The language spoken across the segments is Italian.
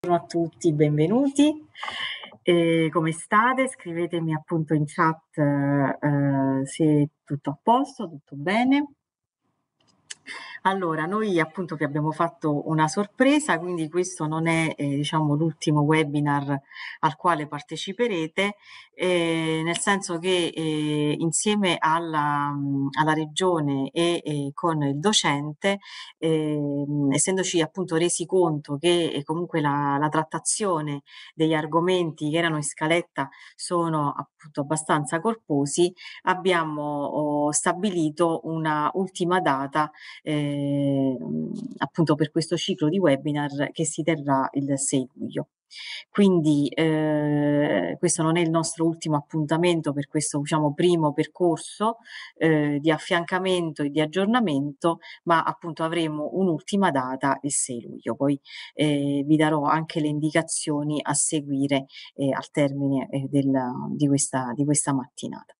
Buongiorno a tutti, benvenuti. E come state? Scrivetemi appunto in chat eh, eh se tutto a posto, tutto bene. Allora, noi appunto vi abbiamo fatto una sorpresa, quindi questo non è eh, diciamo, l'ultimo webinar al quale parteciperete, eh, nel senso che eh, insieme alla, mm, alla regione e, e, con il docente, ehm, essendoci appunto resi conto che eh, comunque la, la trattazione degli argomenti che erano in scaletta sono appunto abbastanza corposi, abbiamo oh, stabilito una ultima data eh, eh, appunto per questo ciclo di webinar che si terrà il 6 luglio. Quindi eh, questo non è il nostro ultimo appuntamento per questo diciamo, primo percorso eh, di affiancamento e di aggiornamento, ma appunto avremo un'ultima data il 6 luglio. Poi eh, vi darò anche le indicazioni a seguire eh, al termine eh, della, di, questa, di questa mattinata.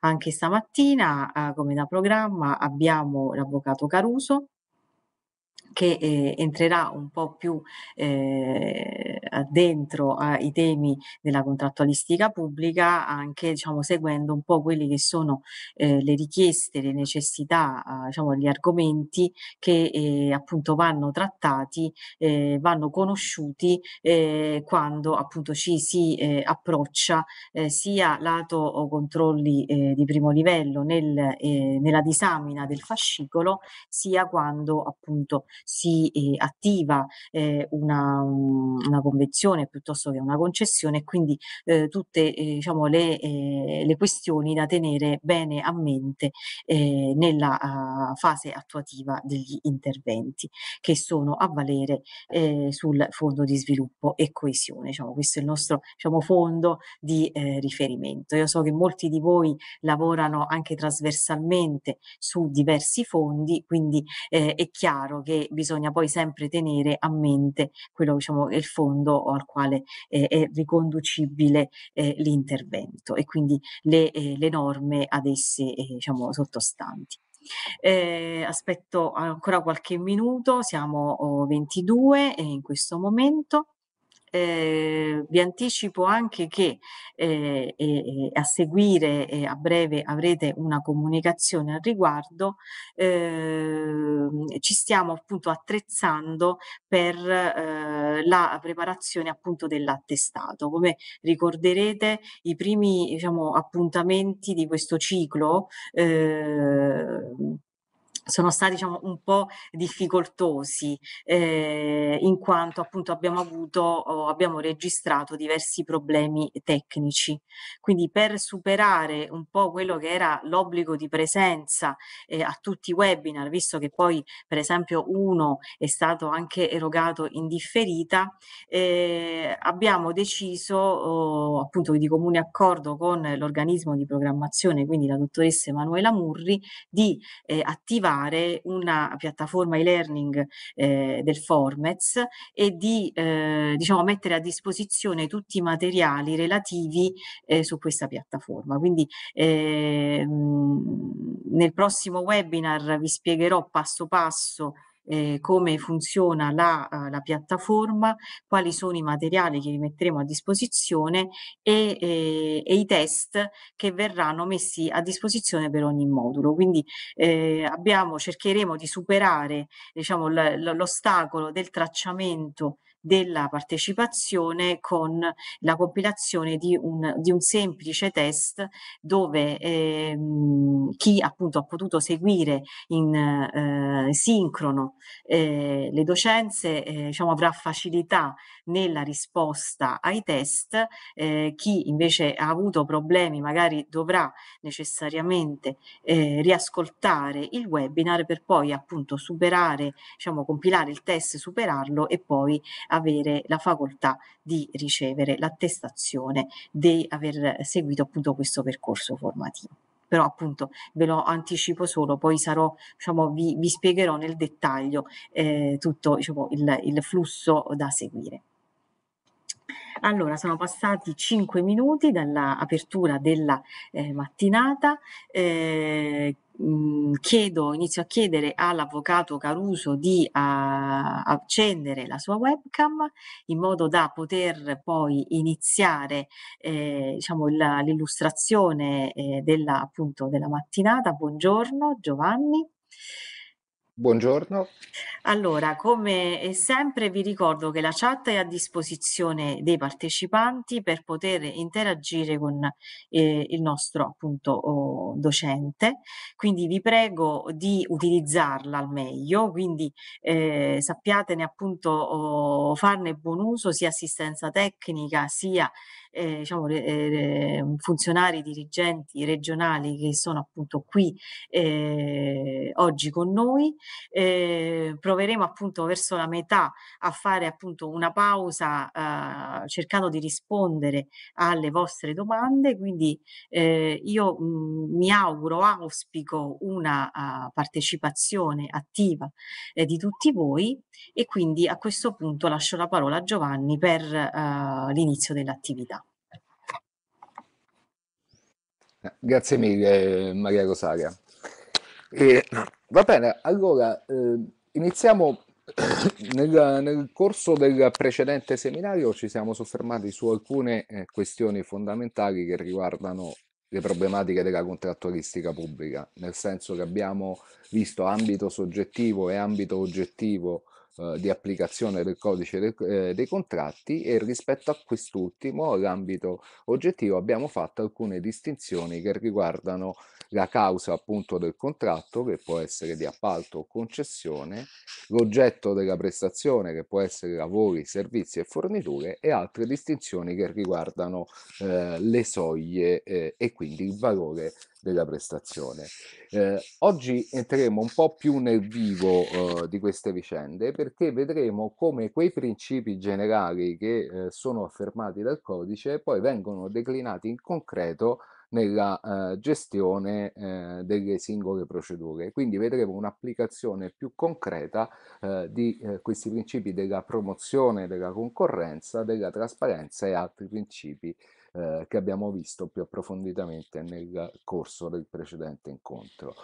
Anche stamattina, eh, come da programma, abbiamo l'avvocato Caruso che eh, entrerà un po' più eh, dentro ai temi della contrattualistica pubblica, anche diciamo, seguendo un po' quelle che sono eh, le richieste, le necessità, diciamo, gli argomenti che eh, appunto vanno trattati, eh, vanno conosciuti eh, quando appunto ci si approccia sia lato oh, controlli di primo livello nel, nella disamina del fascicolo, sia quando appunto si eh, attiva eh, una, una convenzione piuttosto che una concessione e quindi eh, tutte eh, diciamo, le, eh, le questioni da tenere bene a mente eh, nella uh, fase attuativa degli interventi che sono a valere eh, sul fondo di sviluppo e coesione. Diciamo, questo è il nostro diciamo, fondo di eh, riferimento. Io so che molti di voi lavorano anche trasversalmente su diversi fondi, quindi eh, è chiaro che perché bisogna poi sempre tenere a mente quello diciamo è il fondo al quale eh, è riconducibile eh, l'intervento e quindi le, eh, le norme ad esse eh, diciamo sottostanti. Eh, aspetto ancora qualche minuto, siamo oh, 22 eh, in questo momento eh, vi anticipo anche che eh, eh, a seguire eh, a breve avrete una comunicazione al riguardo, eh, ci stiamo appunto attrezzando per eh, la preparazione appunto dell'attestato. Come ricorderete i primi diciamo, appuntamenti di questo ciclo eh, sono stati diciamo, un po' difficoltosi eh, in quanto appunto abbiamo avuto o abbiamo registrato diversi problemi tecnici. Quindi per superare un po' quello che era l'obbligo di presenza eh, a tutti i webinar, visto che poi per esempio uno è stato anche erogato in differita, eh, abbiamo deciso oh, appunto di comune accordo con l'organismo di programmazione, quindi la dottoressa Emanuela Murri, di eh, attivare sviluppare una piattaforma e-learning eh, del Formez e di eh, diciamo, mettere a disposizione tutti i materiali relativi eh, su questa piattaforma. Quindi ehm, nel prossimo webinar vi spiegherò passo passo eh, come funziona la, uh, la, piattaforma, quali sono i materiali che vi metteremo a disposizione e, e, eh, e, i test che verranno messi a disposizione per ogni modulo. Quindi eh, abbiamo, cercheremo di superare diciamo, l'ostacolo del tracciamento della partecipazione con la compilazione di un, di un semplice test dove ehm, chi appunto ha potuto seguire in eh, sincrono eh, le docenze eh, diciamo, avrà facilità nella risposta ai test, eh, chi invece ha avuto problemi magari dovrà necessariamente eh, riascoltare il webinar per poi appunto superare, diciamo compilare il test, superarlo e poi avere la facoltà di ricevere l'attestazione di aver seguito appunto questo percorso formativo però appunto ve lo anticipo solo, poi sarò, diciamo, vi, vi, spiegherò nel dettaglio eh, tutto diciamo, il, il flusso da seguire. Allora, sono passati 5 minuti dall'apertura della eh, mattinata. Eh, chiedo, inizio a chiedere all'avvocato Caruso di a, ah, accendere la sua webcam in modo da poter poi iniziare eh, diciamo, l'illustrazione eh, della, appunto, della mattinata. Buongiorno Giovanni. Buongiorno. Allora, come sempre vi ricordo che la chat è a disposizione dei partecipanti per poter interagire con eh, il nostro appunto docente, quindi vi prego di utilizzarla al meglio, quindi eh, sappiatene appunto oh, farne buon uso sia assistenza tecnica sia eh, diciamo, eh, mm, funzionari dirigenti regionali che sono appunto qui eh, oggi con noi. Eh, proveremo appunto verso la metà a fare appunto una pausa eh, cercando di rispondere alle vostre domande, quindi eh, io mh, mm, mi auguro, auspico una uh, partecipazione attiva di tutti voi e quindi a questo punto lascio la parola a Giovanni per uh, l'inizio dell'attività. Grazie mille eh, Maria Rosaria. E, eh, va bene, allora eh, iniziamo nel, nel, corso del precedente seminario ci siamo soffermati su alcune eh, questioni fondamentali che riguardano le problematiche della contrattualistica pubblica, nel senso che abbiamo visto ambito soggettivo e ambito oggettivo eh, di applicazione del codice de, eh, dei contratti e rispetto a quest'ultimo, l'ambito oggettivo, abbiamo fatto alcune distinzioni che riguardano la causa appunto del contratto, che può essere di appalto o concessione, l'oggetto della prestazione, che può essere lavori, servizi e forniture, e altre distinzioni che riguardano eh, le soglie eh, e quindi il valore della prestazione. Eh, oggi entreremo un po' più nel vivo eh, di queste vicende perché vedremo come quei principi generali che eh, sono affermati dal codice poi vengono declinati in concreto nella eh, gestione eh, delle singole procedure. Quindi vedremo un'applicazione più concreta eh, di eh, questi principi della promozione della concorrenza, della trasparenza e altri principi eh, che abbiamo visto più approfonditamente nel corso del precedente incontro.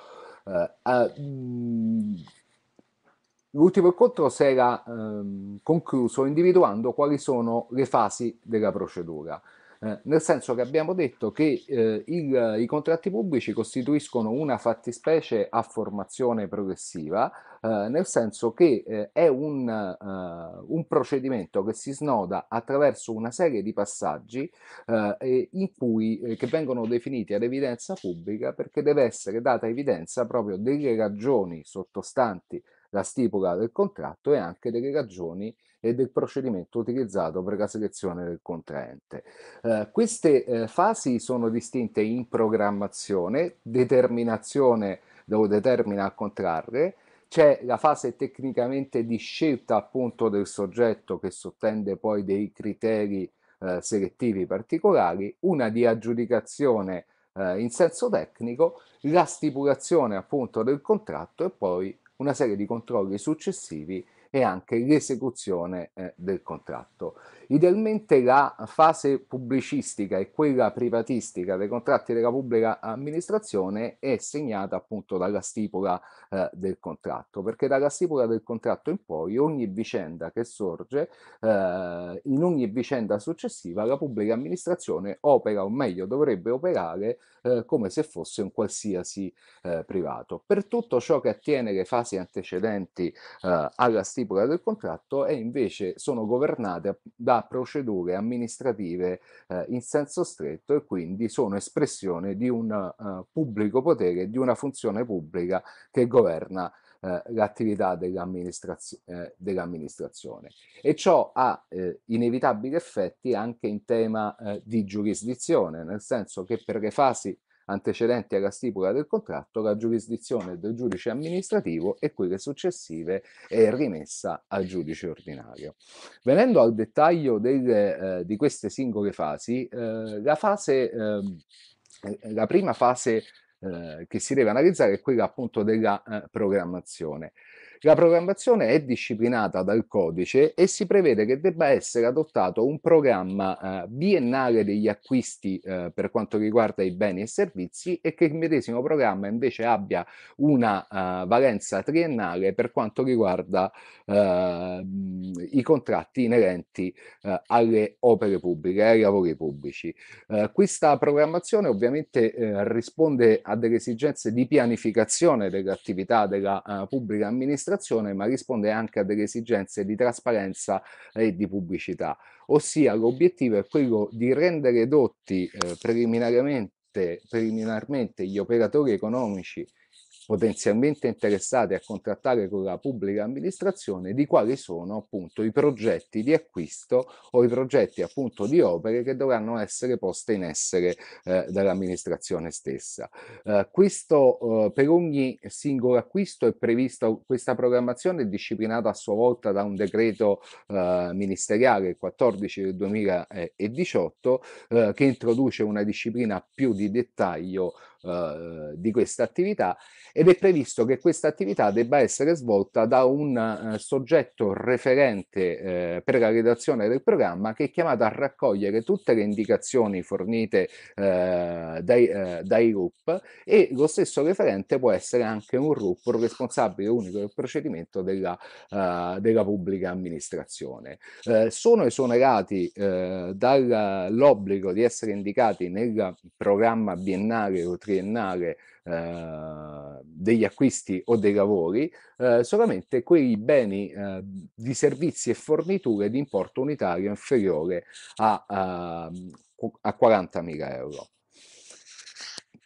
A, eh, mh, L'ultimo incontro si era ehm, concluso individuando quali sono le fasi della procedura eh, nel senso che abbiamo detto che eh, il, i contratti pubblici costituiscono una fattispecie a formazione progressiva, eh, nel senso che eh, è un, eh, un, procedimento che si snoda attraverso una serie di passaggi eh, cui, che vengono definiti ad evidenza pubblica perché deve essere data evidenza proprio delle ragioni sottostanti la stipula del contratto e anche delle ragioni e del procedimento utilizzato per la selezione del contraente. Eh, queste eh, fasi sono distinte in programmazione, determinazione dove determina a contrarre, c'è la fase tecnicamente di scelta appunto del soggetto che sottende poi dei criteri eh, selettivi particolari, una di aggiudicazione eh, in senso tecnico, la stipulazione appunto del contratto e poi una serie di controlli successivi e anche l'esecuzione eh, del contratto. Idealmente la fase pubblicistica e quella privatistica dei contratti della pubblica amministrazione è segnata appunto dalla stipula eh, del contratto, perché dalla stipula del contratto in poi ogni vicenda che sorge, eh, in ogni vicenda successiva la pubblica amministrazione opera o meglio dovrebbe operare eh, come se fosse un qualsiasi eh, privato. Per tutto ciò che attiene le fasi antecedenti eh, alla stipula stipula del contratto e invece sono governate da procedure amministrative eh, in senso stretto e quindi sono espressione di un eh, pubblico potere, di una funzione pubblica che governa eh, l'attività dell'amministrazio- eh, dell'amministrazione e ciò ha eh, inevitabili effetti anche in tema eh, di giurisdizione, nel senso che per le fasi antecedenti alla stipula del contratto, la giurisdizione del giudice amministrativo e quelle successive è rimessa al giudice ordinario. Venendo al dettaglio delle, eh, di queste singole fasi, eh, la, fase, ehm, eh, la prima fase eh, che si deve analizzare è quella appunto della eh, programmazione. La programmazione è disciplinata dal codice e si prevede che debba essere adottato un programma eh, biennale degli acquisti eh, per quanto riguarda i beni e servizi e che il medesimo programma invece abbia una uh, valenza triennale per quanto riguarda uh, i contratti inerenti uh, alle opere pubbliche, ai lavori pubblici. questa programmazione ovviamente risponde a delle esigenze di pianificazione dell'attività della pubblica amministrazione amministrazione, ma risponde anche a delle esigenze di trasparenza e di pubblicità. Ossia l'obiettivo è quello di rendere dotti eh, preliminarmente preliminarmente gli operatori economici potenzialmente interessate a contrattare con la pubblica amministrazione di quali sono appunto i progetti di acquisto o i progetti appunto di opere che dovranno essere poste in essere eh, dall'amministrazione stessa. Eh, questo eh, per ogni singolo acquisto è previsto, questa programmazione è disciplinata a sua volta da un decreto eh, ministeriale 14 del 2018 eh, che introduce una disciplina più di dettaglio eh, di questa attività ed è previsto che questa attività debba essere svolta da un eh, soggetto referente eh, per la redazione del programma che è chiamato a raccogliere tutte le indicazioni fornite eh, dai, eh, dai RUP e lo stesso referente può essere anche un RUP, un responsabile unico del procedimento della, eh, della pubblica amministrazione. sono esonerati dall'obbligo di essere indicati nel programma biennale triennale eh, degli acquisti o dei lavori eh, solamente quei beni eh, di servizi e forniture di importo unitario inferiore a, ehm, a, a 40.000 euro.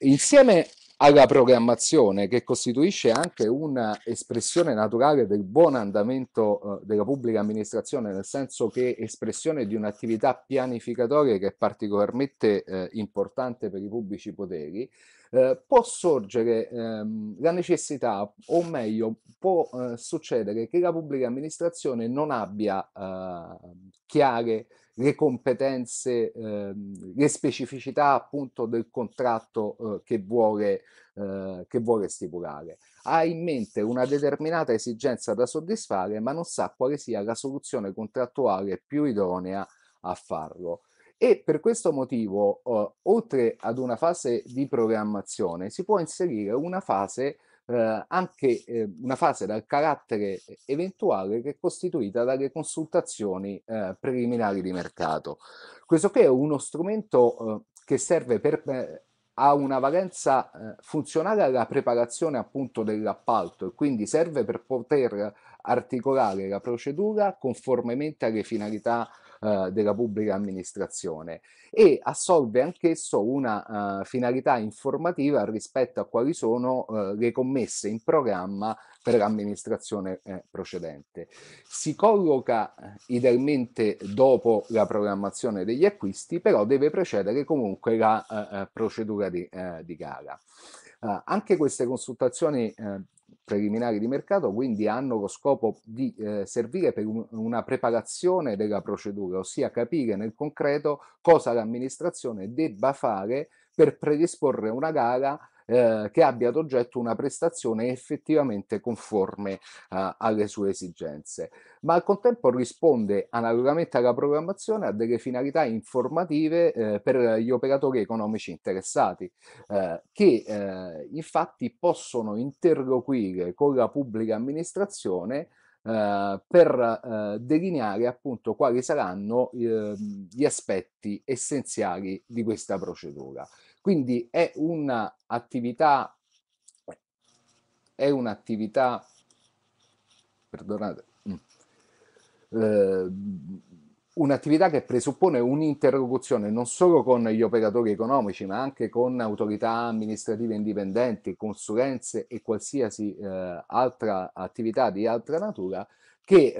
Insieme alla programmazione che costituisce anche un'espressione naturale del buon andamento eh, della pubblica amministrazione, nel senso che espressione di un'attività pianificatoria che è particolarmente eh, importante per i pubblici poteri, eh, può sorgere ehm, la necessità, o meglio, può eh, succedere che la pubblica amministrazione non abbia eh, chiare le competenze, ehm, le specificità appunto del contratto eh, che, vuole, eh, che vuole stipulare. Ha in mente una determinata esigenza da soddisfare, ma non sa quale sia la soluzione contrattuale più idonea a farlo. E per questo motivo, eh, oltre ad una fase di programmazione, si può inserire una fase eh, anche eh, una fase dal carattere eventuale che è costituita dalle consultazioni eh, preliminari di mercato. Questo che è uno strumento uhm, che serve per eh, ha una valenza eh, funzionale alla preparazione appunto dell'appalto e quindi serve per poter articolare la procedura conformemente alle finalità eh, eh, della pubblica amministrazione e assolve anch'esso una uh, finalità informativa rispetto a quali sono uh, le commesse in programma per l'amministrazione eh, procedente. Si colloca idealmente dopo la programmazione degli acquisti, però deve precedere comunque la uh, procedura di, di gara. anche queste consultazioni preliminari di mercato quindi hanno lo scopo di eh, servire per un, una preparazione della procedura, ossia capire nel concreto cosa l'amministrazione debba fare per predisporre una gara eh, che abbia ad oggetto una prestazione effettivamente conforme eh, alle sue esigenze, ma al contempo risponde analogamente alla programmazione a delle finalità informative eh, per gli operatori economici interessati, eh, che eh, infatti possono interloquire con la pubblica amministrazione Uh, per uh, delineare appunto quali saranno uh, gli aspetti essenziali di questa procedura. Quindi è un'attività, è un'attività, perdonate, mm, eh, un'attività che presuppone un'interlocuzione non solo con gli operatori economici, ma anche con autorità amministrative indipendenti, consulenze e qualsiasi eh, altra attività di altra natura, che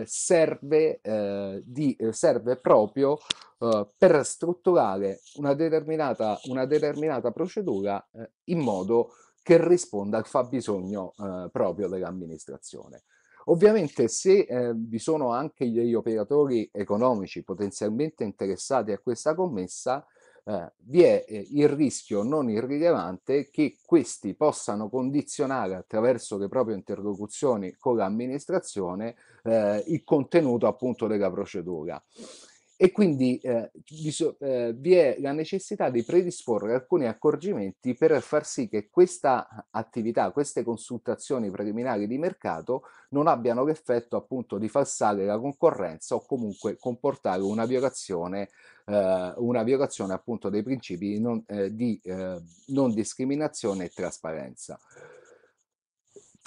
eh, serve, eh, di, eh, serve, proprio eh, per strutturare una determinata, una determinata procedura eh, in modo che risponda al fabbisogno proprio dell'amministrazione. Ovviamente se eh, vi sono anche degli operatori economici potenzialmente interessati a questa commessa, eh, vi è eh, il rischio non irrilevante che questi possano condizionare attraverso le proprie interlocuzioni con l'amministrazione eh, il contenuto appunto della procedura e quindi eh, eh, vi, è la necessità di predisporre alcuni accorgimenti per far sì che questa attività, queste consultazioni preliminari di mercato non abbiano l'effetto appunto di falsare la concorrenza o comunque comportare una violazione, eh, una violazione appunto dei principi non, eh, di eh, non discriminazione e trasparenza.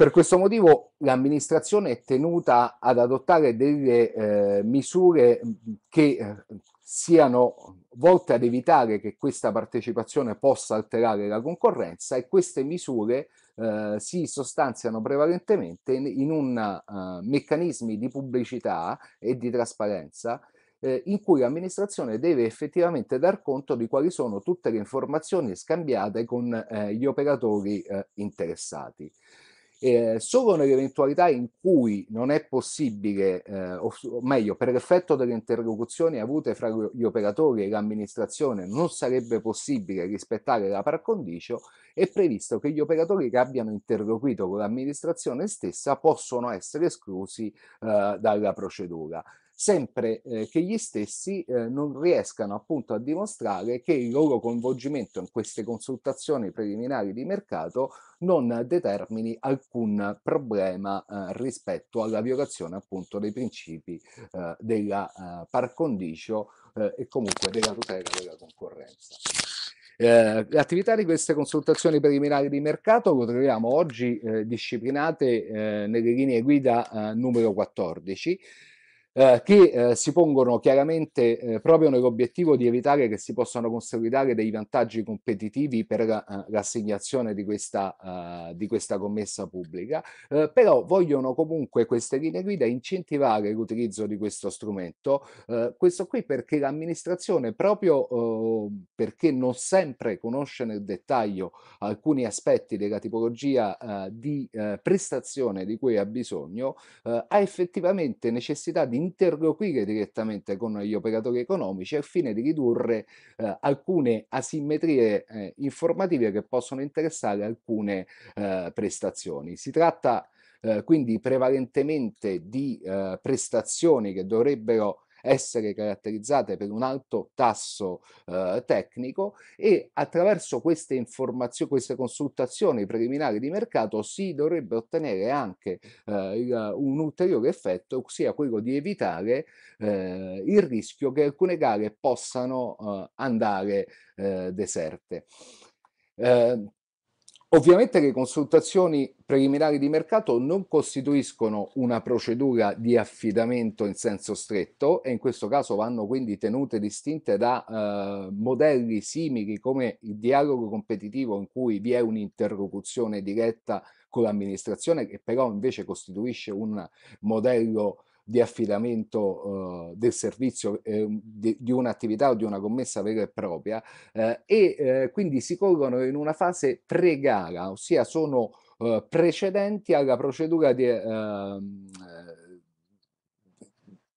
Per questo motivo l'amministrazione è tenuta ad adottare delle eh, misure che eh, siano volte ad evitare che questa partecipazione possa alterare la concorrenza e queste misure eh, si sostanziano prevalentemente in, in un uh, meccanismi di pubblicità e di trasparenza eh, in cui l'amministrazione deve effettivamente dar conto di quali sono tutte le informazioni scambiate con eh, gli operatori interessati. Eh, solo nelle eventualità in cui non è possibile, eh, o, o meglio, per effetto delle interlocuzioni avute fra gli operatori e l'amministrazione non sarebbe possibile rispettare la par condicio, è previsto che gli operatori che abbiano interloquito con l'amministrazione stessa possono essere esclusi eh, dalla procedura sempre eh, che gli stessi eh, non riescano appunto a dimostrare che il loro coinvolgimento in queste consultazioni preliminari di mercato non determini alcun problema eh, rispetto alla violazione appunto dei principi eh, della eh, par condicio eh, e comunque della tutela della concorrenza. Eh, l'attività di queste consultazioni preliminari di mercato lo troviamo oggi eh, disciplinate eh, nelle linee guida numero 14 eh, che eh, si pongono chiaramente eh, proprio nell'obiettivo di evitare che si possano consolidare dei vantaggi competitivi per la, eh, l'assegnazione di questa, eh, di questa commessa pubblica, eh, però vogliono comunque queste linee guida incentivare l'utilizzo di questo strumento, questo qui perché l'amministrazione proprio perché non sempre conosce nel dettaglio alcuni aspetti della tipologia di prestazione di cui ha bisogno, ha effettivamente necessità di interloquire direttamente con gli operatori economici al fine di ridurre eh, alcune asimmetrie eh, informative che possono interessare alcune eh, prestazioni. Si tratta eh, quindi prevalentemente di eh, prestazioni che dovrebbero essere caratterizzate per un alto tasso eh, tecnico e attraverso queste informazioni, queste consultazioni preliminari di mercato si dovrebbe ottenere anche eh, un ulteriore effetto, ossia quello di evitare eh, il rischio che alcune gare possano eh, andare eh, deserte. Eh, Ovviamente le consultazioni preliminari di mercato non costituiscono una procedura di affidamento in senso stretto e in questo caso vanno quindi tenute distinte da eh, modelli simili come il dialogo competitivo in cui vi è un'interlocuzione diretta con l'amministrazione che però invece costituisce un modello di affidamento eh, del servizio, eh, di, di un'attività o di una commessa vera e propria eh, e eh, quindi si colgono in una fase pre-gara, ossia sono eh, precedenti alla procedura di, ehm, eh,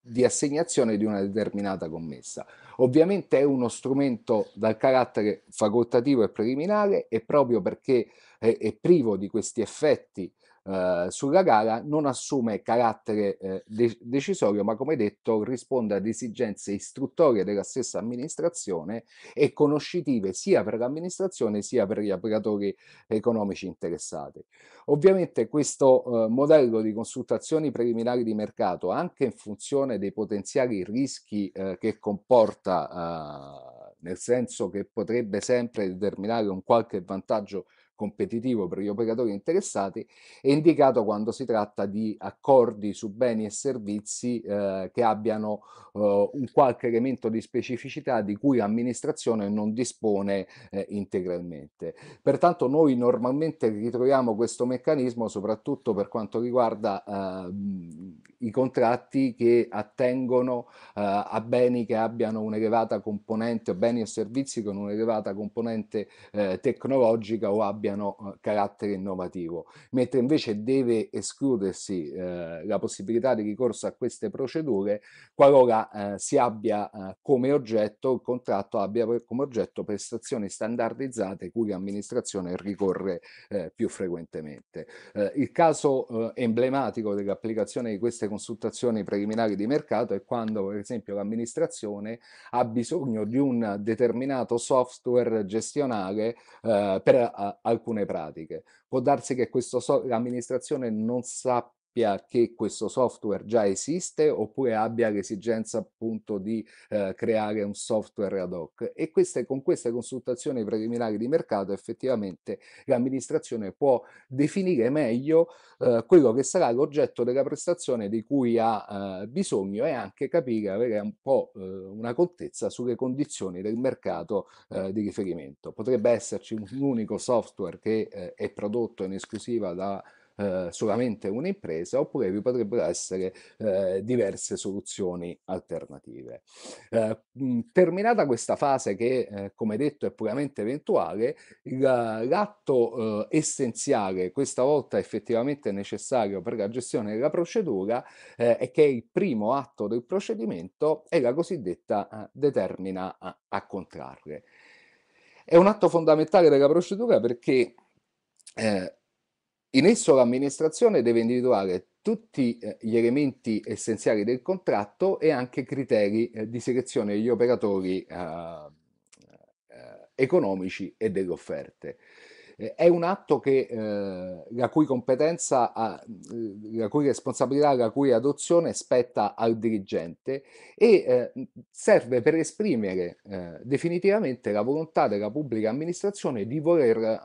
di assegnazione di una determinata commessa. Ovviamente è uno strumento dal carattere facoltativo e preliminare e proprio perché è, è privo di questi effetti eh, sulla gara non assume carattere eh, de- decisorio, ma come detto risponde ad esigenze istruttorie della stessa amministrazione e conoscitive sia per l'amministrazione sia per gli operatori economici interessati. Ovviamente questo eh, modello di consultazioni preliminari di mercato, anche in funzione dei potenziali rischi eh, che comporta eh, nel senso che potrebbe sempre determinare un qualche vantaggio competitivo per gli operatori interessati, è indicato quando si tratta di accordi su beni e servizi eh, che abbiano eh, un qualche elemento di specificità di cui l'amministrazione non dispone eh, integralmente. Pertanto noi normalmente ritroviamo questo meccanismo soprattutto per quanto riguarda ehm, i contratti che attengono eh, a beni che abbiano un'elevata componente, o beni e servizi con un'elevata componente eh, tecnologica o abbiano abbiano eh, carattere innovativo, mentre invece deve escludersi eh, la possibilità di ricorso a queste procedure qualora eh, si abbia eh, come oggetto, il contratto abbia come oggetto prestazioni standardizzate cui l'amministrazione ricorre eh, più frequentemente. Eh, il caso emblematico dell'applicazione di queste consultazioni preliminari di mercato è quando per esempio l'amministrazione ha bisogno di un determinato software gestionale per alcune pratiche. Può darsi che l'amministrazione non sappia sappia che questo software già esiste oppure abbia l'esigenza appunto di eh, creare un software ad hoc e queste, con queste consultazioni preliminari di mercato effettivamente l'amministrazione può definire meglio eh, quello che sarà l'oggetto della prestazione di cui ha eh, bisogno e anche capire, avere un po' eh, una contezza sulle condizioni del mercato eh, di riferimento. Potrebbe esserci un unico software che eh, è prodotto in esclusiva da eh, solamente un'impresa oppure vi potrebbero essere eh, diverse soluzioni alternative. Eh, terminata questa fase che eh, come detto è puramente eventuale, l'atto eh, essenziale questa volta effettivamente necessario per la gestione della procedura e che è il primo atto del procedimento è la cosiddetta determina a, a contrarre. È un atto fondamentale della procedura perché eh, in esso l'amministrazione deve individuare tutti eh, gli elementi essenziali del contratto e anche criteri eh, di selezione degli operatori eh, economici e delle offerte. Eh, è un atto che, eh, la cui competenza, ha, eh, la cui responsabilità, la cui adozione spetta al dirigente e eh, serve per esprimere eh, definitivamente la volontà della pubblica amministrazione di voler eh,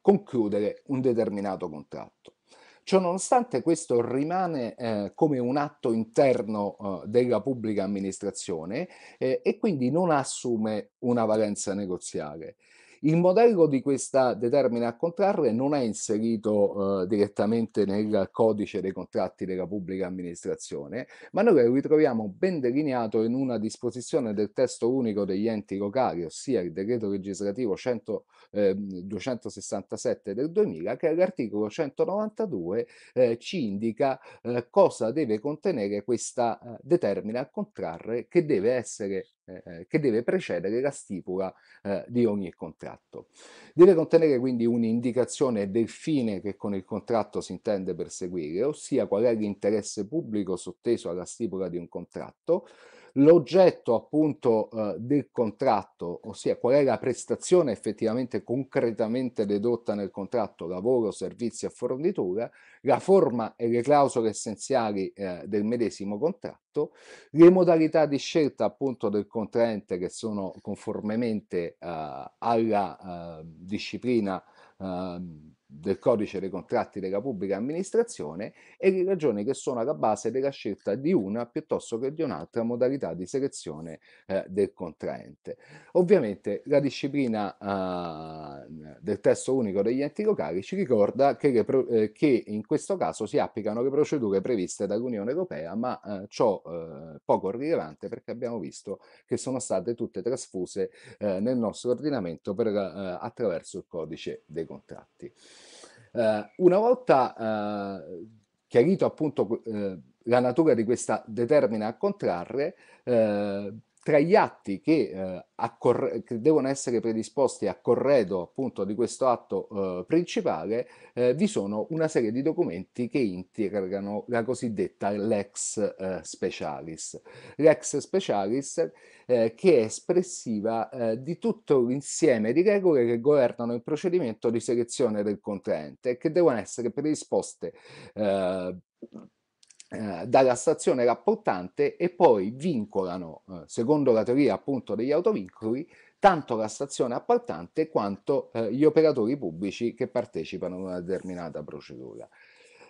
concludere un determinato contratto. Ciononostante questo rimane eh, come un atto interno eh, della pubblica amministrazione eh, e quindi non assume una valenza negoziale. Il modello di questa determina a contrarre non è inserito eh, direttamente nel codice dei contratti della pubblica amministrazione, ma noi lo ritroviamo ben delineato in una disposizione del testo unico degli enti locali, ossia il decreto legislativo 100, eh, 267 del 2000, che all'articolo 192 eh, ci indica eh, cosa deve contenere questa eh, determina a contrarre che deve essere eh, eh, che deve precedere la stipula eh, di ogni contratto. Deve contenere quindi un'indicazione del fine che con il contratto si intende perseguire, ossia qual è l'interesse pubblico sotteso alla stipula di un contratto, l'oggetto appunto eh, del contratto, ossia qual è la prestazione effettivamente concretamente dedotta nel contratto, lavoro, servizi e fornitura, la forma e le clausole essenziali eh, del medesimo contratto, le modalità di scelta appunto del contraente che sono conformemente eh, alla eh, disciplina ehm, del codice dei contratti della pubblica amministrazione e le ragioni che sono alla base della scelta di una piuttosto che di un'altra modalità di selezione eh, del contraente. Ovviamente la disciplina eh, del testo unico degli enti locali ci ricorda che, le, eh, che, in questo caso si applicano le procedure previste dall'Unione Europea, ma eh, ciò eh, poco rilevante perché abbiamo visto che sono state tutte trasfuse eh, nel nostro ordinamento per, attraverso il codice dei contratti. Eh, una volta eh, chiarito appunto eh, la natura di questa determina a contrarre, eh, tra gli atti che, eh, accor- che, devono essere predisposti a corredo appunto di questo atto eh, principale eh, vi sono una serie di documenti che integrano la cosiddetta lex eh, specialis. Lex specialis eh, che è espressiva eh, di tutto l'insieme di regole che governano il procedimento di selezione del contraente e che devono essere predisposte eh, dalla stazione rapportante e poi vincolano, eh, secondo la teoria appunto degli autovincoli, tanto la stazione appaltante quanto eh, gli operatori pubblici che partecipano a una determinata procedura.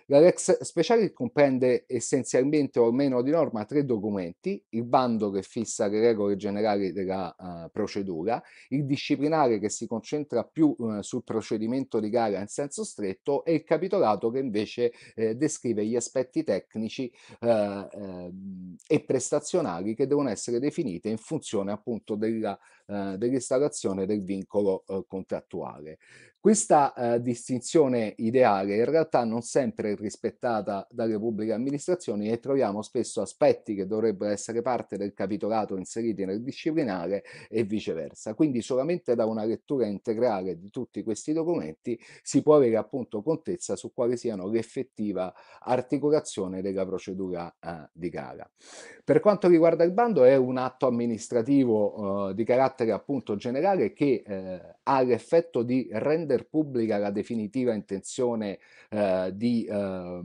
La Lex Speciali comprende essenzialmente, o almeno di norma, tre documenti, il bando che fissa le regole generali della uh, procedura, il disciplinare che si concentra più uh, sul procedimento di gara in senso stretto e il capitolato che invece eh, descrive gli aspetti tecnici eh, eh, e prestazionali che devono essere definite in funzione appunto della, eh, dell'installazione del vincolo contrattuale. Questa eh, distinzione ideale in realtà non sempre è rispettata dalle pubbliche amministrazioni e troviamo spesso aspetti che dovrebbero essere parte del capitolato inseriti nel disciplinare e viceversa. Quindi solamente da una lettura integrale di tutti questi documenti si può avere appunto contezza su quale siano l'effettiva articolazione della procedura eh, di gara. Per quanto riguarda il bando è un atto amministrativo eh, di carattere appunto generale che eh, ha l'effetto di rendere pubblica la definitiva intenzione eh, di, eh,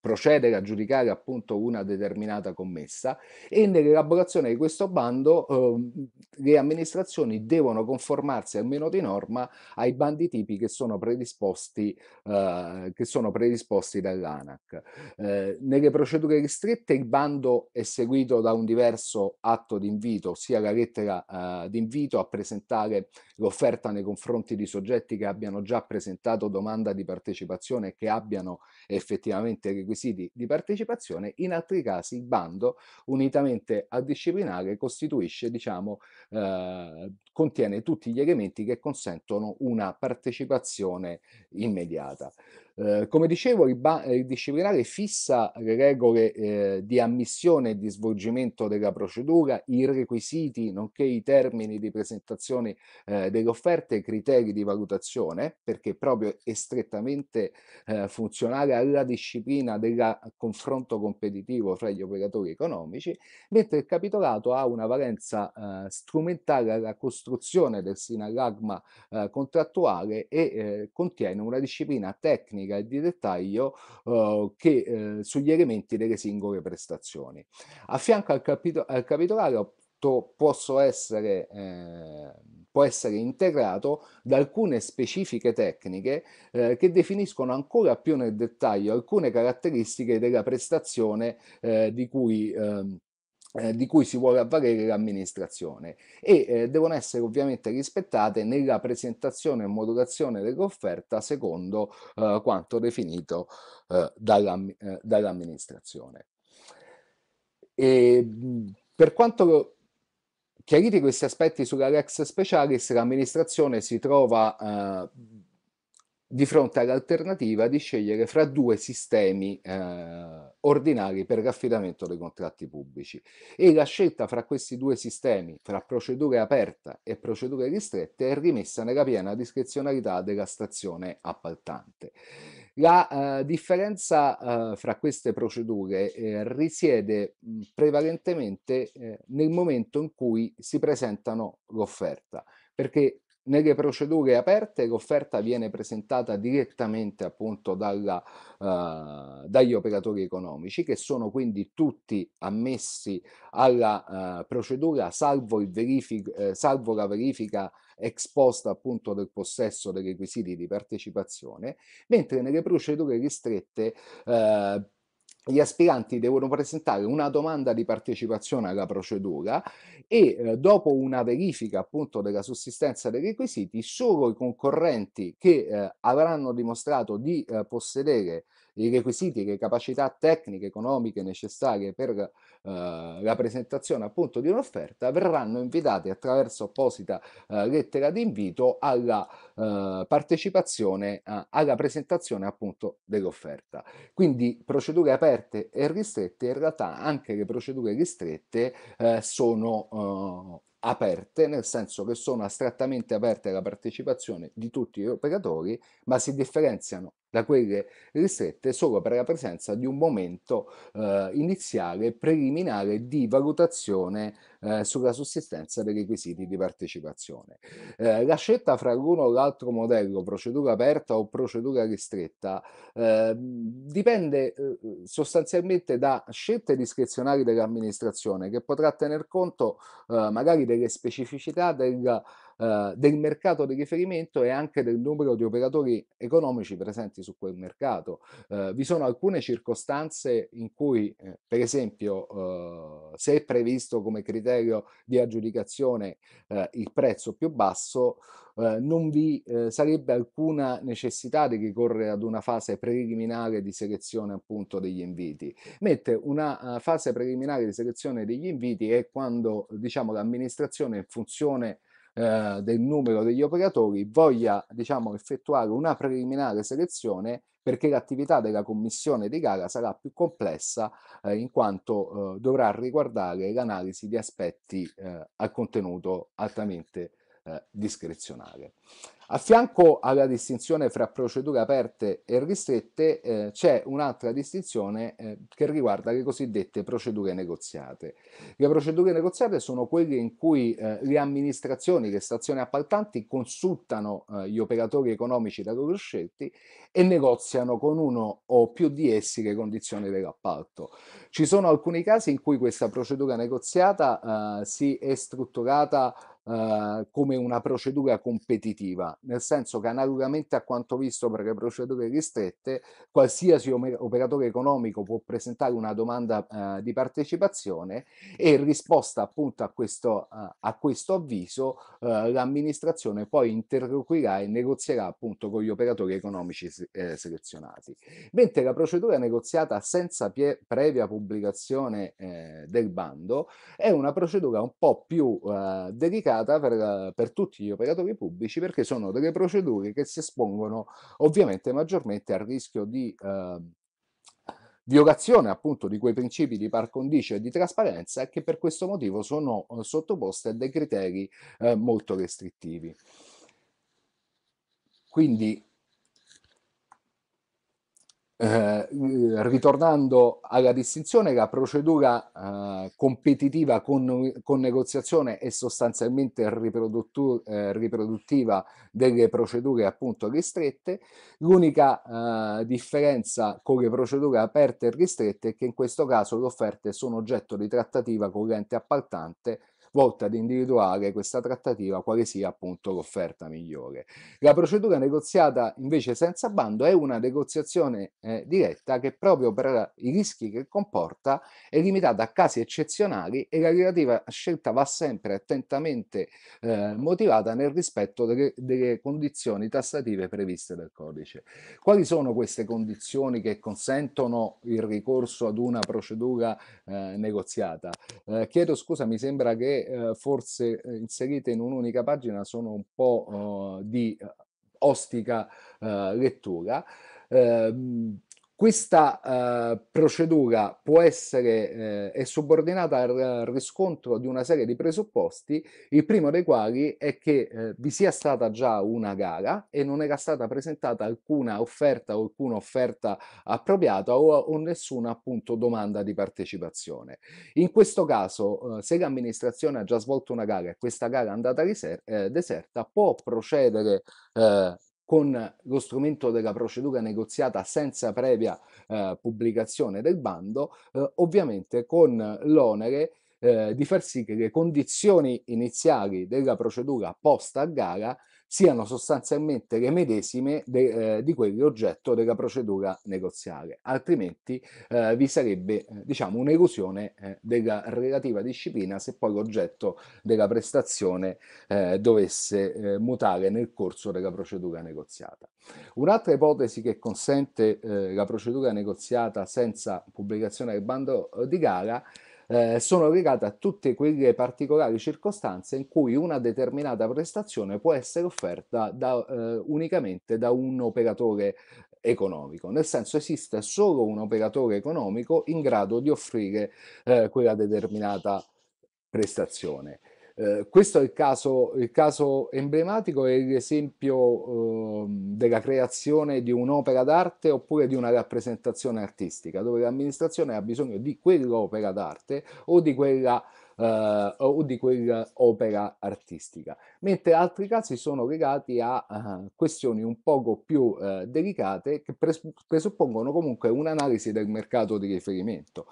procedere a giudicare appunto una determinata commessa e nell'elaborazione di questo bando eh, le amministrazioni devono conformarsi almeno di norma ai bandi tipi che sono predisposti, eh, che sono predisposti dall'ANAC. Eh, nelle procedure ristrette il bando è seguito da un diverso atto di invito, ossia la lettera eh, di invito a presentare l'offerta nei confronti di soggetti che abbiano già presentato domanda di partecipazione e che abbiano effettivamente requisiti di partecipazione, in altri casi il bando, unitamente al disciplinare, costituisce diciamo, eh, contiene tutti gli elementi che consentono una partecipazione immediata. Eh, come dicevo, il, disciplinare fissa le regole eh, di ammissione e di svolgimento della procedura, i requisiti, nonché i termini di presentazione eh, delle offerte, i criteri di valutazione, perché proprio è strettamente eh, funzionale alla disciplina del eh, confronto competitivo fra gli operatori economici, mentre il capitolato ha una valenza eh, strumentale alla costruzione costruzione del sinallagma eh, contrattuale e eh, contiene una disciplina tecnica e di dettaglio eh, che, eh, sugli elementi delle singole prestazioni. A fianco al, capito- al capitolario posso essere, eh, può essere integrato da alcune specifiche tecniche eh, che definiscono ancora più nel dettaglio alcune caratteristiche della prestazione eh, di cui ehm, eh, di cui si vuole avvalere l'amministrazione e eh, devono essere ovviamente rispettate nella presentazione e modulazione dell'offerta secondo eh, quanto definito eh, dall'am- eh, dall'amministrazione. E, per quanto chiariti questi aspetti sulla Rex Specialis, l'amministrazione si trova di fronte all'alternativa di scegliere fra due sistemi eh, ordinari per l'affidamento dei contratti pubblici. E la scelta fra questi due sistemi, fra procedure aperte e procedure ristrette, è rimessa nella piena discrezionalità della stazione appaltante. La eh, differenza eh, fra queste procedure eh, risiede mh, mm, prevalentemente eh, nel momento in cui si presentano l'offerta, perché nelle procedure aperte l'offerta viene presentata direttamente appunto dalla, uh, dagli operatori economici che sono quindi tutti ammessi alla uh, procedura salvo, il eh, salvo, la verifica esposta appunto del possesso dei requisiti di partecipazione, mentre nelle procedure ristrette eh, gli aspiranti devono presentare una domanda di partecipazione alla procedura e eh, dopo una verifica appunto della sussistenza dei requisiti solo i concorrenti che eh, avranno dimostrato di eh, possedere i requisiti, le capacità tecniche, economiche necessarie per eh, la presentazione appunto di un'offerta, verranno invitati attraverso apposita eh, lettera di invito alla eh, partecipazione alla presentazione appunto dell'offerta. Quindi procedure aperte e ristrette, in realtà anche le procedure ristrette eh, sono eh, aperte, nel senso che sono astrattamente aperte alla partecipazione di tutti gli operatori, ma si differenziano da quelle ristrette solo per la presenza di un momento eh, iniziale preliminare di valutazione eh, sulla sussistenza dei requisiti di partecipazione. Eh, la scelta fra l'uno o l'altro modello, procedura aperta o procedura ristretta, ehm, dipende eh, sostanzialmente da scelte discrezionali dell'amministrazione che potrà tener conto eh, magari delle specificità del eh, del mercato di riferimento e anche del numero di operatori economici presenti su quel mercato. Eh, vi sono alcune circostanze in cui, eh, per esempio, eh, se è previsto come criterio di aggiudicazione eh, il prezzo più basso, non vi sarebbe alcuna necessità di ricorrere ad una fase preliminare di selezione appunto degli inviti, mentre una uh, fase preliminare di selezione degli inviti è quando diciamo l'amministrazione in funzione eh, del numero degli operatori voglia diciamo, effettuare una preliminare selezione perché l'attività della commissione di gara sarà più complessa eh, in quanto eh, dovrà riguardare l'analisi di aspetti eh, al contenuto altamente eh, discrezionale. A fianco alla distinzione fra procedure aperte e ristrette eh, c'è un'altra distinzione eh, che riguarda le cosiddette procedure negoziate. Le procedure negoziate sono quelle in cui eh, le amministrazioni, le stazioni appaltanti consultano eh, gli operatori economici da loro scelti e negoziano con uno o più di essi le condizioni dell'appalto. Ci sono alcuni casi in cui questa procedura negoziata eh, si è strutturata eh, come una procedura competitiva, nel senso che analogamente a quanto visto per le procedure ristrette, qualsiasi operatore economico può presentare una domanda eh, di partecipazione e in risposta appunto a questo, eh, a questo avviso eh, l'amministrazione poi interloquirà e negozierà appunto con gli operatori economici eh, selezionati. Mentre la procedura negoziata senza previa pubblicazione del bando è una procedura un po' più delicata applicata per, per, tutti gli operatori pubblici perché sono delle procedure che si espongono ovviamente maggiormente al rischio di eh, violazione appunto di quei principi di par condicio e di trasparenza che per questo motivo sono eh, sottoposte a dei criteri eh, molto restrittivi. Quindi eh, ritornando alla distinzione, la procedura eh, competitiva con, con, negoziazione è sostanzialmente eh, riproduttiva delle procedure appunto ristrette. L'unica eh, differenza con le procedure aperte e ristrette è che in questo caso le offerte sono oggetto di trattativa con l'ente appaltante volta ad individuare questa trattativa quale sia appunto l'offerta migliore. La procedura negoziata invece senza bando è una negoziazione eh, diretta che proprio per i rischi che comporta è limitata a casi eccezionali e la relativa scelta va sempre attentamente eh, motivata nel rispetto delle, delle condizioni tassative previste dal codice. Quali sono queste condizioni che consentono il ricorso ad una procedura eh, negoziata? Eh, chiedo scusa, mi sembra che eh, forse eh, inserite in un'unica pagina sono un po' oh, di eh, ostica eh, lettura. Ehm, questa eh, procedura può essere, eh, è subordinata al riscontro di una serie di presupposti, il primo dei quali è che eh, vi sia stata già una gara e non era stata presentata alcuna offerta o alcuna offerta appropriata o, o nessuna appunto domanda di partecipazione. In questo caso, eh, se l'amministrazione ha già svolto una gara e questa gara è andata riser- eh, deserta, può procedere eh, con lo strumento della procedura negoziata senza previa eh, pubblicazione del bando, eh, ovviamente con l'onere eh, di far sì che le condizioni iniziali della procedura posta a gara siano sostanzialmente le medesime de, eh, di quelli oggetto della procedura negoziale, altrimenti eh, vi sarebbe eh, diciamo, un'elusione eh, della relativa disciplina se poi l'oggetto della prestazione eh, dovesse eh, mutare nel corso della procedura negoziata. Un'altra ipotesi che consente la procedura negoziata senza pubblicazione del bando di gara eh, sono legate a tutte quelle particolari circostanze in cui una determinata prestazione può essere offerta da, eh, unicamente da un operatore economico, nel senso esiste solo un operatore economico in grado di offrire eh, quella determinata prestazione. Eh, questo è il caso, il caso emblematico è l'esempio eh, della creazione di un'opera d'arte oppure di una rappresentazione artistica, dove l'amministrazione ha bisogno di quell'opera d'arte o di quella eh, o di quell'opera artistica, mentre altri casi sono legati a uh, questioni un poco più uh, delicate che pres- presuppongono comunque un'analisi del mercato di riferimento.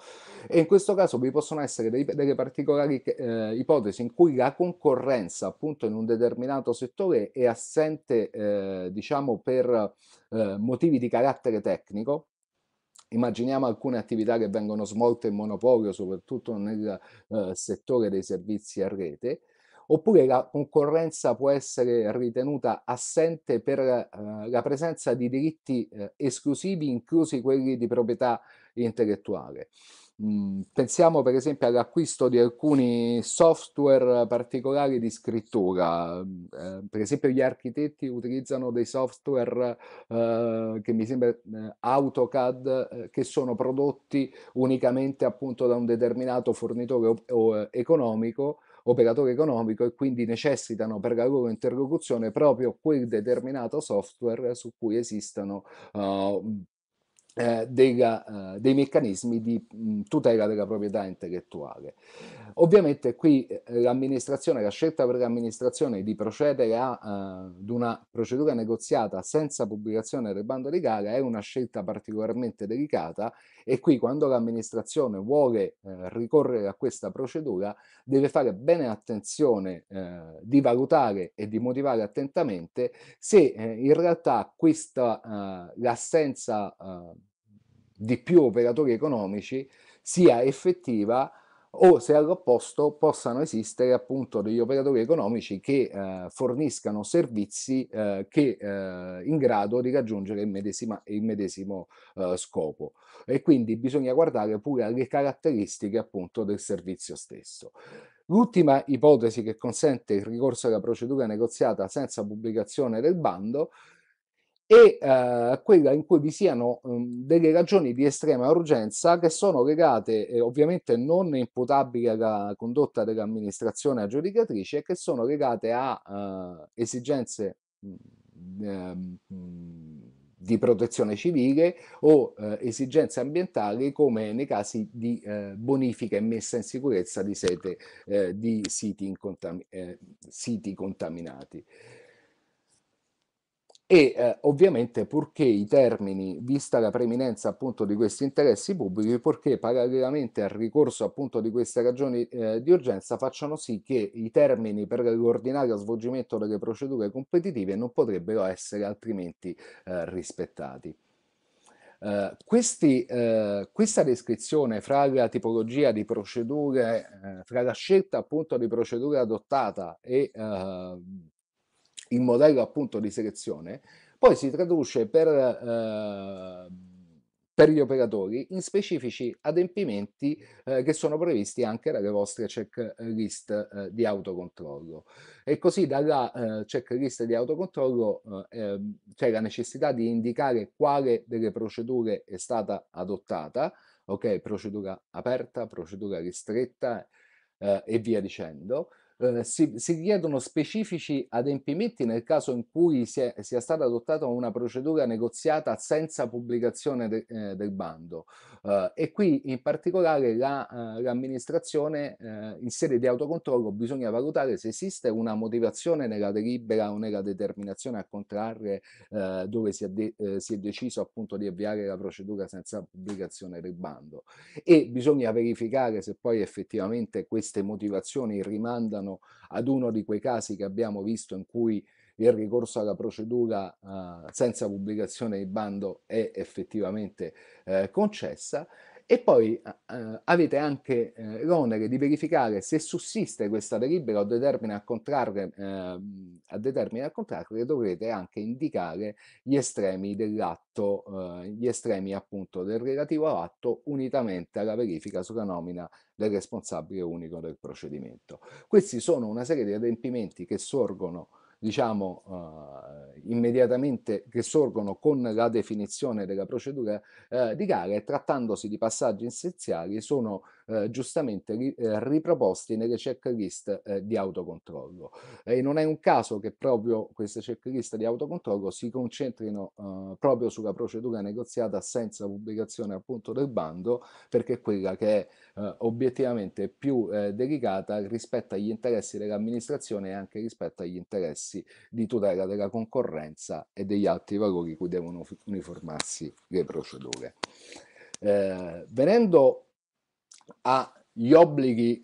E in questo caso vi possono essere dei, delle particolari eh, ipotesi in cui la concorrenza appunto in un determinato settore è assente eh, diciamo per eh, motivi di carattere tecnico Immaginiamo alcune attività che vengono svolte in monopolio, soprattutto nel eh, settore dei servizi a rete, oppure la concorrenza può essere ritenuta assente per eh, la presenza di diritti eh, esclusivi, inclusi quelli di proprietà intellettuale. Mm, pensiamo per esempio all'acquisto di alcuni software particolari di scrittura, eh, per esempio gli architetti utilizzano dei software eh, che mi sembra eh, AutoCAD eh, che sono prodotti unicamente appunto da un determinato fornitore o, o, eh, economico operatore economico e quindi necessitano per la loro interlocuzione proprio quel determinato software su cui esistono uh, eh, della, eh, dei meccanismi di mh, mm, tutela della proprietà intellettuale. Ovviamente qui eh, l'amministrazione, la scelta per l'amministrazione di procedere eh, ad una procedura negoziata senza pubblicazione del bando di gara è una scelta particolarmente delicata e qui quando l'amministrazione vuole eh, ricorrere a questa procedura deve fare bene attenzione di valutare e di motivare attentamente se in realtà questa l'assenza di più operatori economici sia effettiva o se all'opposto possano esistere appunto degli operatori economici che eh, forniscano servizi eh, che eh, in grado di raggiungere il, medesima, il medesimo eh, scopo e quindi bisogna guardare pure alle caratteristiche appunto del servizio stesso. L'ultima ipotesi che consente il ricorso alla procedura negoziata senza pubblicazione del bando e eh, quella in cui vi siano mh, mm, delle ragioni di estrema urgenza che sono legate eh, ovviamente non imputabili alla condotta dell'amministrazione aggiudicatrice che sono legate a eh, esigenze mh, mm, ehm, mm, di protezione civile o eh, esigenze ambientali come nei casi di eh, bonifica e messa in sicurezza di, sete, eh, di siti, contam- siti, contaminati e eh, ovviamente purché i termini, vista la preminenza appunto di questi interessi pubblici, purché parallelamente al ricorso appunto di queste ragioni eh, di urgenza facciano sì che i termini per l'ordinario svolgimento delle procedure competitive non potrebbero essere altrimenti eh, rispettati. Uh, questi, uh, questa descrizione fra la tipologia di procedure, uh, fra la scelta appunto di procedure adottata e in modello appunto di selezione, poi si traduce per, eh, per gli operatori in specifici adempimenti eh, che sono previsti anche dalle vostre checklist eh, di autocontrollo. E così dalla eh, checklist di autocontrollo eh, ehm, c'è la necessità di indicare quale delle procedure è stata adottata, ok, procedura aperta, procedura ristretta eh, e via dicendo, eh, si, si, chiedono specifici adempimenti nel caso in cui sia, sia stata adottata una procedura negoziata senza pubblicazione de, eh, del bando eh, e qui in particolare eh, l'amministrazione la, eh, in sede di autocontrollo bisogna valutare se esiste una motivazione nella delibera o nella determinazione a contrarre eh, dove si è, de, si è deciso appunto di avviare la procedura senza pubblicazione del bando e bisogna verificare se poi effettivamente queste motivazioni rimandano mano ad uno di quei casi che abbiamo visto in cui il ricorso alla procedura eh, senza pubblicazione di bando è effettivamente eh, concessa e poi eh, avete anche eh, l'onere di verificare se sussiste questa delibera o determina a contrarre, ehm, a determina a contrarre dovrete anche indicare gli estremi dell'atto, eh, gli estremi appunto del relativo atto unitamente alla verifica sulla nomina del responsabile unico del procedimento. Questi sono una serie di adempimenti che sorgono diciamo, eh, immediatamente che sorgono con la definizione della procedura eh, di gara e trattandosi di passaggi essenziali sono eh, giustamente ri, eh, riproposti nelle checklist eh, di autocontrollo. E non è un caso che proprio queste checklist di autocontrollo si concentrino eh, proprio sulla procedura negoziata senza pubblicazione appunto del bando, perché è quella che è eh, obiettivamente più delicata rispetto agli interessi dell'amministrazione e anche rispetto agli interessi di tutela della concorrenza e degli altri valori cui devono uniformarsi le procedure. Eh, venendo agli obblighi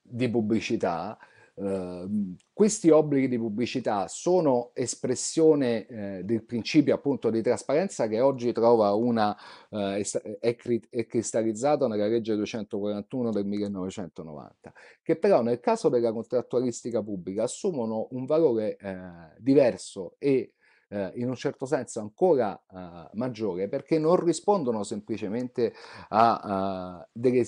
di pubblicità, Uh, questi obblighi di pubblicità sono espressione eh, del principio appunto di trasparenza che oggi trova una, eh, è, è cristallizzato nella legge 241 del 1990, che però nel caso della contrattualistica pubblica assumono un valore eh, diverso e eh, in un certo senso ancora eh, maggiore perché non rispondono semplicemente a, a delle,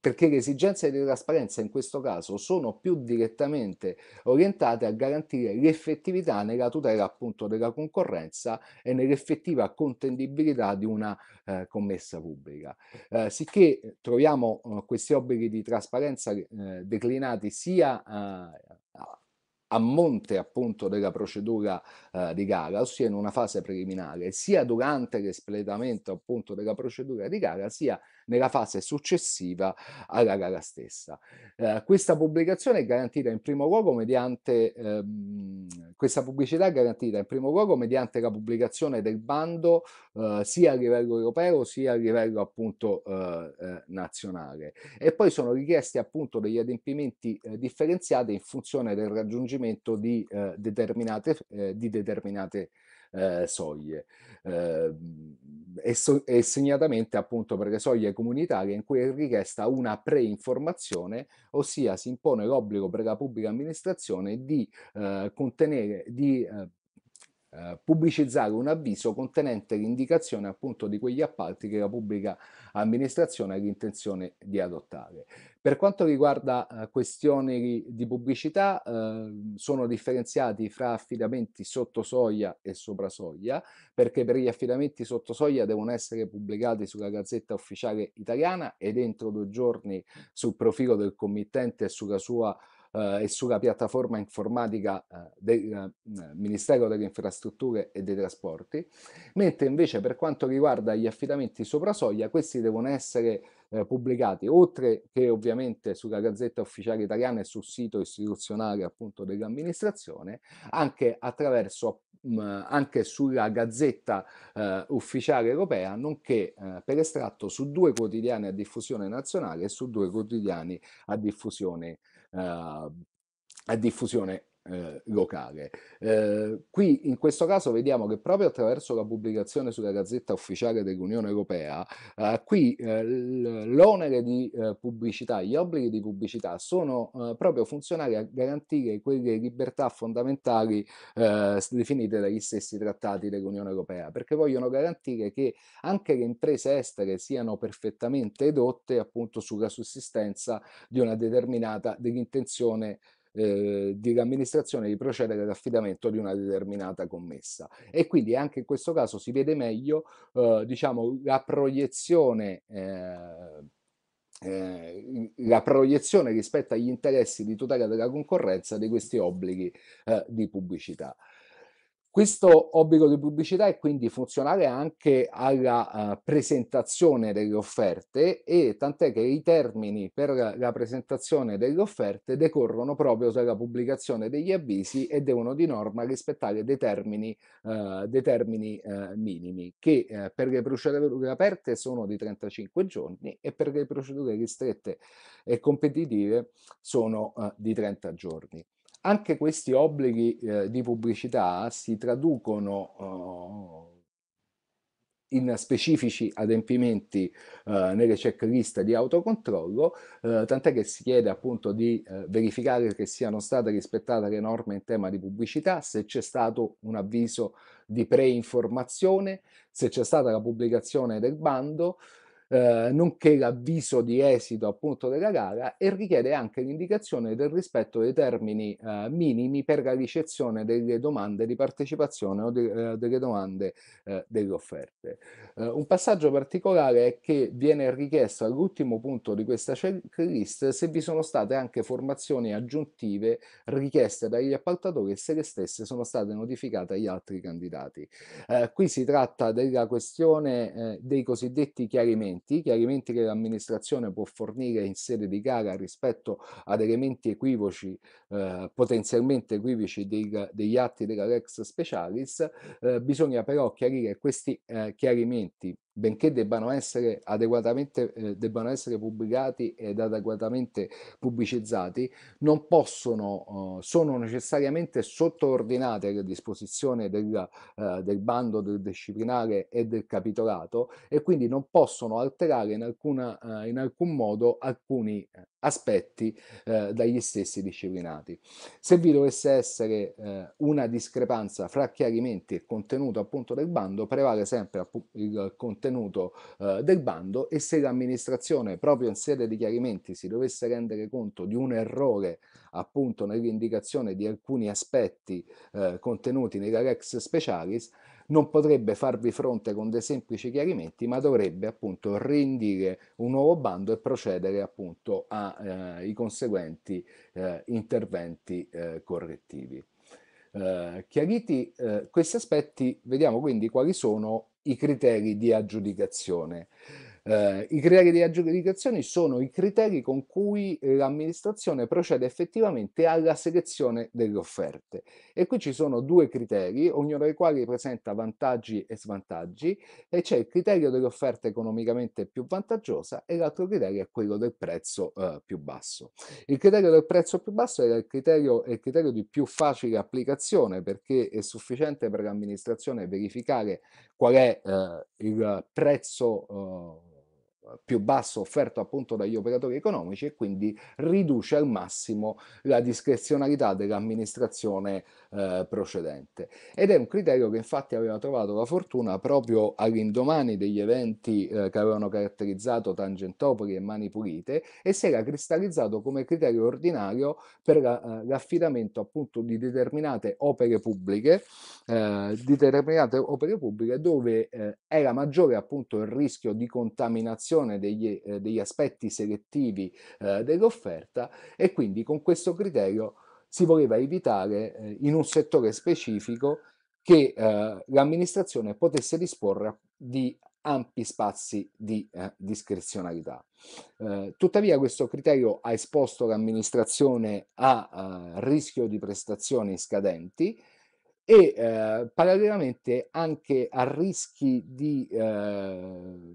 perché le esigenze di trasparenza in questo caso sono più direttamente orientate a garantire l'effettività nella tutela appunto della concorrenza e nell'effettiva contendibilità di una eh, commessa pubblica. Eh, sicché troviamo eh, questi obblighi di trasparenza eh, declinati sia a monte appunto della procedura eh, di gara, ossia in una fase preliminare, sia durante l'espletamento appunto della procedura di gara, sia nella fase successiva alla gara stessa. Eh, questa pubblicazione è garantita in primo luogo mediante ehm, questa pubblicità è garantita in primo luogo mediante la pubblicazione del bando eh, sia a livello europeo sia a livello appunto eh, eh nazionale e poi sono richiesti appunto degli adempimenti eh, differenziati in funzione del raggiungimento di eh, determinate di determinate determinate eh, soglie eh, e, so, e, segnatamente appunto per le soglie comunitarie in cui è richiesta una preinformazione, ossia si impone l'obbligo per la pubblica amministrazione di eh, contenere, di eh, eh, pubblicizzare un avviso contenente l'indicazione appunto di quegli appalti che la pubblica amministrazione ha l'intenzione di adottare. Per quanto riguarda eh, questioni di pubblicità, eh, sono differenziati fra affidamenti sotto soglia e sopra soglia, perché per gli affidamenti sotto soglia devono essere pubblicati sulla Gazzetta Ufficiale Italiana e entro due giorni sul profilo del committente e sulla sua eh, e sulla piattaforma informatica eh, del eh, mm, Ministero delle Infrastrutture e dei Trasporti, mentre invece per quanto riguarda gli affidamenti sopra soglia, questi devono essere eh, pubblicati, oltre che ovviamente sulla Gazzetta Ufficiale Italiana e sul sito istituzionale appunto dell'amministrazione, anche attraverso mh, mm, anche sulla Gazzetta eh, Ufficiale Europea, nonché eh, per estratto su due quotidiani a diffusione nazionale e su due quotidiani a diffusione Ehm, a diffusione eh, locale. Eh, qui in questo caso vediamo che proprio attraverso la pubblicazione sulla gazzetta ufficiale dell'Unione Europea, eh, qui eh, l'onere di eh, pubblicità, gli obblighi di pubblicità sono eh, proprio funzionali a garantire quelle libertà fondamentali definite dagli stessi trattati dell'Unione Europea, perché vogliono garantire che anche le imprese estere siano perfettamente edotte appunto sulla sussistenza di una determinata dell'intenzione eh, dell'amministrazione di procedere all'affidamento di una determinata commessa. E quindi anche in questo caso si vede meglio eh, diciamo, la proiezione. Eh, eh, la proiezione rispetto agli interessi di tutela della concorrenza di questi obblighi eh, di pubblicità. Questo obbligo di pubblicità è quindi funzionale anche alla uh, presentazione delle offerte e tant'è che i termini per la presentazione delle offerte decorrono proprio dalla pubblicazione degli avvisi e devono di norma rispettare dei termini, uh, dei termini uh, minimi che per le procedure aperte sono di 35 giorni e per le procedure ristrette e competitive sono di 30 giorni anche questi obblighi eh, di pubblicità si traducono eh, in specifici adempimenti eh, nelle checklist di autocontrollo, eh, tant'è che si chiede appunto di eh, verificare che siano state rispettate le norme in tema di pubblicità, se c'è stato un avviso di preinformazione, se c'è stata la pubblicazione del bando, eh, nonché l'avviso di esito appunto della gara e richiede anche l'indicazione del rispetto dei termini eh, minimi per la ricezione delle domande di partecipazione o de, eh, delle domande eh, delle offerte. Eh, un passaggio particolare è che viene richiesto all'ultimo punto di questa checklist se vi sono state anche formazioni aggiuntive richieste dagli appaltatori e se le stesse sono state notificate agli altri candidati. qui si tratta della questione dei cosiddetti chiarimenti chiarimenti, chiarimenti che l'amministrazione può fornire in sede di gara rispetto ad elementi equivoci, eh, potenzialmente equivoci dei, degli atti della Lex Specialis, eh, bisogna però chiarire questi eh, chiarimenti benché debbano essere adeguatamente eh, debbano essere pubblicati ed adeguatamente pubblicizzati, non possono, eh, sono necessariamente sottoordinate alle disposizioni del, eh, del bando del disciplinare e del capitolato e quindi non possono alterare in, alcuna, eh, in alcun modo alcuni eh, aspetti eh, dagli stessi disciplinati. Se vi dovesse essere una discrepanza fra chiarimenti e contenuto appunto del bando, prevale sempre il contenuto contenuto eh, del bando e se l'amministrazione proprio in sede di chiarimenti si dovesse rendere conto di un errore appunto nell'indicazione di alcuni aspetti eh, contenuti nella Rex Specialis, non potrebbe farvi fronte con dei semplici chiarimenti, ma dovrebbe appunto reindire un nuovo bando e procedere appunto ai eh, conseguenti eh, interventi eh, correttivi. Eh, chiariti eh, questi aspetti, vediamo quindi quali sono i criteri di aggiudicazione. Eh, I criteri di aggiudicazione sono i criteri con cui eh, l'amministrazione procede effettivamente alla selezione delle offerte e qui ci sono due criteri, ognuno dei quali presenta vantaggi e svantaggi e c'è il criterio dell'offerta economicamente più vantaggiosa e l'altro criterio è quello del prezzo eh, più basso. Il criterio del prezzo più basso è il criterio, è il criterio di più facile applicazione perché è sufficiente per l'amministrazione verificare qual è eh, il prezzo eh, più basso offerto appunto dagli operatori economici e quindi riduce al massimo la discrezionalità dell'amministrazione eh, procedente. Ed è un criterio che infatti aveva trovato la fortuna proprio all'indomani degli eventi eh, che avevano caratterizzato Tangentopoli e Mani Pulite e si era cristallizzato come criterio ordinario per la, eh, l'affidamento appunto di determinate opere pubbliche, eh, determinate opere pubbliche dove eh, era maggiore appunto il rischio di contaminazione valutazione degli, eh, degli aspetti selettivi eh, dell'offerta e quindi con questo criterio si voleva evitare eh, in un settore specifico che eh, l'amministrazione potesse disporre di ampi spazi di eh, discrezionalità. Eh, tuttavia questo criterio ha esposto l'amministrazione a, a rischio di prestazioni scadenti e eh, parallelamente anche a rischi di eh,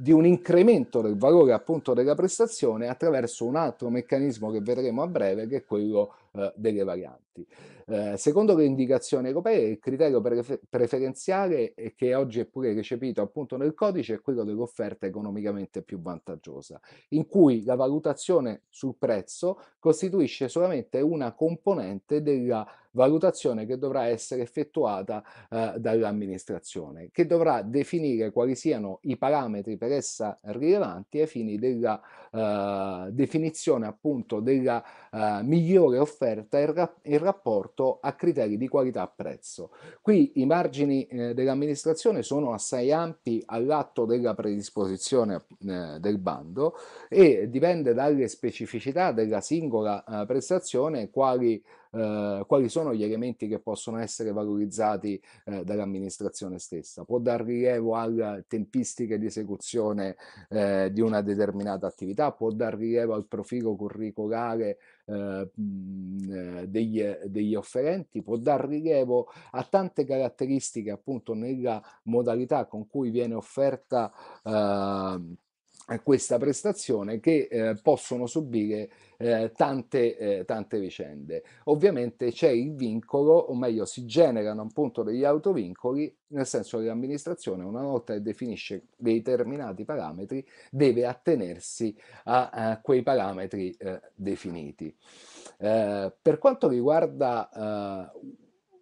di un incremento del valore appunto della prestazione attraverso un altro meccanismo che vedremo a breve che è quello eh, delle varianti. Eh, secondo le indicazioni europee il criterio preferenziale e che oggi è pure recepito appunto nel codice è quello dell'offerta economicamente più vantaggiosa in cui la valutazione sul prezzo costituisce solamente una componente della valutazione che dovrà essere effettuata eh, dall'amministrazione che dovrà definire quali siano i parametri per interessa rilevanti ai fini della eh, definizione appunto della eh, migliore offerta in, rapporto a criteri di qualità-prezzo. Qui i margini eh, dell'amministrazione sono assai ampi all'atto della predisposizione eh, del bando e dipende dalle specificità della singola eh, prestazione quali eh, quali sono gli elementi che possono essere valorizzati eh, dall'amministrazione stessa, può dar rilievo alla tempistica di esecuzione eh, di una determinata attività, può dar rilievo al profilo curricolare eh, eh, degli, degli, offerenti, può dar rilievo a tante caratteristiche appunto nella modalità con cui viene offerta ehm, questa prestazione che eh, possono subire eh, tante, eh, tante, vicende. Ovviamente c'è il vincolo, o meglio si generano appunto degli autovincoli, nel senso che l'amministrazione una volta che definisce determinati parametri deve attenersi a, a quei parametri eh, definiti. Eh, per quanto riguarda eh,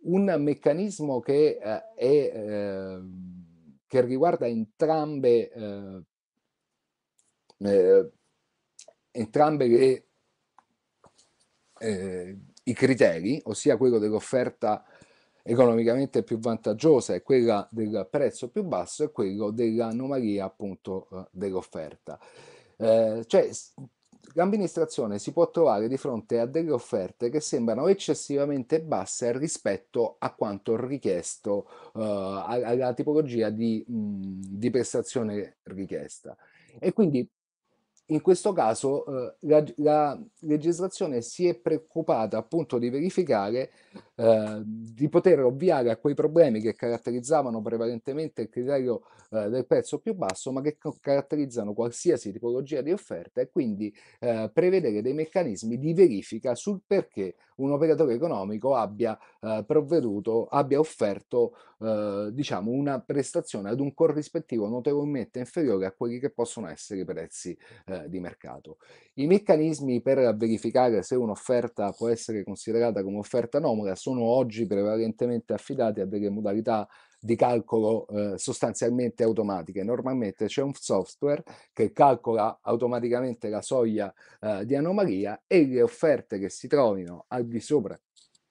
un meccanismo che, è, che riguarda entrambe entrambe le eh, i criteri, ossia quello dell'offerta economicamente più vantaggiosa e quella del prezzo più basso e quello dell'anomalia appunto eh, dell'offerta. Eh, cioè l'amministrazione si può trovare di fronte a delle offerte che sembrano eccessivamente basse rispetto a quanto richiesto, eh, alla tipologia di, mh, mm, di prestazione richiesta. E quindi in questo caso eh, la, la, legislazione si è preoccupata appunto di verificare eh, di poter ovviare a quei problemi che caratterizzavano prevalentemente il criterio eh, del prezzo più basso, ma che caratterizzano qualsiasi tipologia di offerta e quindi eh, prevedere dei meccanismi di verifica sul perché un operatore economico abbia eh, provveduto, abbia offerto eh, diciamo una prestazione ad un corrispettivo notevolmente inferiore a quelli che possono essere i prezzi eh, di mercato. I meccanismi per verificare se un'offerta può essere considerata come offerta anomala sono oggi prevalentemente affidati a delle modalità di calcolo eh, sostanzialmente automatiche. Normalmente c'è un software che calcola automaticamente la soglia eh, di anomalia e le offerte che si trovino al di sopra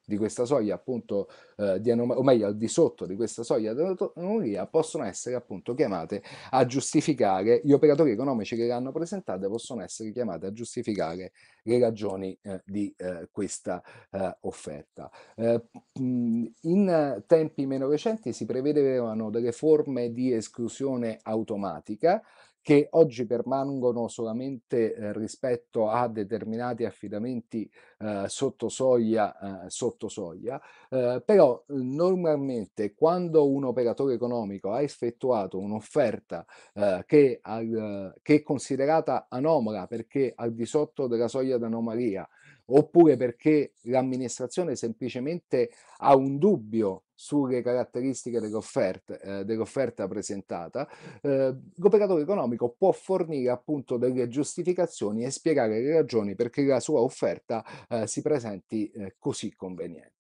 di questa soglia appunto eh, di anomalia, o meglio al di sotto di questa soglia di anomalia, possono essere appunto chiamate a giustificare, gli operatori economici che le hanno presentate possono essere chiamati a giustificare le ragioni eh, di eh, questa eh, offerta. Eh, in tempi meno recenti si prevedevano delle forme di esclusione automatica che oggi permangono solamente eh, rispetto a determinati affidamenti eh, sotto soglia, eh, sotto soglia. Eh, però eh, normalmente quando un operatore economico ha effettuato un'offerta eh, che, al, che è considerata anomala perché al di sotto della soglia d'anomalia, oppure perché l'amministrazione semplicemente ha un dubbio sulle caratteristiche dell'offerta, eh, presentata, eh, l'operatore economico può fornire appunto delle giustificazioni e spiegare le ragioni perché la sua offerta eh, si presenti eh, così conveniente.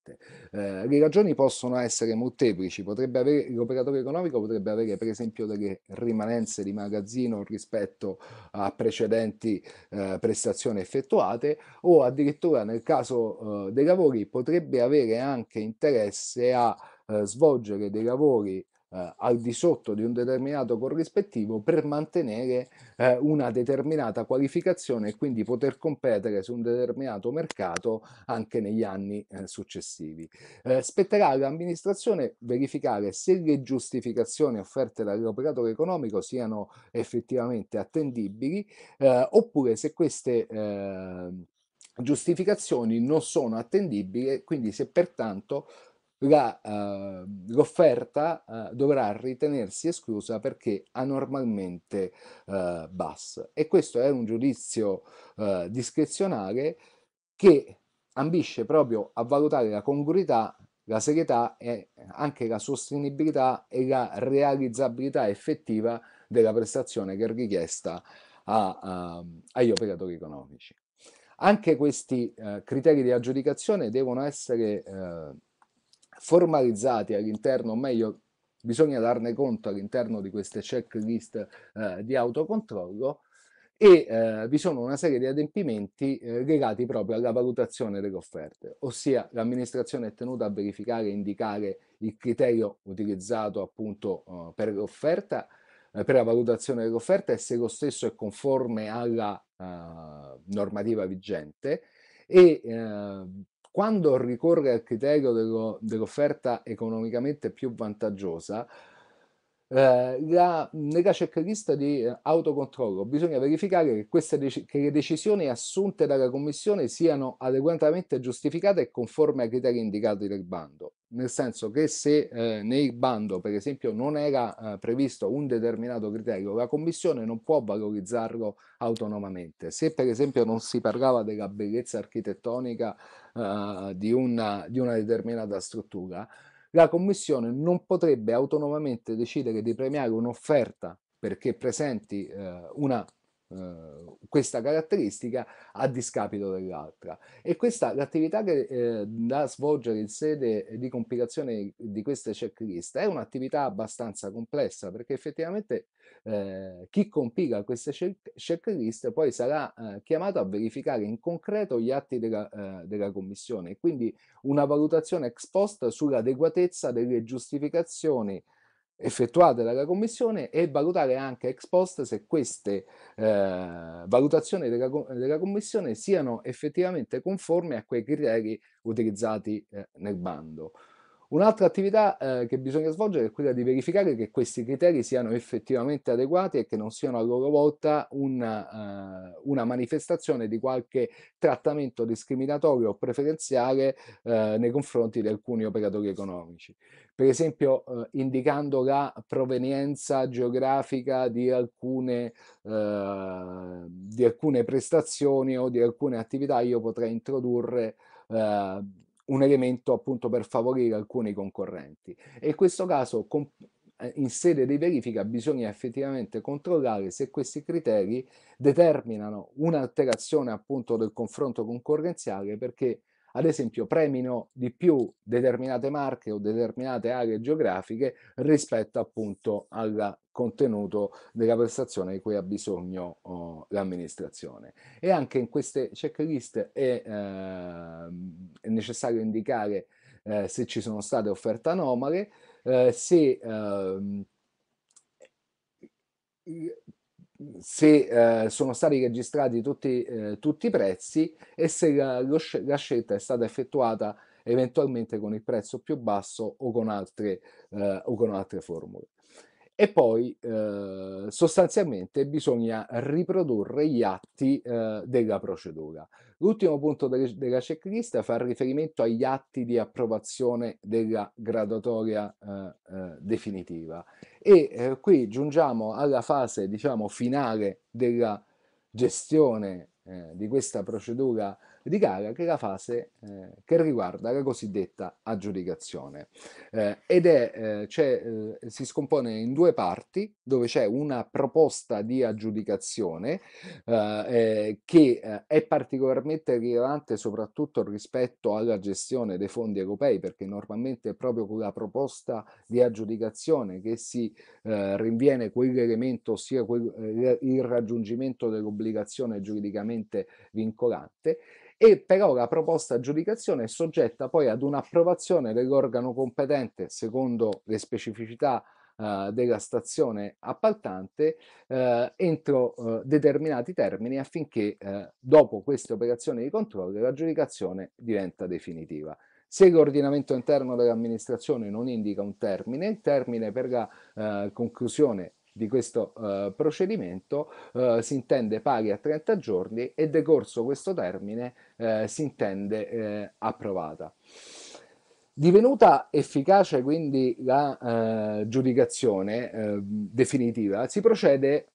Eh, le ragioni possono essere molteplici, potrebbe avere, l'operatore economico potrebbe avere per esempio delle rimanenze di magazzino rispetto a precedenti eh, prestazioni effettuate o addirittura nel caso dei lavori potrebbe avere anche interesse a eh, svolgere dei lavori eh, al di sotto di un determinato corrispettivo per mantenere eh, una determinata qualificazione e quindi poter competere su un determinato mercato anche negli anni eh, successivi. Eh, spetterà all'amministrazione verificare se le giustificazioni offerte dall'operatore economico siano effettivamente attendibili eh, oppure se queste ehm, giustificazioni non sono attendibili, quindi se pertanto Ehm, l'offerta uh, uh, dovrà ritenersi esclusa perché anormalmente uh, bassa. E questo è un giudizio eh, discrezionale che ambisce proprio a valutare la congruità, la serietà e anche la sostenibilità e la realizzabilità effettiva della prestazione che è richiesta a, a, ehm, agli operatori economici. Anche questi criteri di aggiudicazione devono essere formalizzati all'interno, o meglio, bisogna darne conto all'interno di queste checklist eh, di autocontrollo e eh, vi sono una serie di adempimenti eh, legati proprio alla valutazione delle offerte, ossia l'amministrazione è tenuta a verificare e indicare il criterio utilizzato appunto eh, per l'offerta, eh, per la valutazione dell'offerta e se lo stesso è conforme alla eh, normativa vigente e quando ricorre al criterio dello, dell'offerta economicamente più vantaggiosa, eh, la, nella checklist di eh, autocontrollo bisogna verificare che, queste dec- che le decisioni assunte dalla Commissione siano adeguatamente giustificate e conformi ai criteri indicati del bando. Nel senso che se eh, nel bando, per esempio, non era eh, previsto un determinato criterio, la Commissione non può valorizzarlo autonomamente. Se per esempio non si parlava della bellezza architettonica eh, di una, di una determinata struttura, la Commissione non potrebbe autonomamente decidere di premiare un'offerta perché presenti eh, una eh, questa caratteristica a discapito dell'altra e questa l'attività che, eh, da svolgere in sede di compilazione di queste checklist è un'attività abbastanza complessa perché effettivamente eh, chi compila queste checklist poi sarà eh, chiamato a verificare in concreto gli atti della, eh, della commissione e quindi una valutazione ex post sull'adeguatezza delle giustificazioni effettuate dalla Commissione e valutare anche ex post se queste eh, valutazioni della, della, Commissione siano effettivamente conformi a quei criteri utilizzati eh, nel bando. Un'altra attività eh, che bisogna svolgere è quella di verificare che questi criteri siano effettivamente adeguati e che non siano a loro volta una, eh, una manifestazione di qualche trattamento discriminatorio o preferenziale eh, nei confronti di alcuni operatori economici per esempio eh, indicando la provenienza geografica di alcune, eh, di alcune, prestazioni o di alcune attività, io potrei introdurre eh, un elemento appunto per favorire alcuni concorrenti. E in questo caso eh, in sede di verifica bisogna effettivamente controllare se questi criteri determinano un'alterazione appunto del confronto concorrenziale perché ad esempio premino di più determinate marche o determinate aree geografiche rispetto appunto al contenuto della prestazione di cui ha bisogno oh, l'amministrazione. E anche in queste checklist è, eh, è necessario indicare eh, se ci sono state offerte anomale, eh, se ehm, se eh, sono stati registrati tutti, eh, tutti i prezzi e se la, lo, la, scelta è stata effettuata eventualmente con il prezzo più basso o con altre, eh, o con altre formule e poi eh, sostanzialmente bisogna riprodurre gli atti eh, della procedura. L'ultimo punto de- della checklist fa riferimento agli atti di approvazione della graduatoria eh, eh definitiva e eh, qui giungiamo alla fase diciamo finale della gestione eh, di questa procedura di gara, che è la fase eh, che riguarda la cosiddetta aggiudicazione. Eh, ed è, cioè, si scompone in due parti, dove c'è una proposta di aggiudicazione eh, che è particolarmente rilevante soprattutto rispetto alla gestione dei fondi europei, perché normalmente è proprio con la proposta di aggiudicazione che si rinviene quell'elemento, ossia quel, il raggiungimento dell'obbligazione giuridicamente vincolante e però la proposta a giudicazione è soggetta poi ad un'approvazione dell'organo competente secondo le specificità eh, della stazione appaltante eh, entro eh, determinati termini affinché eh, dopo queste operazioni di controllo l'aggiudicazione diventa definitiva. Se l'ordinamento interno dell'amministrazione non indica un termine, il termine per la eh, conclusione di questo eh, procedimento eh, si intende pari a 30 giorni e decorso questo termine eh, si intende eh, approvata. Divenuta efficace quindi la eh, giudicazione eh, definitiva, si procede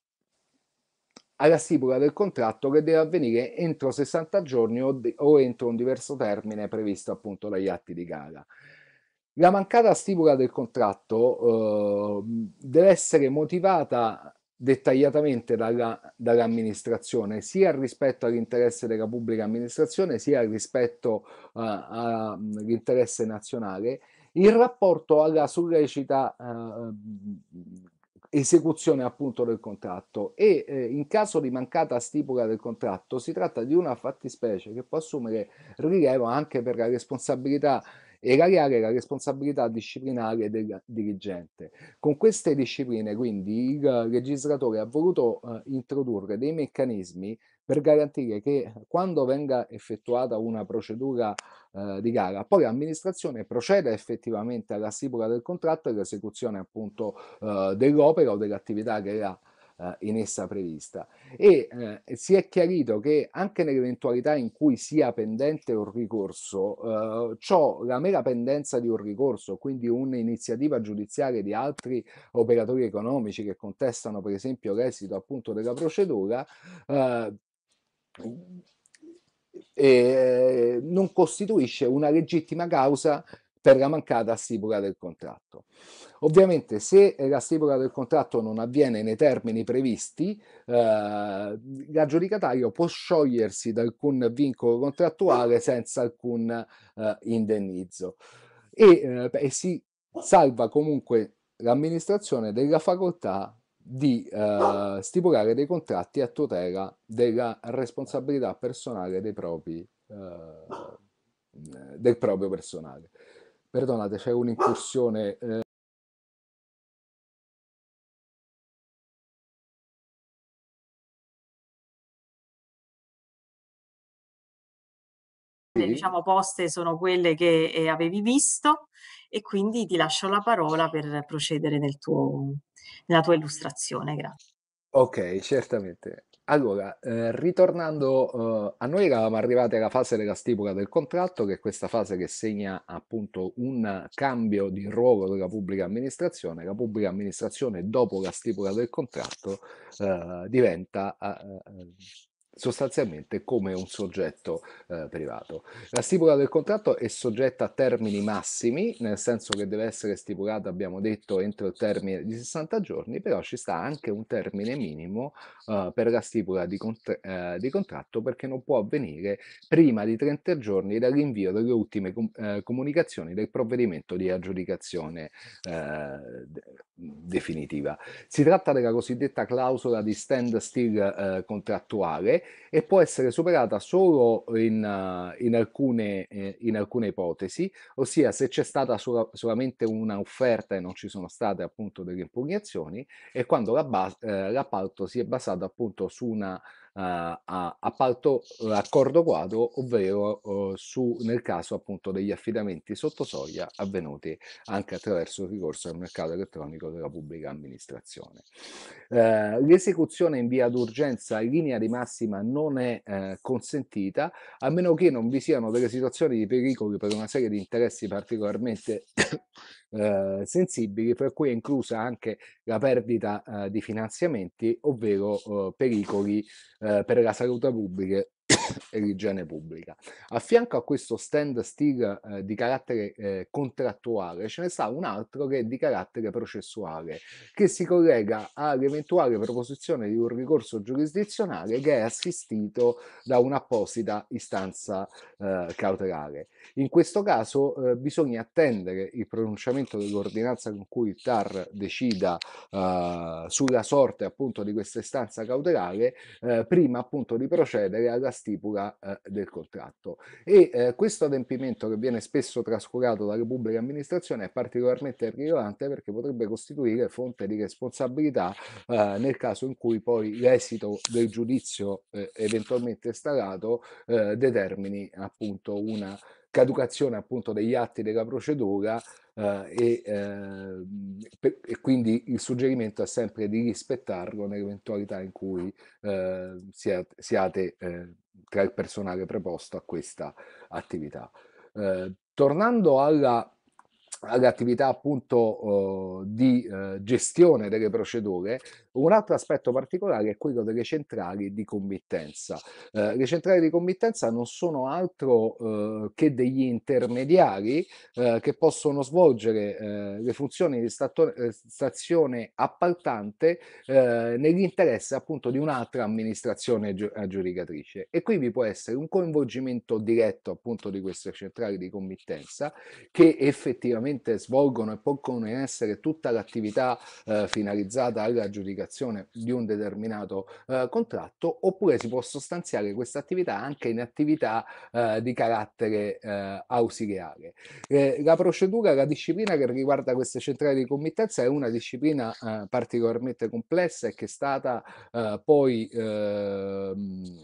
alla stipula del contratto che deve avvenire entro 60 giorni o, o entro un diverso termine previsto appunto dagli atti di gara. La mancata stipula del contratto eh, deve essere motivata dettagliatamente dalla, dall'amministrazione, sia rispetto all'interesse della pubblica amministrazione, sia rispetto uh, all'interesse nazionale, in rapporto alla sollecita uh, esecuzione appunto del contratto e eh, in caso di mancata stipula del contratto si tratta di una fattispecie che può assumere rilievo anche per la responsabilità erariale è la responsabilità disciplinare del dirigente. Con queste discipline quindi il legislatore ha voluto eh, introdurre dei meccanismi per garantire che eh, quando venga effettuata una procedura eh, di gara, poi l'amministrazione proceda effettivamente alla stipula del contratto e all'esecuzione appunto eh, dell'opera o dell'attività che era eh, in essa prevista. E eh, si è chiarito che anche nell'eventualità in cui sia pendente un ricorso, eh, ciò, la mera pendenza di un ricorso, quindi un'iniziativa giudiziaria di altri operatori economici che contestano per esempio l'esito appunto della procedura, eh, non costituisce una legittima causa per la mancata stipula del contratto. Ovviamente se la stipula del contratto non avviene nei termini previsti, eh, l'aggiudicatario può sciogliersi da alcun vincolo contrattuale senza alcun eh, indennizzo e, eh, e, si salva comunque l'amministrazione della facoltà di eh, stipulare dei contratti a tutela della responsabilità personale dei propri, eh, del proprio personale. Perdonate, c'è un'incursione. Eh, le diciamo, poste sono quelle che eh, avevi visto e quindi ti lascio la parola per procedere nel tuo, nella tua illustrazione. Grazie. Ok, certamente. Allora, eh, ritornando eh, a noi, eravamo arrivati alla fase della stipula del contratto, che è questa fase che segna appunto un cambio di ruolo della pubblica amministrazione. La pubblica amministrazione, dopo la stipula del contratto, eh, diventa eh, eh, sostanzialmente come un soggetto eh, privato. La stipula del contratto è soggetta a termini massimi, nel senso che deve essere stipulata, abbiamo detto, entro il termine di 60 giorni, però ci sta anche un termine minimo eh, per la stipula di, contr eh, di, contratto perché non può avvenire prima di 30 giorni dall'invio delle ultime com eh, comunicazioni del provvedimento di aggiudicazione eh, definitiva. Si tratta della cosiddetta clausola di stand still eh, contrattuale, e può essere superata solo in, uh, in, alcune, eh, in alcune, ipotesi, ossia se c'è stata sola, solamente un'offerta e non ci sono state appunto delle impugnazioni e quando la bas- eh, l'appalto si è basato appunto su una a, a parto, a accordo eh, quadro, ovvero eh, su, nel caso appunto degli affidamenti sotto soglia avvenuti anche attraverso il ricorso al mercato elettronico della pubblica amministrazione. Eh, l'esecuzione in via d'urgenza in linea di massima non è consentita a meno che non vi siano delle situazioni di pericoli per una serie di interessi particolarmente eh, sensibili, fra cui è inclusa anche la perdita eh, di finanziamenti, ovvero eh, pericoli eh, per la salute pubblica e l'igiene pubblica. A fianco a questo stand still eh, di carattere eh, contrattuale ce ne sta un altro che è di carattere processuale, che si collega all'eventuale proposizione di un ricorso giurisdizionale che è assistito da un'apposita istanza eh, cautelare. In questo caso eh, bisogna attendere il pronunciamento dell'ordinanza con cui il TAR decida eh, sulla sorte appunto di questa istanza cautelare eh, prima appunto di procedere alla stipula stipula eh, del contratto. E eh, questo adempimento che viene spesso trascurato dalle pubbliche amministrazioni è particolarmente rilevante perché potrebbe costituire fonte di responsabilità eh, nel caso in cui poi l'esito del giudizio eh, eventualmente installato eh, determini appunto una caducazione appunto degli atti della procedura eh, e, eh, per, e, quindi il suggerimento è sempre di rispettarlo nell'eventualità in cui eh, siate, siate eh, tra il personale preposto a questa attività. Eh, tornando alla all'attività appunto eh, di eh, gestione delle procedure, un altro aspetto particolare è quello delle centrali di committenza. Eh, le centrali di committenza non sono altro eh, che degli intermediari eh, che possono svolgere eh, le funzioni di stazione appaltante nell'interesse appunto di un'altra amministrazione aggi- aggiudicatrice e qui vi può essere un coinvolgimento diretto appunto di queste centrali di committenza che effettivamente veramente svolgono e pongono in essere tutta l'attività eh, finalizzata all'aggiudicazione di un determinato eh, contratto, oppure si può sostanziare questa attività anche in attività eh, di carattere eh, ausiliare. Eh, la procedura, la disciplina che riguarda queste centrali di committenza è una disciplina eh, particolarmente complessa e che è stata poi ehm,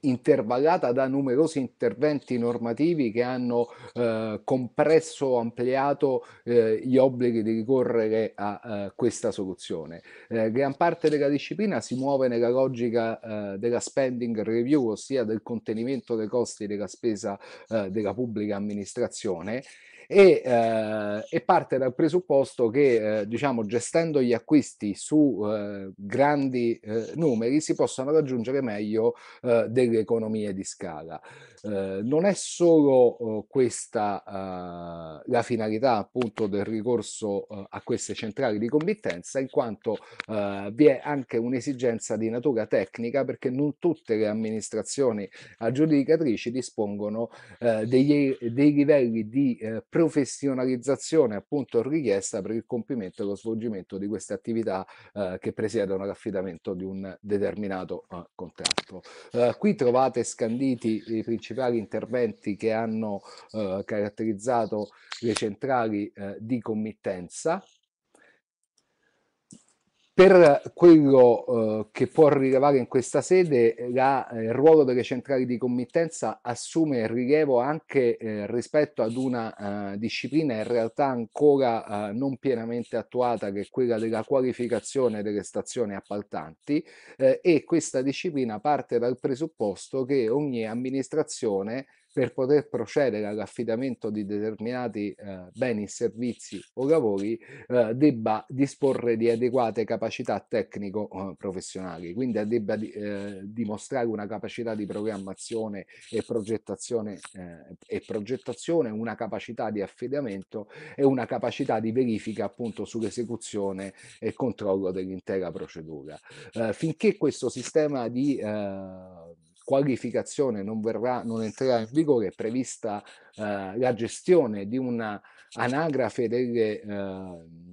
intervallata da numerosi interventi normativi che hanno eh, compresso o ampliato eh, gli obblighi di ricorrere a, a eh, questa soluzione. Eh, gran parte della disciplina si muove nella logica eh, della spending review, ossia del contenimento dei costi della spesa eh, della pubblica amministrazione e, eh, e parte dal presupposto che eh, diciamo, gestendo gli acquisti su eh, grandi eh, numeri si possano raggiungere meglio eh, delle economie di scala. Eh, non è solo questa la finalità appunto del ricorso a queste centrali di committenza, in quanto vi è anche un'esigenza di natura tecnica perché non tutte le amministrazioni aggiudicatrici dispongono degli, dei livelli di eh, professionalizzazione appunto richiesta per il compimento e lo svolgimento di queste attività eh, che presiedono l'affidamento di un determinato eh, contratto. Eh, qui trovate scanditi i principali interventi che hanno eh, caratterizzato le centrali eh, di committenza per quello eh, che può rilevare in questa sede, eh, la, eh, il ruolo delle centrali di committenza assume rilievo anche eh, rispetto ad una eh, disciplina in realtà ancora eh, non pienamente attuata, che è quella della qualificazione delle stazioni appaltanti, e questa disciplina parte dal presupposto che ogni amministrazione per poter procedere all'affidamento di determinati eh, beni, servizi o lavori eh, debba disporre di adeguate capacità tecnico-professionali, eh, quindi debba eh, dimostrare una capacità di programmazione e progettazione, eh, e progettazione, una capacità di affidamento e una capacità di verifica appunto sull'esecuzione e controllo dell'intera procedura. Eh, finché questo sistema di qualificazione non, verrà, non entrerà in vigore, è prevista eh, la gestione di una anagrafe delle, eh,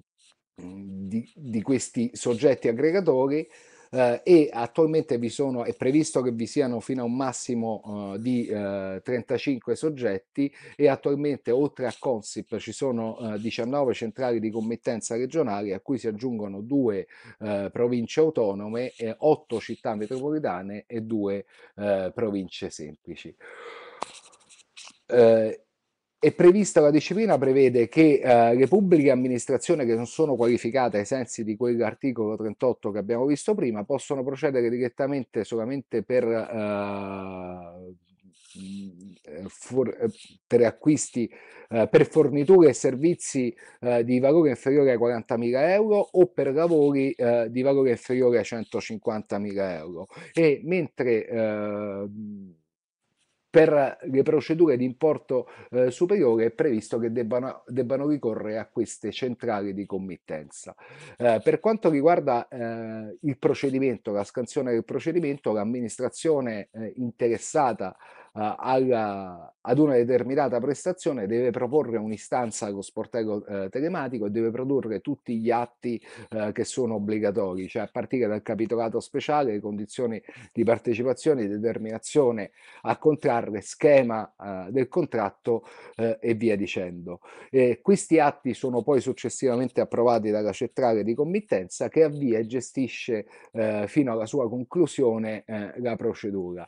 di, di, questi soggetti aggregatori eh, e attualmente vi sono, è previsto che vi siano fino a un massimo eh, di eh, 35 soggetti e attualmente oltre a Consip ci sono 19 eh, centrali di committenza regionali a cui si aggiungono due eh, province autonome, 8 città metropolitane e due eh, province semplici. Eh, è prevista la disciplina prevede che eh, le pubbliche amministrazioni che non sono qualificate ai sensi di quell'articolo 38 che abbiamo visto prima possono procedere direttamente solamente per, eh, mm, for, per acquisti eh, per forniture e servizi eh, di valore inferiore ai 40.000 euro o per lavori eh, di valore inferiore ai 150.000 euro e mentre eh, per le procedure di importo eh, superiore è previsto che debbano, debbano, ricorrere a queste centrali di committenza. Eh, per quanto riguarda eh, il procedimento, la scansione del procedimento, l'amministrazione eh, interessata alla, ad una determinata prestazione deve proporre un'istanza allo sportello eh, telematico e deve produrre tutti gli atti eh, che sono obbligatori, cioè a partire dal capitolato speciale, condizioni di partecipazione, determinazione a contrarre, schema eh, del contratto eh, e via dicendo. questi atti sono poi successivamente approvati dalla centrale di committenza che avvia e gestisce eh, fino alla sua conclusione eh, la procedura,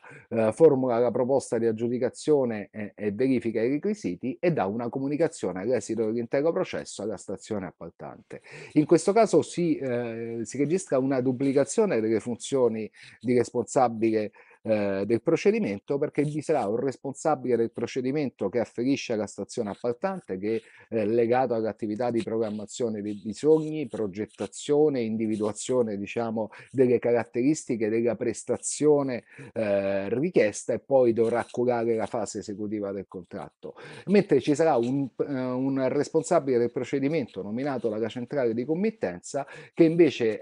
formula la proposta richiesta di aggiudicazione e, e verifica dei requisiti e dà una comunicazione all'esito dell'intero processo alla stazione appaltante. In questo caso si, eh, si registra una duplicazione delle funzioni di responsabile eh, del procedimento perché vi sarà un responsabile del procedimento che afferisce alla stazione appaltante che è legato all'attività di programmazione dei bisogni, progettazione, individuazione diciamo, delle caratteristiche della prestazione eh, richiesta e poi dovrà curare la fase esecutiva del contratto. Mentre ci sarà un, eh, un responsabile del procedimento nominato dalla centrale di committenza che invece eh,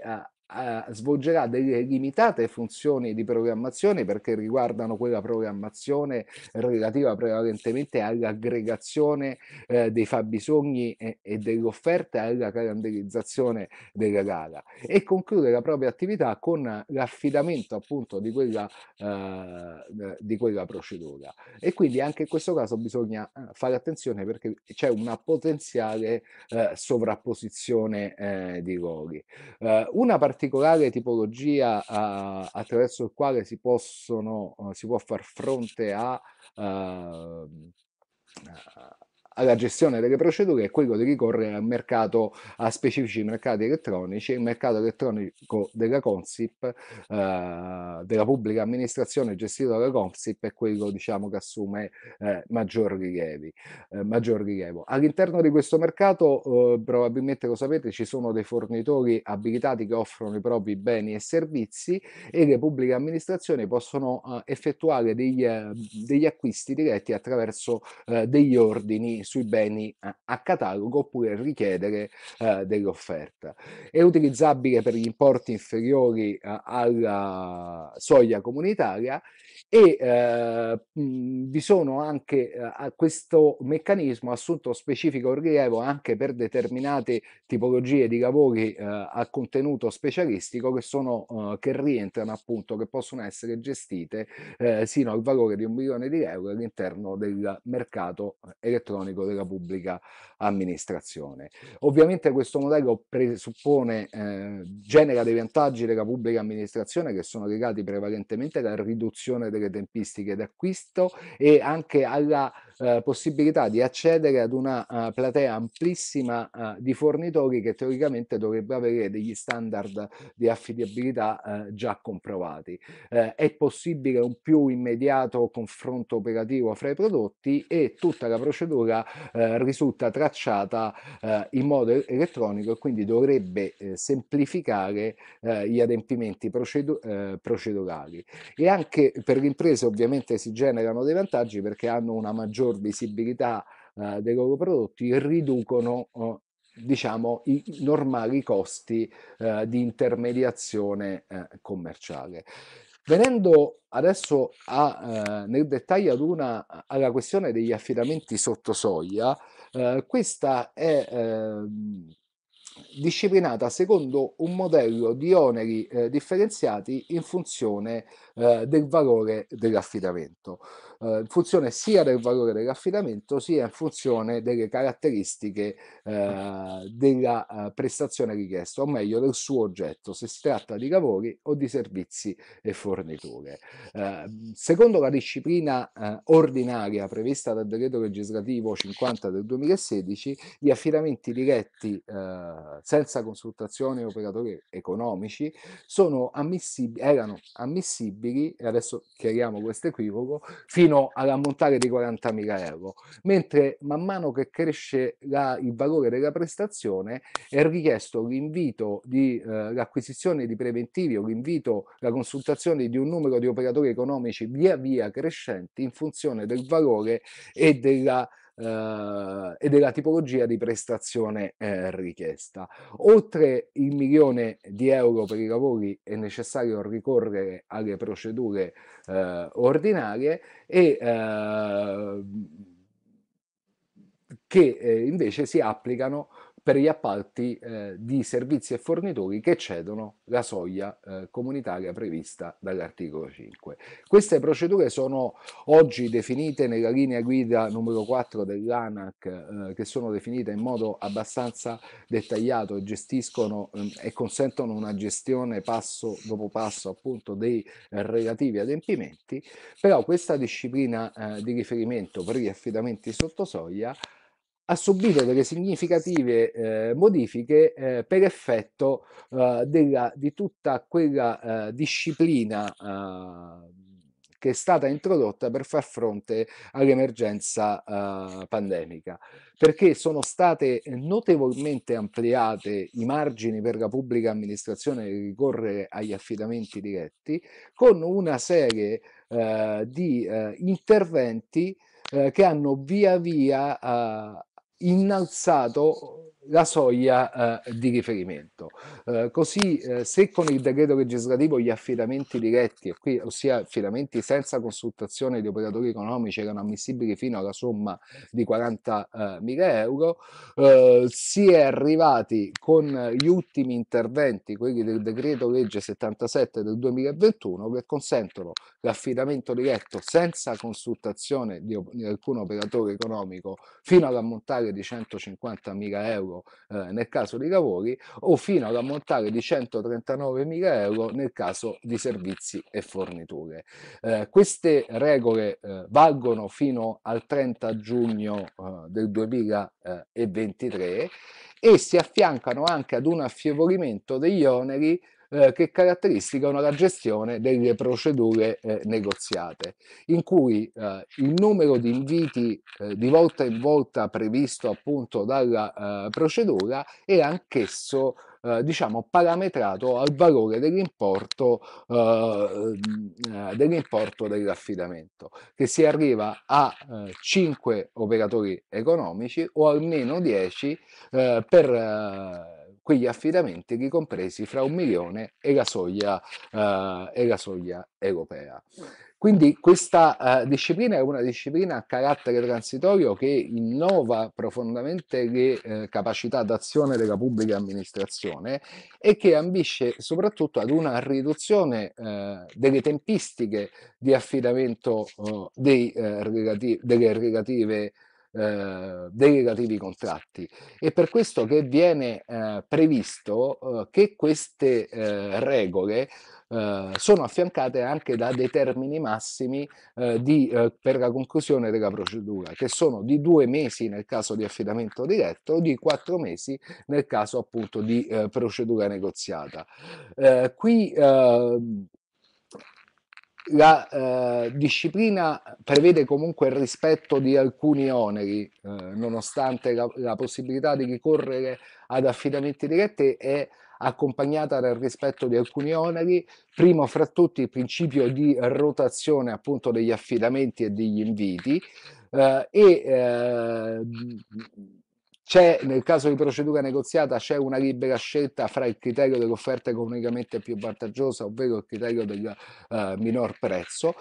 eh, svolgerà delle limitate funzioni di programmazione perché riguardano quella programmazione relativa prevalentemente all'aggregazione eh, dei fabbisogni e, e dell'offerta alla calendarizzazione della gara e conclude la propria attività con l'affidamento appunto di quella, eh, di quella procedura e quindi anche in questo caso bisogna eh, fare attenzione perché c'è una potenziale eh, sovrapposizione eh, di ruoli. una partita particolare tipologia uh, attraverso il quale si, possono, uh, si può far fronte a, uh, alla gestione delle procedure è quello di ricorrere al mercato, a specifici mercati elettronici, il mercato elettronico della Consip, eh, della pubblica amministrazione gestito dalla Consip è quello diciamo, che assume eh, maggior, rilevi, eh, rilievo. All'interno di questo mercato, eh, probabilmente lo sapete, ci sono dei fornitori abilitati che offrono i propri beni e servizi e le pubbliche amministrazioni possono eh, effettuare degli, eh, degli acquisti diretti attraverso degli ordini sui beni a, a catalogo oppure richiedere eh, dell'offerta. È utilizzabile per gli importi inferiori eh, alla soglia comunitaria e eh, vi sono anche eh, questo meccanismo assunto specifico rilievo anche per determinate tipologie di lavori eh, a contenuto specialistico che, sono, eh, che rientrano appunto, che possono essere gestite eh, sino al valore di un milione di euro all'interno del mercato elettronico della pubblica amministrazione. Ovviamente questo modello presuppone, eh, genera dei vantaggi della pubblica amministrazione che sono legati prevalentemente alla riduzione delle tempistiche d'acquisto e anche alla eh, possibilità di accedere ad una uh, platea amplissima uh, di fornitori che teoricamente dovrebbe avere degli standard di affidabilità uh, già comprovati. è possibile un più immediato confronto operativo fra i prodotti e tutta la procedura risulta tracciata in modo elettronico e quindi dovrebbe semplificare gli adempimenti procedur procedurali. E anche per le imprese ovviamente si generano dei vantaggi perché hanno una maggiore maggior visibilità eh, dei loro prodotti riducono eh, diciamo, i normali costi eh, di intermediazione eh, commerciale. Venendo adesso a, eh, nel dettaglio ad una, alla questione degli affidamenti sotto soglia, eh, questa è ehm, disciplinata secondo un modello di oneri eh, differenziati in funzione eh, del valore dell'affidamento eh, in funzione sia del valore dell'affidamento sia in funzione delle caratteristiche eh, della eh, prestazione richiesta, o meglio del suo oggetto, se si tratta di lavori o di servizi e forniture. Eh, secondo la disciplina eh, ordinaria prevista dal decreto legislativo 50 del 2016, gli affidamenti diretti eh, senza consultazione operatori economici sono ammissibili, erano ammissibili, e adesso chiariamo questo equivoco, fino fino all'ammontare di 40.000 euro, mentre man mano che cresce la, il valore della prestazione è richiesto l'invito di eh, l'acquisizione di preventivi o l'invito, la consultazione di un numero di operatori economici via via crescenti in funzione del valore e della eh, e della tipologia di prestazione eh, richiesta. Oltre il milione di euro per i lavori è necessario ricorrere alle procedure eh, ordinarie e eh, che eh, invece si applicano per gli appalti eh, di servizi e fornitori che cedono la soglia eh, comunitaria prevista dall'articolo 5. Queste procedure sono oggi definite nella linea guida numero 4 dell'ANAC, eh, che sono definite in modo abbastanza dettagliato e gestiscono ehm, e consentono una gestione passo dopo passo appunto dei relativi adempimenti, però questa disciplina eh, di riferimento per gli affidamenti sotto soglia ha subito delle significative eh, modifiche eh, per effetto eh, della, di tutta quella eh, disciplina eh, che è stata introdotta per far fronte all'emergenza eh, pandemica, perché sono state notevolmente ampliate i margini per la pubblica amministrazione di ricorrere agli affidamenti diretti, con una serie di interventi che hanno via via uh, innalzato la soglia eh, di riferimento. Eh, così, eh, se con il decreto legislativo gli affidamenti diretti, ossia affidamenti senza consultazione di operatori economici, erano ammissibili fino alla somma di 40.000 eh, euro, eh, si è arrivati con gli ultimi interventi, quelli del decreto legge 77 del 2021, che consentono l'affidamento diretto senza consultazione di, di alcun operatore economico fino all'ammontare di 150.000 euro euro eh, nel caso di lavori o fino ad ammontare di 139.000 euro nel caso di servizi e forniture. Eh, queste regole eh, valgono fino al 30 giugno eh, del 2023 e si affiancano anche ad un affievolimento degli oneri eh, che caratteristicano la gestione delle procedure eh, negoziate, in cui eh, il numero di inviti eh, di volta in volta previsto appunto dalla eh, procedura è anch'esso eh, diciamo parametrato al valore dell'importo, dell'importo dell'affidamento, che si arriva a 5 operatori economici o almeno 10 per quegli affidamenti ricompresi fra un milione e la soglia, eh, e la soglia europea. Quindi questa eh, disciplina è una disciplina a carattere transitorio che innova profondamente le eh, capacità d'azione della pubblica amministrazione e che ambisce soprattutto ad una riduzione eh, delle tempistiche di affidamento eh, dei, eh, relati delle relative eh, dei relativi contratti. E per questo che viene eh, previsto eh, che queste eh, regole eh, sono affiancate anche da dei termini massimi eh, di, per la conclusione della procedura, che sono di due mesi nel caso di affidamento diretto, di quattro mesi nel caso appunto di procedura negoziata. qui ehm, la eh, disciplina prevede comunque il rispetto di alcuni oneri, eh, nonostante la, la, possibilità di ricorrere ad affidamenti diretti è accompagnata dal rispetto di alcuni oneri, primo fra tutti il principio di rotazione appunto degli affidamenti e degli inviti eh, e eh, c'è, nel caso di procedura negoziata, c'è una libera scelta fra il criterio dell'offerta economicamente più vantaggiosa, ovvero il criterio del eh, minor prezzo.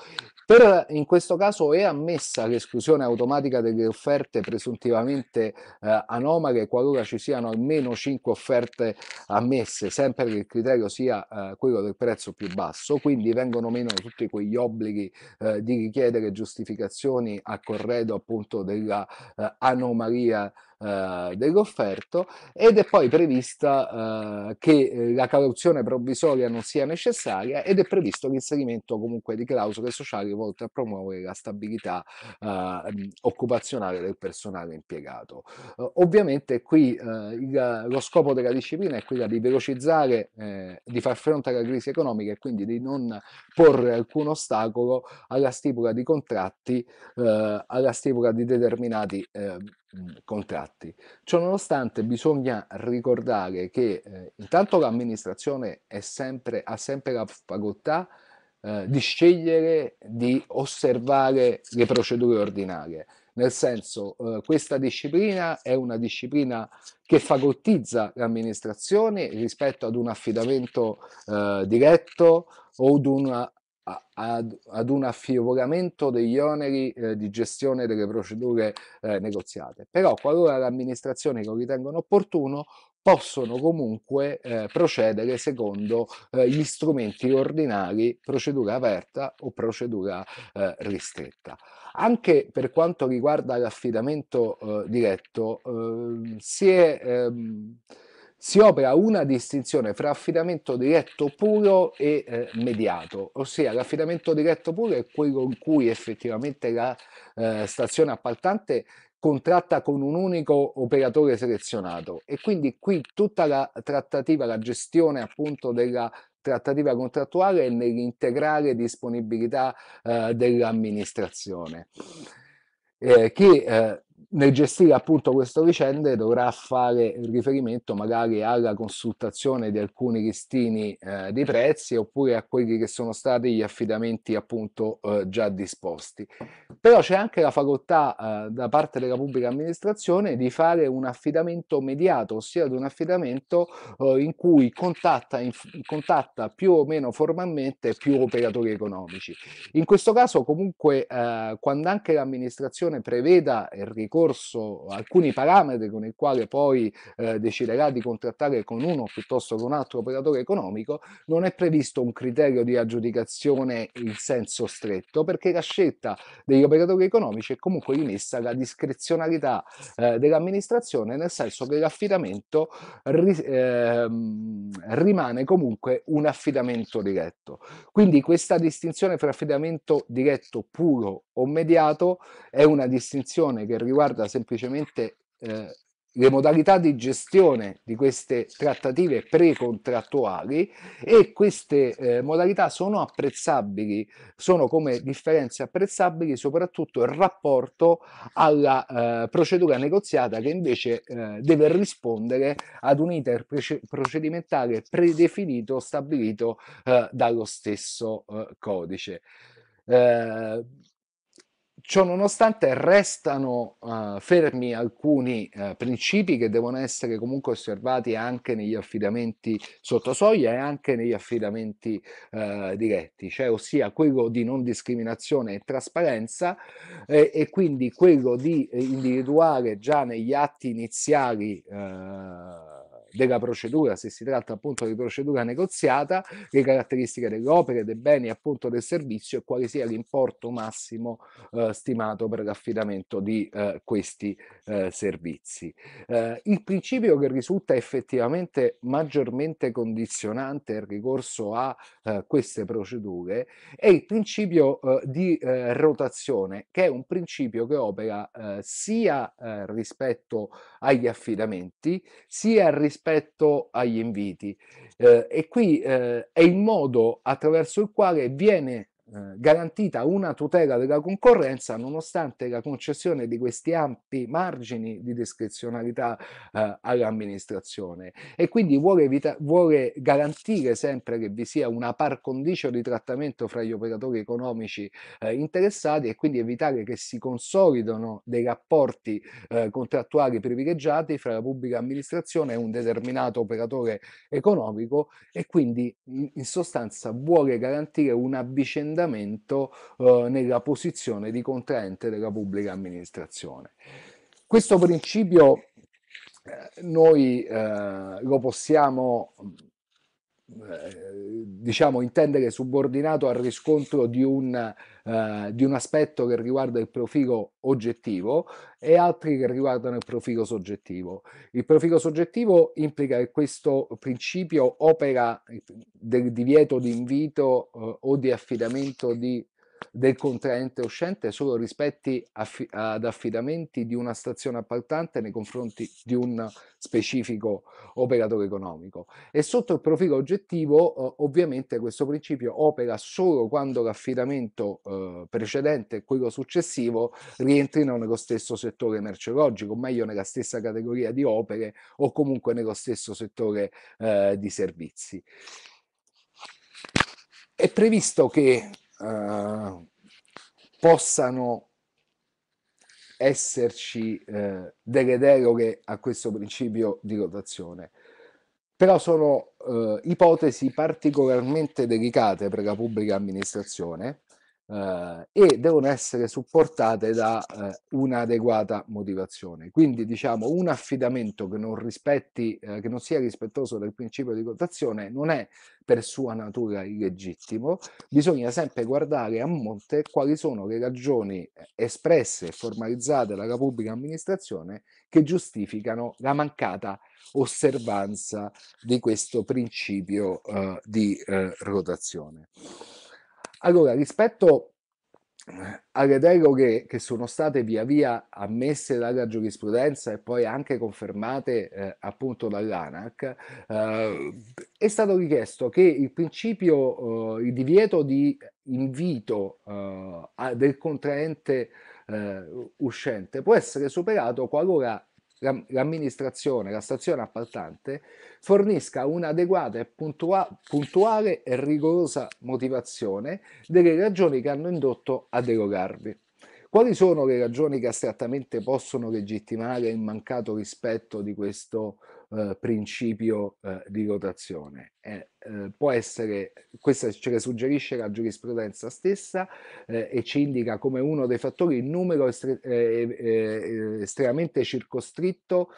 Per, in questo caso è ammessa l'esclusione automatica delle offerte presuntivamente eh, anomale qualora ci siano almeno 5 offerte ammesse, sempre che il criterio sia eh, quello del prezzo più basso, quindi vengono meno tutti quegli obblighi eh, di richiedere giustificazioni a corredo appunto della eh, anomalia eh, del Gofferto ed è poi prevista eh, che eh, la cauzione provvisoria non sia necessaria ed è previsto l'inserimento comunque di clausole sociali volte a promuovere la stabilità eh, occupazionale del personale impiegato. Eh, ovviamente qui eh, il, lo scopo della disciplina è quella di velocizzare, di far fronte alla crisi economica e quindi di non porre alcun ostacolo alla stipula di contratti, alla stipula di determinati Mhmm, contratti. Ciononostante bisogna ricordare che eh, intanto l'amministrazione sempre, ha sempre la facoltà eh, di scegliere di osservare le procedure ordinarie, nel senso eh, questa disciplina è una disciplina che facoltizza l'amministrazione rispetto ad un affidamento eh, diretto o ad una ad, ad, un affievolamento degli oneri eh, di gestione delle procedure eh, negoziate. Però qualora le amministrazioni lo ritengano opportuno possono comunque eh, procedere secondo eh, gli strumenti ordinari procedura aperta o procedura eh, ristretta. Anche per quanto riguarda l'affidamento eh, diretto ehm, si è ehm, si opera una distinzione fra affidamento diretto puro e eh, mediato, ossia l'affidamento diretto puro è quello in cui effettivamente la eh, stazione appaltante contratta con un unico operatore selezionato e quindi qui tutta la trattativa, la gestione appunto della trattativa contrattuale è nell'integrare disponibilità eh, dell'amministrazione. Eh, che eh, nel gestire appunto queste vicende dovrà fare riferimento magari alla consultazione di alcuni listini eh, dei prezzi oppure a quelli che sono stati gli affidamenti appunto eh, già disposti. Però c'è anche la facoltà eh, da parte della pubblica amministrazione di fare un affidamento mediato, ossia di un affidamento eh, in cui contatta, in, contatta, più o meno formalmente più operatori economici. In questo caso comunque eh, quando anche l'amministrazione preveda il ricorso corso alcuni parametri con i quali poi eh, deciderà di contrattare con uno piuttosto che un altro operatore economico, non è previsto un criterio di aggiudicazione in senso stretto, perché la scelta degli operatori economici è comunque rimessa alla discrezionalità eh, dell'amministrazione, nel senso che l'affidamento ri, eh, rimane comunque un affidamento diretto. Quindi questa distinzione fra affidamento diretto puro o mediato è una distinzione che riguarda riguarda semplicemente eh, le modalità di gestione di queste trattative precontrattuali e queste eh, modalità sono apprezzabili, sono come differenze apprezzabili soprattutto in rapporto alla eh, procedura negoziata che invece eh, deve rispondere ad un iter procedimentale predefinito stabilito eh, dallo stesso eh, codice. Eh, ciò nonostante restano uh, fermi alcuni uh, principi che devono essere comunque osservati anche negli affidamenti sotto soglia e anche negli affidamenti uh, diretti, cioè ossia quello di non discriminazione e trasparenza eh, e quindi quello di individuare già negli atti iniziali della procedura, se si tratta appunto di procedura negoziata, le caratteristiche dell'opera, dei beni appunto del servizio e quale sia l'importo massimo eh, stimato per l'affidamento di eh, questi eh, servizi. Eh, il principio che risulta effettivamente maggiormente condizionante il ricorso a eh, queste procedure è il principio eh, di rotazione, che è un principio che opera sia rispetto agli affidamenti, sia rispetto rispetto agli inviti. Eh, e qui eh, è il modo attraverso il quale viene eh, garantita una tutela della concorrenza nonostante la concessione di questi ampi margini di discrezionalità eh, all'amministrazione e quindi vuole, evita- vuole, garantire sempre che vi sia una par condicio di trattamento fra gli operatori economici eh, interessati e quindi evitare che si consolidano dei rapporti eh, contrattuali privilegiati fra la pubblica amministrazione e un determinato operatore economico e quindi in, in sostanza vuole garantire un avvicendamento affidamento eh, nella posizione di contraente della pubblica amministrazione. Questo principio eh, noi eh, lo possiamo eh, diciamo intendere subordinato al riscontro di un, eh, di un, aspetto che riguarda il profilo oggettivo e altri che riguardano il profilo soggettivo. Il profilo soggettivo implica che questo principio opera eh, del divieto di invito eh, o di affidamento di del contraente uscente solo rispetti affi ad affidamenti di una stazione appaltante nei confronti di un specifico operatore economico. E sotto il profilo oggettivo, eh, ovviamente, questo principio opera solo quando l'affidamento eh, precedente e quello successivo rientrino nello stesso settore merceologico, o meglio nella stessa categoria di opere o comunque nello stesso settore eh, di servizi. È previsto che eh, possano esserci eh, delle deroghe a questo principio di rotazione. Però sono eh, ipotesi particolarmente delicate per la pubblica amministrazione eh, e devono essere supportate da eh, un'adeguata motivazione. Quindi diciamo un affidamento che non, rispetti, eh, che non sia rispettoso del principio di rotazione non è per sua natura illegittimo, bisogna sempre guardare a monte quali sono le ragioni eh, espresse e formalizzate dalla pubblica amministrazione che giustificano la mancata osservanza di questo principio eh, di eh, rotazione. Allora, rispetto eh, alle deroghe che sono state via via ammesse dalla giurisprudenza e poi anche confermate eh, appunto dall'ANAC, eh, è stato richiesto che il principio, eh, il divieto di invito eh, a, del contraente eh, uscente può essere superato qualora l'amministrazione, la stazione appaltante, fornisca un'adeguata e puntuale e rigorosa motivazione delle ragioni che hanno indotto a derogarvi. Quali sono le ragioni che astrattamente possono legittimare il mancato rispetto di questo eh, principio eh, di rotazione? Eh, eh, può essere, questo ce le suggerisce la giurisprudenza stessa eh, e ci indica come uno dei fattori il numero estre eh, eh, eh estremamente circoscritto,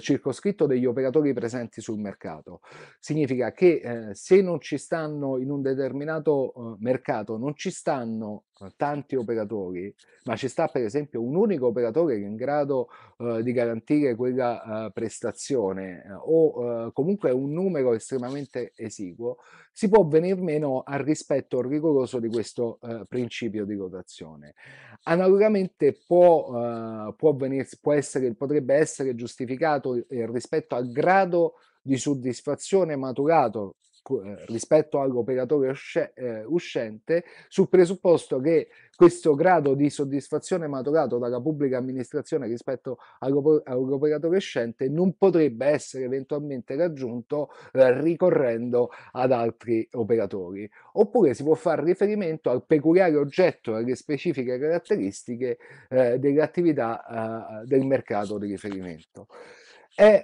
circoscritto, degli operatori presenti sul mercato. Significa che se non ci stanno in un determinato mercato, non ci stanno tanti operatori, ma ci sta per esempio un unico operatore che è in grado di garantire quella prestazione o comunque un numero estremamente esiguo esiguo, si può venir meno al rispetto rigoroso di questo eh, principio di rotazione. Analogamente può, eh, può, venir, può essere, potrebbe essere giustificato eh, rispetto al grado di soddisfazione maturato eh, rispetto all'operatore usce, eh, uscente sul presupposto che questo grado di soddisfazione maturato dalla pubblica amministrazione rispetto all'operatore uscente non potrebbe essere eventualmente raggiunto eh, ricorrendo ad altri operatori. Oppure si può fare riferimento al peculiare oggetto e alle specifiche caratteristiche eh, delle attività eh, del mercato di riferimento. È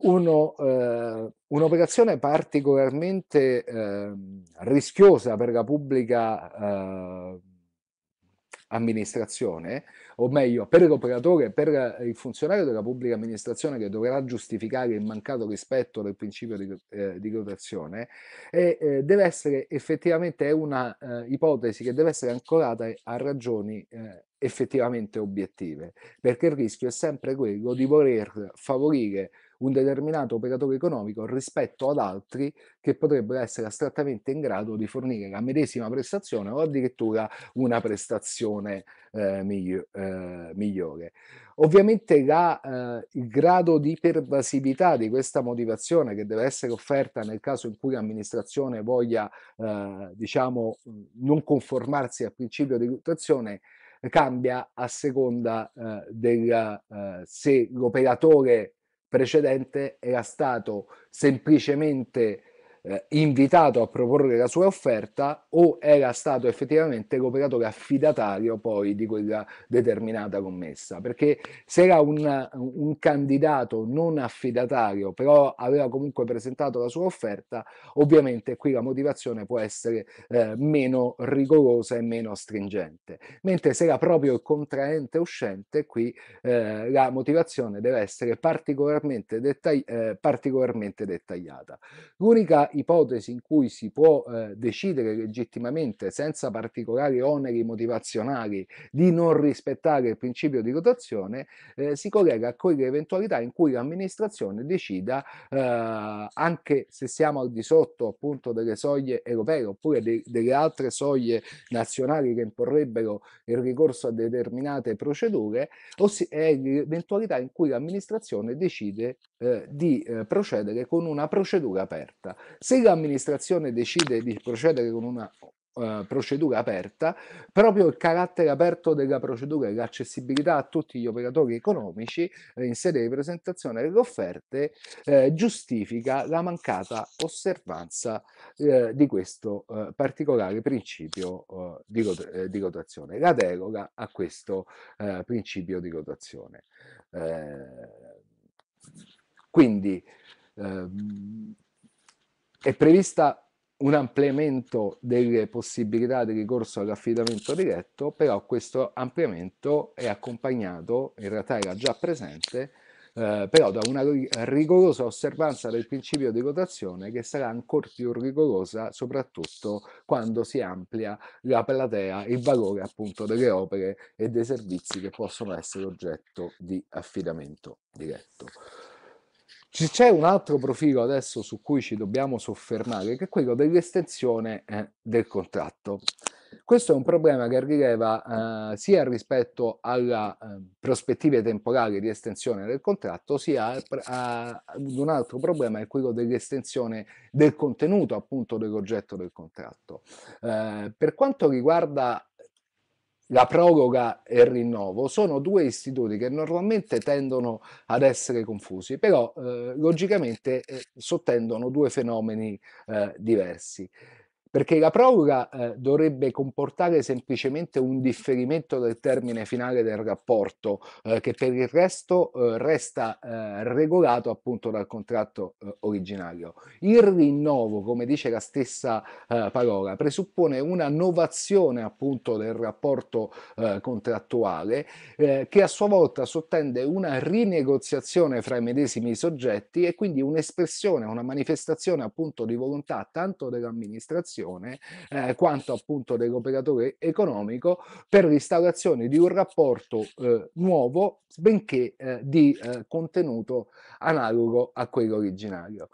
uno, eh, un'operazione particolarmente eh, rischiosa per la pubblica eh, amministrazione, o meglio per l'operatore, per il funzionario della pubblica amministrazione che dovrà giustificare il mancato rispetto del principio di, eh, di rotazione, e, eh, deve essere effettivamente una eh, ipotesi che deve essere ancorata a ragioni eh, effettivamente obiettive, perché il rischio è sempre quello di voler favorire un determinato operatore economico rispetto ad altri che potrebbero essere astrattamente in grado di fornire la medesima prestazione o addirittura una prestazione eh, migli- eh, migliore. Ovviamente la, eh, il grado di pervasività di questa motivazione che deve essere offerta nel caso in cui l'amministrazione voglia eh, diciamo, non conformarsi al principio di valutazione cambia a seconda eh, del eh, se l'operatore precedente era stato semplicemente eh, invitato a proporre la sua offerta o era stato effettivamente l'operatore affidatario poi di quella determinata commessa. Perché se era un, un candidato non affidatario, però aveva comunque presentato la sua offerta, ovviamente qui la motivazione può essere eh, meno rigorosa e meno stringente. Mentre se era proprio il contraente uscente, qui eh, la motivazione deve essere particolarmente, dettagli- eh, particolarmente dettagliata. L'unica ipotesi in cui si può eh, decidere legittimamente, senza particolari oneri motivazionali, di non rispettare il principio di rotazione, eh, si collega a quelle eventualità in cui l'amministrazione decida, eh, anche se siamo al di sotto appunto delle soglie europee oppure de delle altre soglie nazionali che imporrebbero il ricorso a determinate procedure, è l'eventualità in cui l'amministrazione decide eh, di eh, procedere con una procedura aperta. Se l'amministrazione decide di procedere con una eh, procedura aperta, proprio il carattere aperto della procedura e l'accessibilità a tutti gli operatori economici eh, in sede di presentazione delle offerte eh, giustifica la mancata osservanza eh, di questo eh, particolare principio eh, di, rot di, rotazione, la deroga a questo principio di rotazione. quindi ehm, è prevista un ampliamento delle possibilità di ricorso all'affidamento diretto, però questo ampliamento è accompagnato, in realtà era già presente, eh, però da una rigorosa osservanza del principio di rotazione che sarà ancora più rigorosa soprattutto quando si amplia la platea, il valore appunto delle opere e dei servizi che possono essere oggetto di affidamento diretto. C'è un altro profilo adesso su cui ci dobbiamo soffermare, che è quello dell'estensione eh, del contratto. Questo è un problema che rileva eh, sia rispetto alle eh, prospettive temporali di estensione del contratto, sia ad un altro problema è quello dell'estensione del contenuto appunto dell'oggetto del contratto. Eh, per quanto riguarda la proroga e il rinnovo sono due istituti che normalmente tendono ad essere confusi, però eh, logicamente eh, sottendono due fenomeni eh, diversi perché la proroga eh, dovrebbe comportare semplicemente un differimento del termine finale del rapporto eh, che per il resto eh, resta eh, regolato appunto dal contratto eh, originario. Il rinnovo, come dice la stessa eh, parola, presuppone una novazione appunto del rapporto contrattuale che a sua volta sottende una rinegoziazione fra i medesimi soggetti e quindi un'espressione, una manifestazione appunto di volontà tanto dell'amministrazione Commissione eh, quanto appunto dell'operatore economico per l'instaurazione di un rapporto eh, nuovo benché eh, di eh, contenuto analogo a quello originario.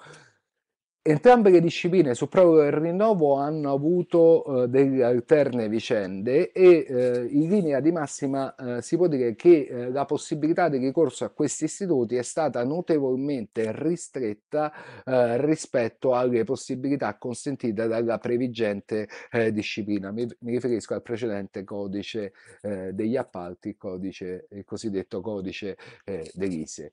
Entrambe le discipline su proroga e rinnovo hanno avuto eh, delle alterne vicende e eh, in linea di massima eh, si può dire che eh, la possibilità di ricorso a questi istituti è stata notevolmente ristretta eh, rispetto alle possibilità consentite dalla previgente eh, disciplina. Mi, mi, riferisco al precedente codice degli appalti, il, codice, il cosiddetto codice dell'ISE.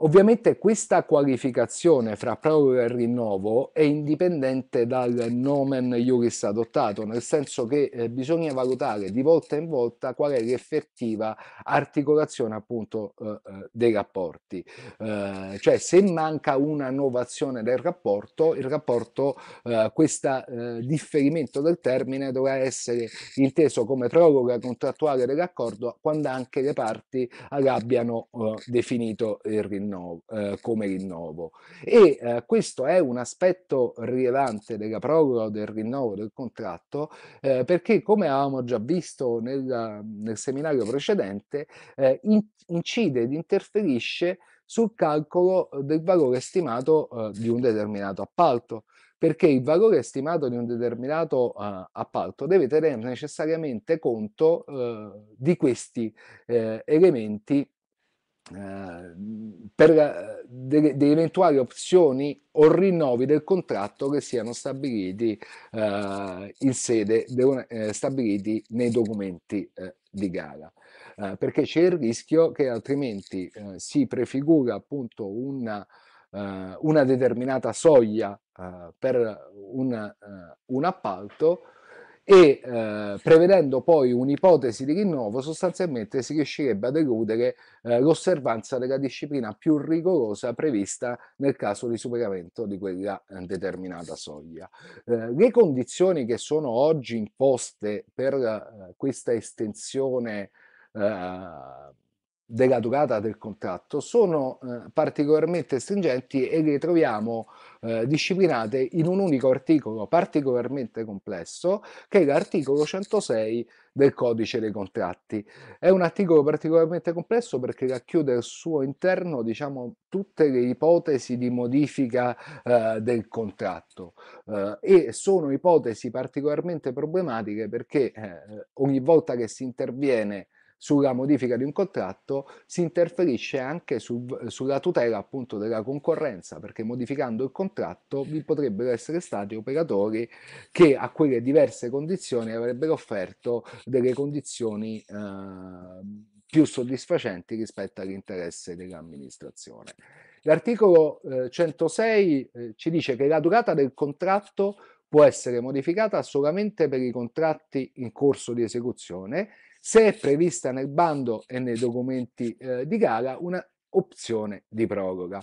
Ovviamente questa qualificazione fra proroga e rinnovo è indipendente dal nomen iuris adottato, nel senso che eh, bisogna valutare di volta in volta qual è l'effettiva articolazione appunto eh, eh, dei rapporti. Eh, cioè se manca una novazione del rapporto, il rapporto, eh, questo differimento del termine dovrà essere inteso come proroga contrattuale dell'accordo quando anche le parti abbiano definito il rinnovo rinnovo, eh, come rinnovo. E eh, questo è un aspetto rilevante della proroga del rinnovo del contratto, eh, perché come avevamo già visto nel, nel seminario precedente, eh, in, incide ed interferisce sul calcolo del valore stimato eh, di un determinato appalto perché il valore stimato di un determinato uh, appalto deve tenere necessariamente conto uh, di questi uh, elementi eh, per eh, de, de eventuali opzioni o rinnovi del contratto che siano stabiliti eh, in sede de, eh, stabiliti nei documenti eh, di gara eh, perché c'è il rischio che altrimenti si prefigura appunto una, una determinata soglia per una, un appalto e eh, prevedendo poi un'ipotesi di rinnovo sostanzialmente si riuscirebbe a deludere eh, l'osservanza della disciplina più rigorosa prevista nel caso di superamento di quella eh, determinata soglia. Eh, le condizioni che sono oggi imposte per eh, questa estensione eh, della durata del contratto sono eh, particolarmente stringenti e le troviamo eh, disciplinate in un unico articolo particolarmente complesso che è l'articolo 106 del codice dei contratti. È un articolo particolarmente complesso perché racchiude al suo interno diciamo, tutte le ipotesi di modifica eh, del contratto eh, e sono ipotesi particolarmente problematiche perché eh, ogni volta che si interviene sulla modifica di un contratto si interferisce anche sul, sulla tutela appunto della concorrenza perché modificando il contratto vi potrebbero essere stati operatori che a quelle diverse condizioni avrebbero offerto delle condizioni eh, più soddisfacenti rispetto all'interesse dell'amministrazione. L'articolo eh, 106 eh, ci dice che la durata del contratto può essere modificata solamente per i contratti in corso di esecuzione se è prevista nel bando e nei documenti eh, di gara una opzione di proroga.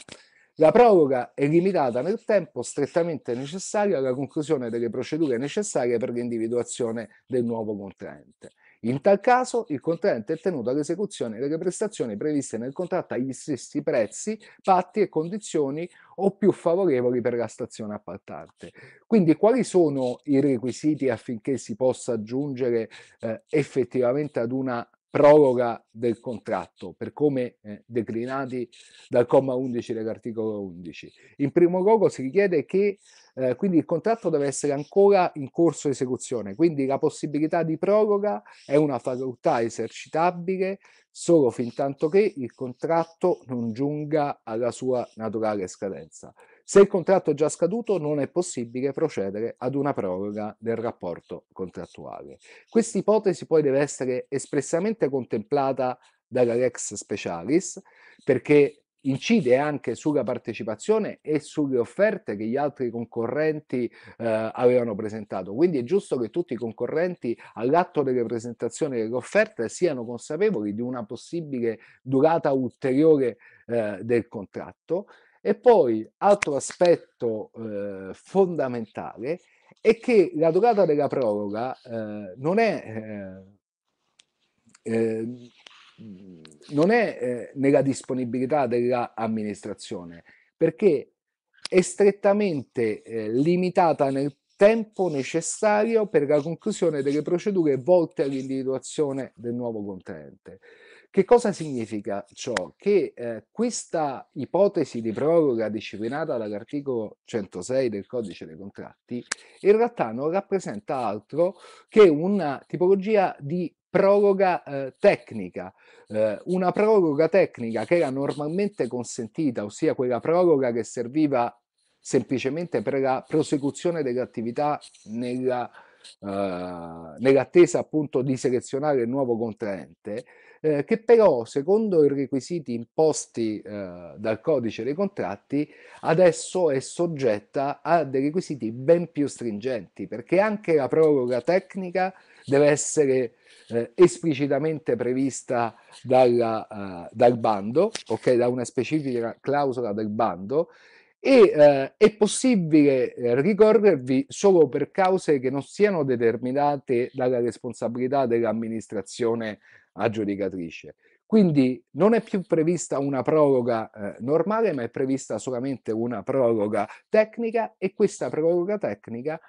La proroga è limitata nel tempo strettamente necessario alla conclusione delle procedure necessarie per l'individuazione del nuovo contraente. In tal caso il contraente è tenuto all'esecuzione delle prestazioni previste nel contratto agli stessi prezzi, patti e condizioni o più favorevoli per la stazione appaltante. Quindi quali sono i requisiti affinché si possa giungere eh, effettivamente ad una proroga del contratto per come eh, declinati dal comma 11 dell'articolo 11. In primo luogo si richiede che eh, quindi il contratto deve essere ancora in corso di esecuzione, quindi la possibilità di proroga è una facoltà esercitabile solo fin tanto che il contratto non giunga alla sua naturale scadenza. Se il contratto è già scaduto non è possibile procedere ad una proroga del rapporto contrattuale. Questa ipotesi poi deve essere espressamente contemplata dalla Lex Specialis perché incide anche sulla partecipazione e sulle offerte che gli altri concorrenti eh, avevano presentato. Quindi è giusto che tutti i concorrenti all'atto delle presentazioni delle offerte siano consapevoli di una possibile durata ulteriore eh, del contratto e poi, altro aspetto eh, fondamentale, è che la durata della proroga eh, non è, eh, eh non è eh, nella disponibilità dell'amministrazione, perché è strettamente eh, limitata nel tempo necessario per la conclusione delle procedure volte all'individuazione del nuovo contraente. Che cosa significa ciò? Che eh, questa ipotesi di proroga disciplinata dall'articolo 106 del codice dei contratti in realtà non rappresenta altro che una tipologia di proroga eh, tecnica, eh, una proroga tecnica che era normalmente consentita, ossia quella proroga che serviva semplicemente per la prosecuzione dell'attività nella, eh, nell'attesa appunto di selezionare il nuovo contraente, eh, che però secondo i requisiti imposti eh, dal codice dei contratti adesso è soggetta a dei requisiti ben più stringenti perché anche la proroga tecnica deve essere eh, esplicitamente prevista dalla, uh, dal bando, ok, da una specifica clausola del bando e eh, è possibile eh, ricorrervi solo per cause che non siano determinate dalla responsabilità dell'amministrazione aggiudicatrice. Quindi non è più prevista una proroga eh, normale, ma è prevista solamente una proroga tecnica e questa proroga tecnica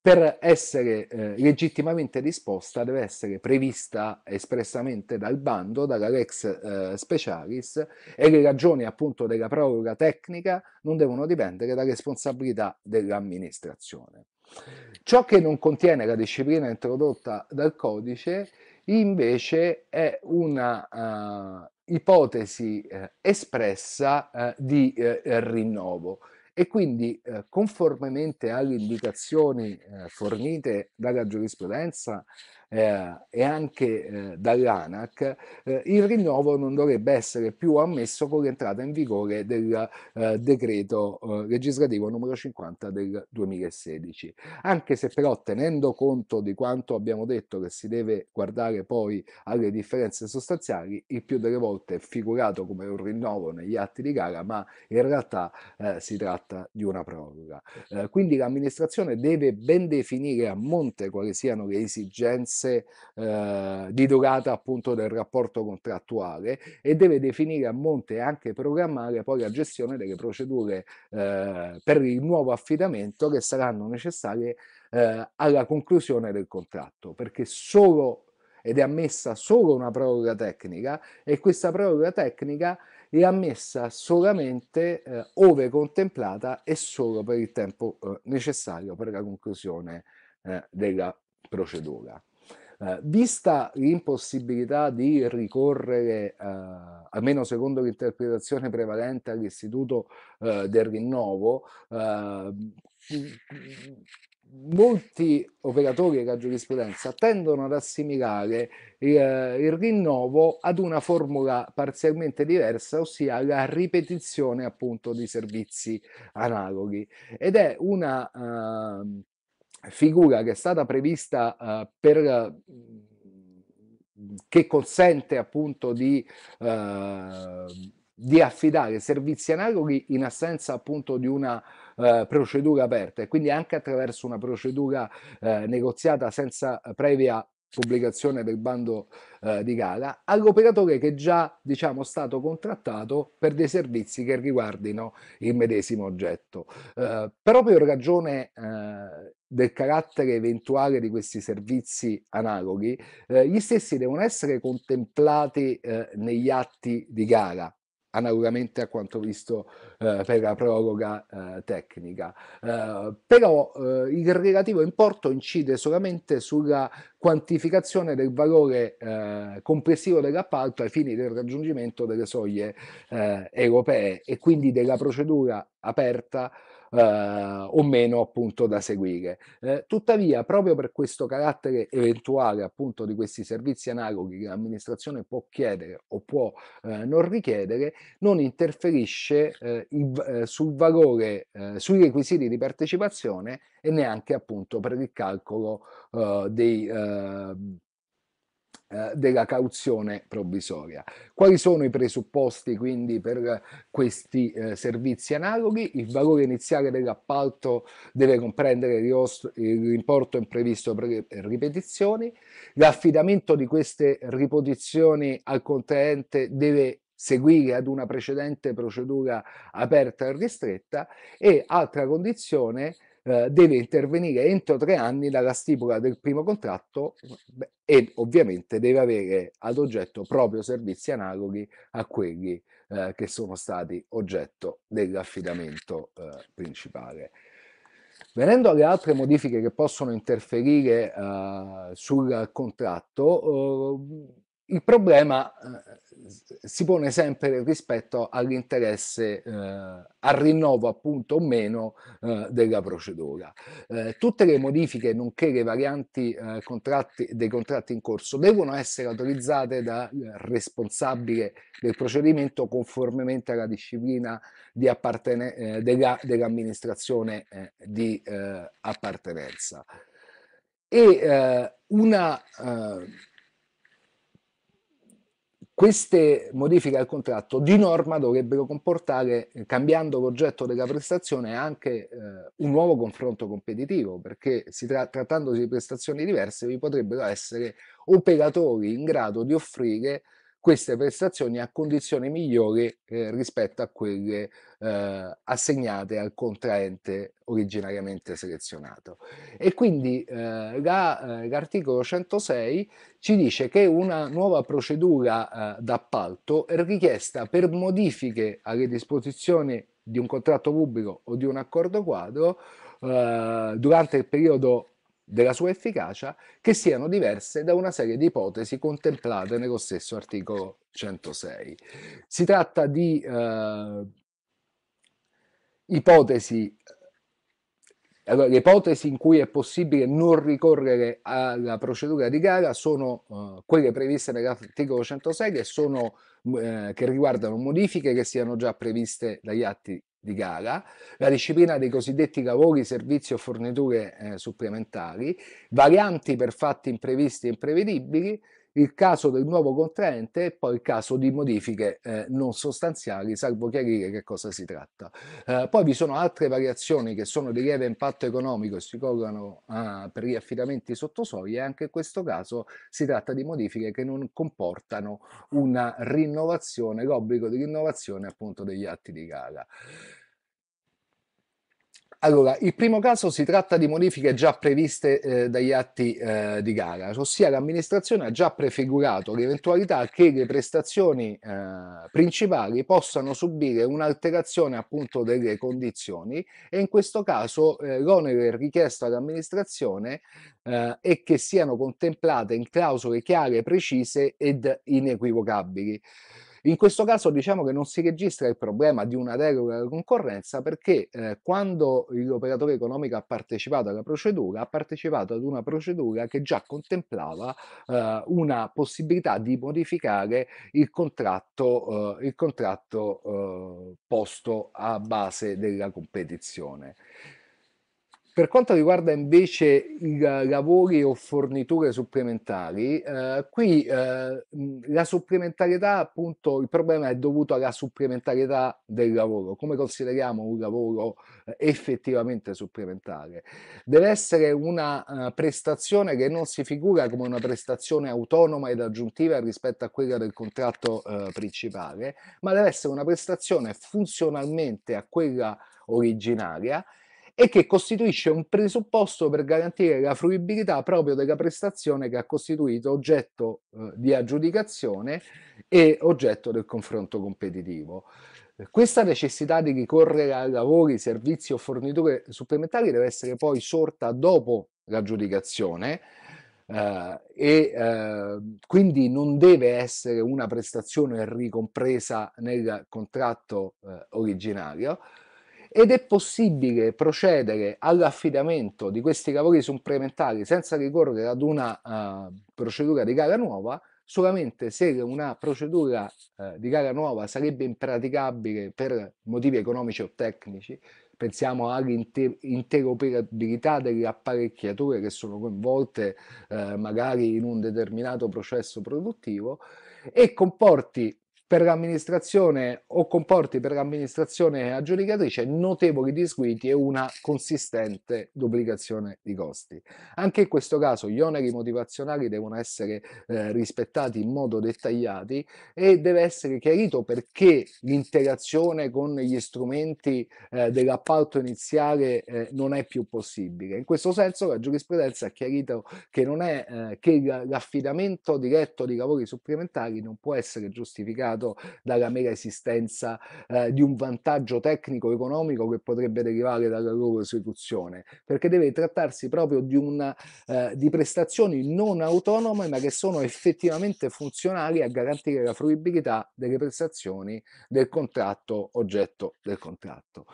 per essere eh, legittimamente disposta deve essere prevista espressamente dal bando, dalla Lex eh, Specialis e le ragioni appunto della proroga tecnica non devono dipendere da responsabilità dell'amministrazione. Ciò che non contiene la disciplina introdotta dal codice invece è una uh, ipotesi uh, espressa uh, di rinnovo e quindi conformemente alle indicazioni fornite dalla giurisprudenza eh, e anche eh, dall'ANAC, eh, il rinnovo non dovrebbe essere più ammesso con l'entrata in vigore del eh, decreto eh, legislativo numero 50 del 2016. Anche se però tenendo conto di quanto abbiamo detto che si deve guardare poi alle differenze sostanziali, il più delle volte è figurato come un rinnovo negli atti di gara, ma in realtà eh, si tratta di una proroga. quindi l'amministrazione deve ben definire a monte quali siano le esigenze classe eh, didogata appunto del rapporto contrattuale e deve definire a monte e anche programmare poi la gestione delle procedure eh, per il nuovo affidamento che saranno necessarie eh, alla conclusione del contratto, perché solo ed è ammessa solo una proroga tecnica e questa proroga tecnica è ammessa solamente eh, ove contemplata e solo per il tempo eh, necessario per la conclusione eh, della procedura. Eh, vista l'impossibilità di ricorrere, eh, almeno secondo l'interpretazione prevalente all'istituto eh, del rinnovo, eh, molti operatori della giurisprudenza tendono ad assimilare il, eh, il, rinnovo ad una formula parzialmente diversa, ossia la ripetizione appunto di servizi analoghi. Ed è una uh, figura che è stata prevista uh, per uh, che consente appunto di uh, di affidare servizi analoghi in assenza appunto di una eh, procedura aperta e quindi anche attraverso una procedura eh, negoziata senza previa pubblicazione del bando eh, di gara all'operatore che è già diciamo stato contrattato per dei servizi che riguardino il medesimo oggetto eh, proprio in ragione del carattere eventuale di questi servizi analoghi, eh, gli stessi devono essere contemplati eh, negli atti di gara, analogamente a quanto visto eh, per la proroga eh, tecnica. Eh, però eh, il relativo importo incide solamente sulla quantificazione del valore eh, complessivo dell'appalto ai fini del raggiungimento delle soglie eh, europee e quindi della procedura aperta eh, o meno appunto da seguire. Eh, tuttavia, proprio per questo carattere eventuale appunto di questi servizi analoghi che l'amministrazione può chiedere o può eh, non richiedere, non interferisce eh, il, eh, sul valore, eh, sui requisiti di partecipazione e neanche appunto per il calcolo dei ehm, eh, della cauzione provvisoria. Quali sono i presupposti quindi per questi eh, servizi analoghi? Il valore iniziale dell'appalto deve comprendere l'importo imprevisto per ripetizioni, l'affidamento di queste ripetizioni al contraente deve seguire ad una precedente procedura aperta e ristretta e altra condizione eh, deve intervenire entro tre anni dalla stipula del primo contratto e ovviamente deve avere ad oggetto proprio servizi analoghi a quelli eh, che sono stati oggetto dell'affidamento eh, principale. Venendo alle altre modifiche che possono interferire eh, sul contratto, ehm, il problema eh, si pone sempre rispetto all'interesse eh, al rinnovo appunto o meno eh, della procedura. Eh, tutte le modifiche nonché le varianti eh, contratti, dei contratti in corso devono essere autorizzate dal responsabile del procedimento conformemente alla disciplina di della, dell'amministrazione di appartenenza. E una queste modifiche al contratto di norma dovrebbero comportare, eh, cambiando l'oggetto della prestazione, anche eh, un nuovo confronto competitivo, perché tra trattandosi di prestazioni diverse vi potrebbero essere operatori in grado di offrire queste prestazioni a condizioni migliori eh, rispetto a quelle eh, assegnate al contraente originariamente selezionato. E quindi eh, la, eh, l'articolo 106 ci dice che una nuova procedura eh, d'appalto è richiesta per modifiche alle disposizioni di un contratto pubblico o di un accordo quadro eh, durante il periodo della sua efficacia che siano diverse da una serie di ipotesi contemplate nello stesso articolo 106. Si tratta di eh, ipotesi eh, allora, le ipotesi in cui è possibile non ricorrere alla procedura di gara sono uh, quelle previste nell'articolo 106 che, sono, uh, che, riguardano modifiche che siano già previste dagli atti di gara, la disciplina dei cosiddetti lavori, servizi o forniture eh, supplementari, varianti per fatti imprevisti e imprevedibili, il caso del nuovo contraente e poi il caso di modifiche eh, non sostanziali, salvo chiarire che cosa si tratta. Eh, poi vi sono altre variazioni che sono di lieve impatto economico e si collocano eh, ah, per gli affidamenti sotto soglia e anche in questo caso si tratta di modifiche che non comportano una rinnovazione, l'obbligo di rinnovazione appunto degli atti di gara. Allora, il primo caso si tratta di modifiche già previste eh, dagli atti eh, di gara, ossia l'amministrazione ha già prefigurato l'eventualità che le prestazioni eh, principali possano subire un'alterazione appunto delle condizioni e in questo caso eh, l'onere richiesto all'amministrazione eh, è che siano contemplate in clausole chiare, precise ed inequivocabili. In questo caso diciamo che non si registra il problema di una regola della concorrenza perché eh, quando l'operatore economico ha partecipato alla procedura, ha partecipato ad una procedura che già contemplava eh, una possibilità di modificare il contratto, eh, il contratto eh, posto a base della competizione. Per quanto riguarda invece i lavori o forniture supplementari, eh, qui eh, la supplementarietà, appunto, il problema è dovuto alla supplementarietà del lavoro, come consideriamo un lavoro eh, effettivamente supplementare. Deve essere una uh, prestazione che non si figura come una prestazione autonoma ed aggiuntiva rispetto a quella del contratto eh, principale, ma deve essere una prestazione funzionalmente a quella originaria e che costituisce un presupposto per garantire la fruibilità proprio della prestazione che ha costituito oggetto eh, di aggiudicazione e oggetto del confronto competitivo. Questa necessità di ricorrere a lavori, servizi o forniture supplementari deve essere poi sorta dopo l'aggiudicazione eh, e eh, quindi non deve essere una prestazione ricompresa nel contratto eh, originario, ed è possibile procedere all'affidamento di questi lavori supplementari senza ricorrere ad una uh, procedura di gara nuova solamente se una procedura uh, di gara nuova sarebbe impraticabile per motivi economici o tecnici, pensiamo all'interoperabilità delle apparecchiature che sono coinvolte eh, magari in un determinato processo produttivo e comporti per l'amministrazione o comporti per l'amministrazione aggiudicatrice notevoli disguidi e una consistente duplicazione di costi. Anche in questo caso gli oneri motivazionali devono essere eh, rispettati in modo dettagliato e deve essere chiarito perché l'interazione con gli strumenti eh, dell'appalto iniziale eh, non è più possibile. In questo senso la giurisprudenza ha chiarito che, non è, eh, che l'affidamento diretto di lavori supplementari non può essere giustificato determinato dalla mera esistenza eh, di un vantaggio tecnico-economico che potrebbe derivare dalla loro esecuzione, perché deve trattarsi proprio di, una, eh, di prestazioni non autonome ma che sono effettivamente funzionali a garantire la fruibilità delle prestazioni del contratto oggetto del contratto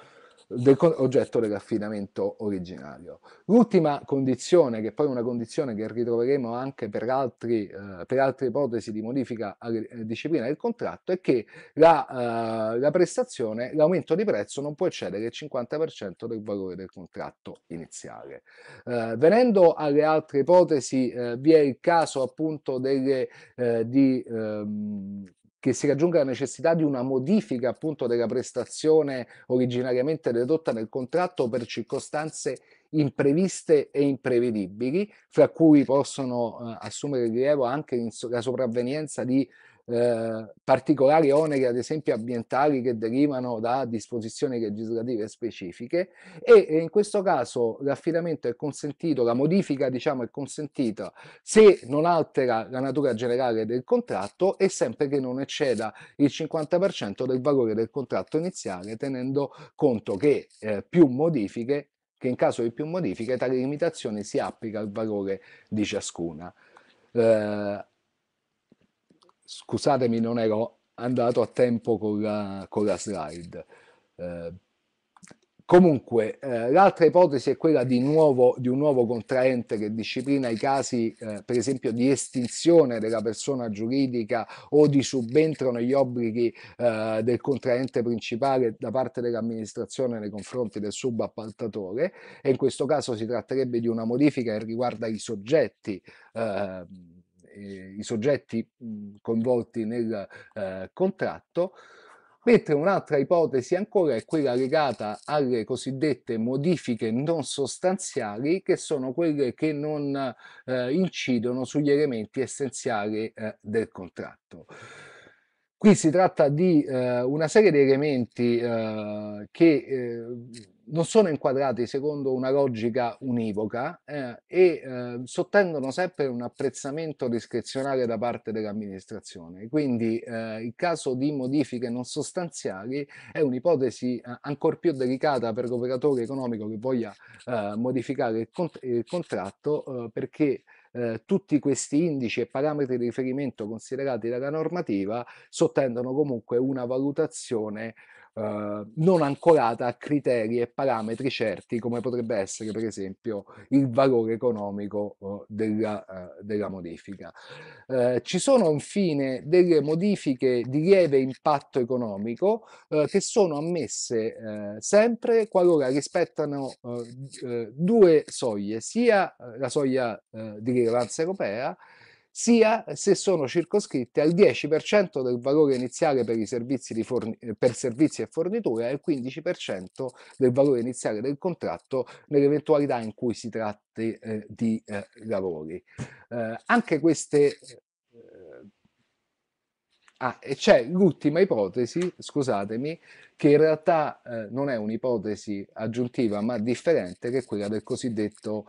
del oggetto dell'affidamento originario. L'ultima condizione, che poi è una condizione che ritroveremo anche per, altri, eh, per altre ipotesi di modifica alla eh, disciplina del contratto, è che la, eh, la prestazione, l'aumento di prezzo non può eccedere il 50% del valore del contratto iniziale. Eh, venendo alle altre ipotesi, eh, vi è il caso appunto delle, eh, di ehm, che si raggiunga la necessità di una modifica appunto della prestazione originariamente dedotta nel contratto per circostanze impreviste e imprevedibili, fra cui possono eh, assumere rilievo anche la sopravvenienza di eh, particolari oneri, ad esempio ambientali, che derivano da disposizioni legislative specifiche e, e in questo caso l'affidamento è consentito, la modifica diciamo è consentita se non altera la natura generale del contratto e sempre che non ecceda il 50% del valore del contratto iniziale, tenendo conto che eh, più modifiche che in caso di più modifiche tale limitazione si applica al valore di ciascuna. Eh, scusatemi, non ero andato a tempo con la, con la slide. Eh, comunque, eh, l'altra ipotesi è quella di, nuovo, di, un nuovo contraente che disciplina i casi, eh, per esempio, di estinzione della persona giuridica o di subentro negli obblighi eh, del contraente principale da parte dell'amministrazione nei confronti del subappaltatore e in questo caso si tratterebbe di una modifica che riguarda i soggetti eh, i soggetti mhmm, coinvolti nel eh, contratto, mentre un'altra ipotesi ancora è quella legata alle cosiddette modifiche non sostanziali, che sono quelle che non eh, incidono sugli elementi essenziali eh, del contratto. Qui si tratta di una serie di elementi che non sono inquadrati secondo una logica univoca eh, e eh, sottendono sempre un apprezzamento discrezionale da parte dell'amministrazione. Quindi eh, il caso di modifiche non sostanziali è un'ipotesi eh, ancora più delicata per l'operatore economico che voglia eh, modificare il, cont il contratto eh, perché eh, tutti questi indici e parametri di riferimento considerati dalla normativa sottendono comunque una valutazione eh, non ancorata a criteri e parametri certi come potrebbe essere per esempio il valore economico eh, della, eh, della, modifica. Eh, ci sono infine delle modifiche di lieve impatto economico che sono ammesse sempre qualora rispettano due soglie, sia la soglia di rilevanza europea sia eh, se sono circoscritte al 10% del valore iniziale per, servizi, forni- eh, per servizi e forniture e al 15% del valore iniziale del contratto nell'eventualità in cui si tratti eh, di eh, lavori. Eh, anche queste... Eh, ah, e c'è l'ultima ipotesi, scusatemi, che in realtà non è un'ipotesi aggiuntiva ma differente, che è quella del cosiddetto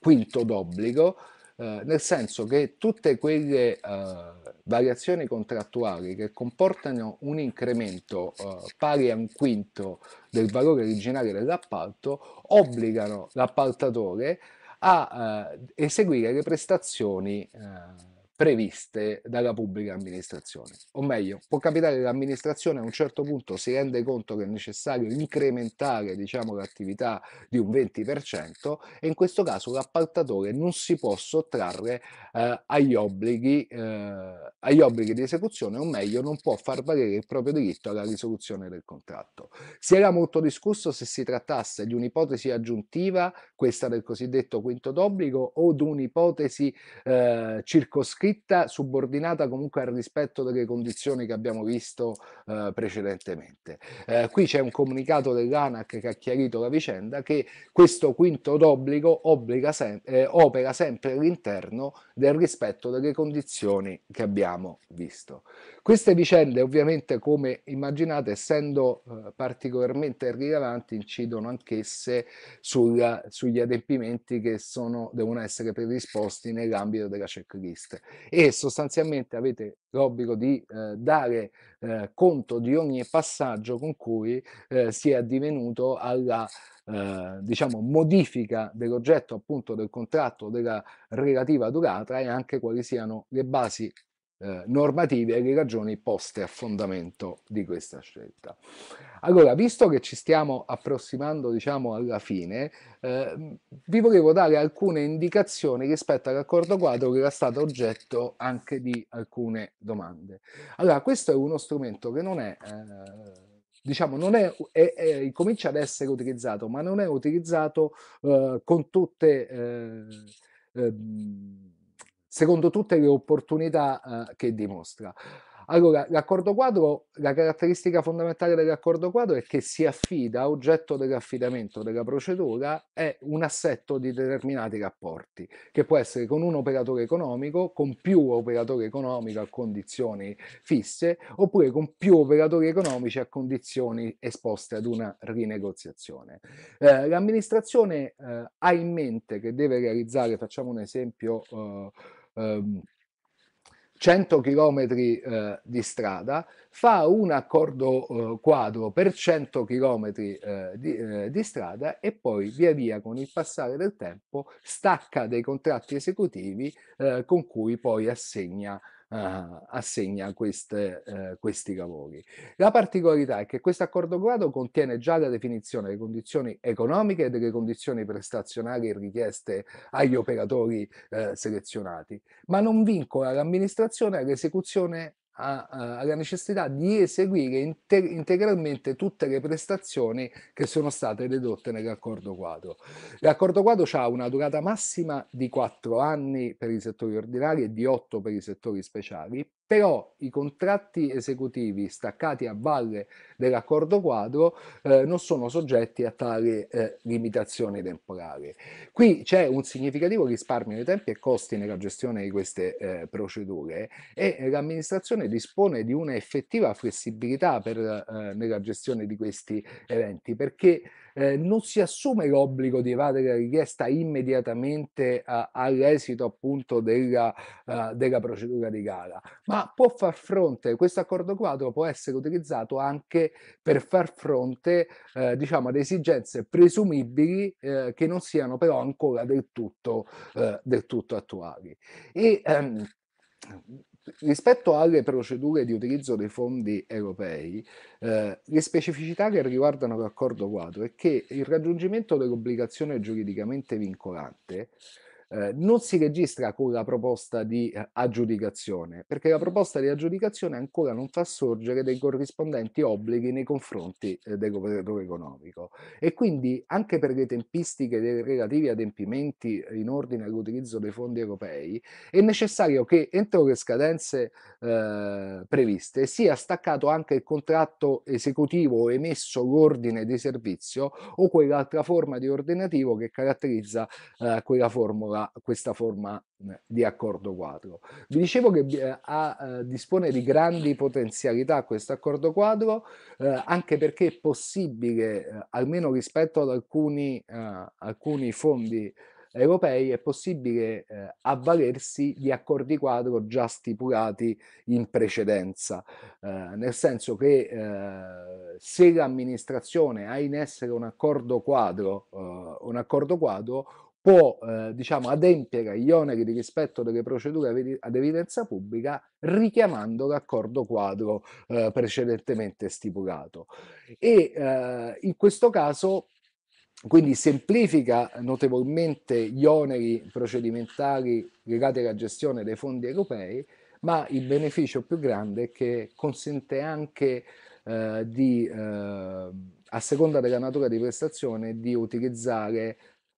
quinto d'obbligo, eh, nel senso che tutte quelle eh, variazioni contrattuali che comportano un incremento eh, pari a un quinto del valore originario dell'appalto obbligano l'appaltatore a eh, eseguire le prestazioni eh, previste dalla pubblica amministrazione. O meglio, può capitare che l'amministrazione a un certo punto si rende conto che è necessario incrementare diciamo, l'attività di un 20% e in questo caso l'appaltatore non si può sottrarre eh, agli, obblighi, eh, agli obblighi di esecuzione o meglio non può far valere il proprio diritto alla risoluzione del contratto. Si era molto discusso se si trattasse di un'ipotesi aggiuntiva, questa del cosiddetto quinto d'obbligo, o di un'ipotesi eh, circoscritta scritta subordinata comunque al rispetto delle condizioni che abbiamo visto eh, precedentemente. Eh, qui c'è un comunicato dell'ANAC che ha chiarito la vicenda che questo quinto d'obbligo sem eh, opera sempre all'interno del rispetto delle condizioni che abbiamo visto. Queste vicende ovviamente come immaginate essendo eh, particolarmente rilevanti incidono anch'esse sugli adempimenti che sono, devono essere predisposti nell'ambito della checklist e sostanzialmente avete l'obbligo di eh, dare eh, conto di ogni passaggio con cui eh, si è addivenuto alla eh, diciamo modifica dell'oggetto appunto del contratto della relativa durata e anche quali siano le basi eh, normative e le ragioni poste a fondamento di questa scelta. Allora, visto che ci stiamo approssimando diciamo, alla fine, eh, vi volevo dare alcune indicazioni rispetto all'accordo quadro che era stato oggetto anche di alcune domande. Allora, questo è uno strumento che non è... Eh, diciamo, non è, è, è, comincia ad essere utilizzato, ma non è utilizzato eh, con tutte eh, eh, secondo tutte le opportunità eh, che dimostra. Allora, l'accordo quadro, la caratteristica fondamentale dell'accordo quadro è che si affida, oggetto dell'affidamento della procedura, è un assetto di determinati rapporti, che può essere con un operatore economico, con più operatori economici a condizioni fisse, oppure con più operatori economici a condizioni esposte ad una rinegoziazione. Eh, l'amministrazione eh, ha in mente che deve realizzare, facciamo un esempio, eh, ehm, 100 km eh, di strada, fa un accordo eh, quadro per 100 km eh, di, eh, di, strada e poi via via con il passare del tempo stacca dei contratti esecutivi eh, con cui poi assegna uh, assegna queste, uh, questi lavori. La particolarità è che questo accordo quadro contiene già la definizione delle condizioni economiche e delle condizioni prestazionali richieste agli operatori uh, selezionati, ma non vincola l'amministrazione all'esecuzione a, a, alla necessità di eseguire inte, integralmente tutte le prestazioni che sono state dedotte nell'accordo quadro. L'accordo quadro ha una durata massima di 4 anni per i settori ordinari e di 8 per i settori speciali però i contratti esecutivi staccati a valle dell'accordo quadro eh, non sono soggetti a tale eh, limitazione temporale. Qui c'è un significativo risparmio di tempi e costi nella gestione di queste eh, procedure e l'amministrazione dispone di una effettiva flessibilità per, eh, nella gestione di questi eventi perché eh, non si assume l'obbligo di evadere la richiesta immediatamente eh, all'esito appunto della, eh, della, procedura di gara, ma può far fronte, questo accordo quadro può essere utilizzato anche per far fronte eh, diciamo ad esigenze presumibili eh, che non siano però ancora del tutto, del tutto attuali. E, ehm, Rispetto alle procedure di utilizzo dei fondi europei, eh, le specificità che riguardano l'accordo quadro è che il raggiungimento dell'obbligazione giuridicamente vincolante eh, non si registra con la proposta di eh, aggiudicazione, perché la mm. proposta di aggiudicazione ancora non fa sorgere dei corrispondenti obblighi nei confronti eh, dell'operatore economico e quindi anche per le tempistiche dei relativi adempimenti in ordine all'utilizzo dei fondi europei è necessario che entro le scadenze eh, previste sia staccato anche il contratto esecutivo emesso l'ordine di servizio o quell'altra forma di ordinativo che caratterizza eh, quella formula a questa forma di accordo quadro. Vi dicevo che eh, ha, eh, dispone di grandi potenzialità questo accordo quadro, eh, anche perché è possibile, eh, almeno rispetto ad alcuni, eh, alcuni fondi europei, è possibile eh, avvalersi di accordi quadro già stipulati in precedenza, nel senso che se l'amministrazione ha in essere un accordo quadro, un accordo quadro può eh, diciamo, adempiere agli oneri di rispetto delle procedure ad evidenza pubblica richiamando l'accordo quadro eh, precedentemente stipulato. E eh, in questo caso quindi semplifica notevolmente gli oneri procedimentali legati alla gestione dei fondi europei, ma il beneficio più grande è che consente anche eh, di, eh, a seconda della natura di prestazione, di utilizzare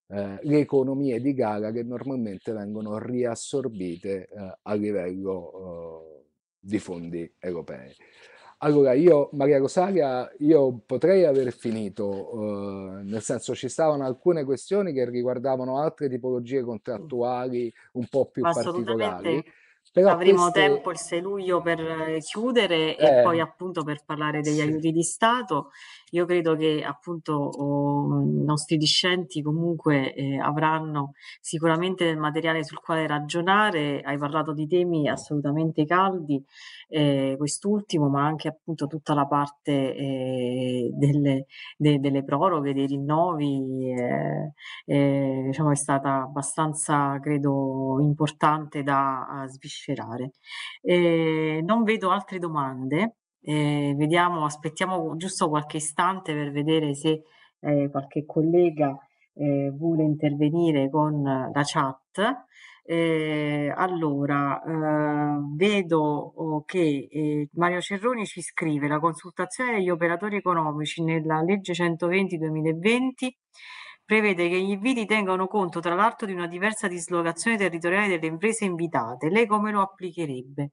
eh, le economie di gara che normalmente vengono riassorbite eh, a livello eh, di fondi europei. Allora, io, Maria Rosaria, io potrei aver finito, eh, nel senso ci stavano alcune questioni che riguardavano altre tipologie mm. contrattuali un po' più particolari. Però Avremo queste... tempo il 6 luglio per eh, chiudere eh, e poi appunto per parlare degli sì. aiuti di Stato io credo che appunto i nostri discenti comunque eh, avranno sicuramente del materiale sul quale ragionare, hai parlato di temi assolutamente caldi, eh, quest'ultimo, ma anche appunto tutta la parte eh, delle, de, delle, proroghe, dei rinnovi, eh, eh diciamo è stata abbastanza, credo, importante da sviscerare. Eh, non vedo altre domande. Eh, vediamo, aspettiamo giusto qualche istante per vedere se eh, qualche collega eh, vuole intervenire con la chat. Eh, allora, eh, vedo oh, che eh, Mario Cerroni ci scrive la consultazione degli operatori economici nella legge 120-2020 prevede che gli inviti tengano conto tra l'altro di una diversa dislocazione territoriale delle imprese invitate. Lei come lo applicherebbe?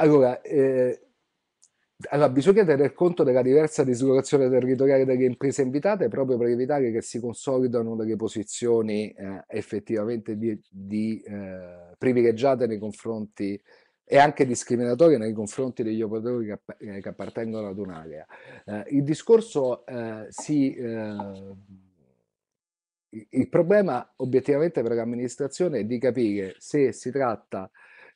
Allora, eh, allora, bisogna tener conto della diversa dislocazione territoriale delle imprese invitate proprio per evitare che si consolidano delle posizioni eh, effettivamente di, di, eh, privilegiate nei confronti e anche discriminatorie nei confronti degli operatori che, app eh, che appartengono ad un'area. Eh, il discorso eh, si... il problema obiettivamente per l'amministrazione è di capire se si tratta eh,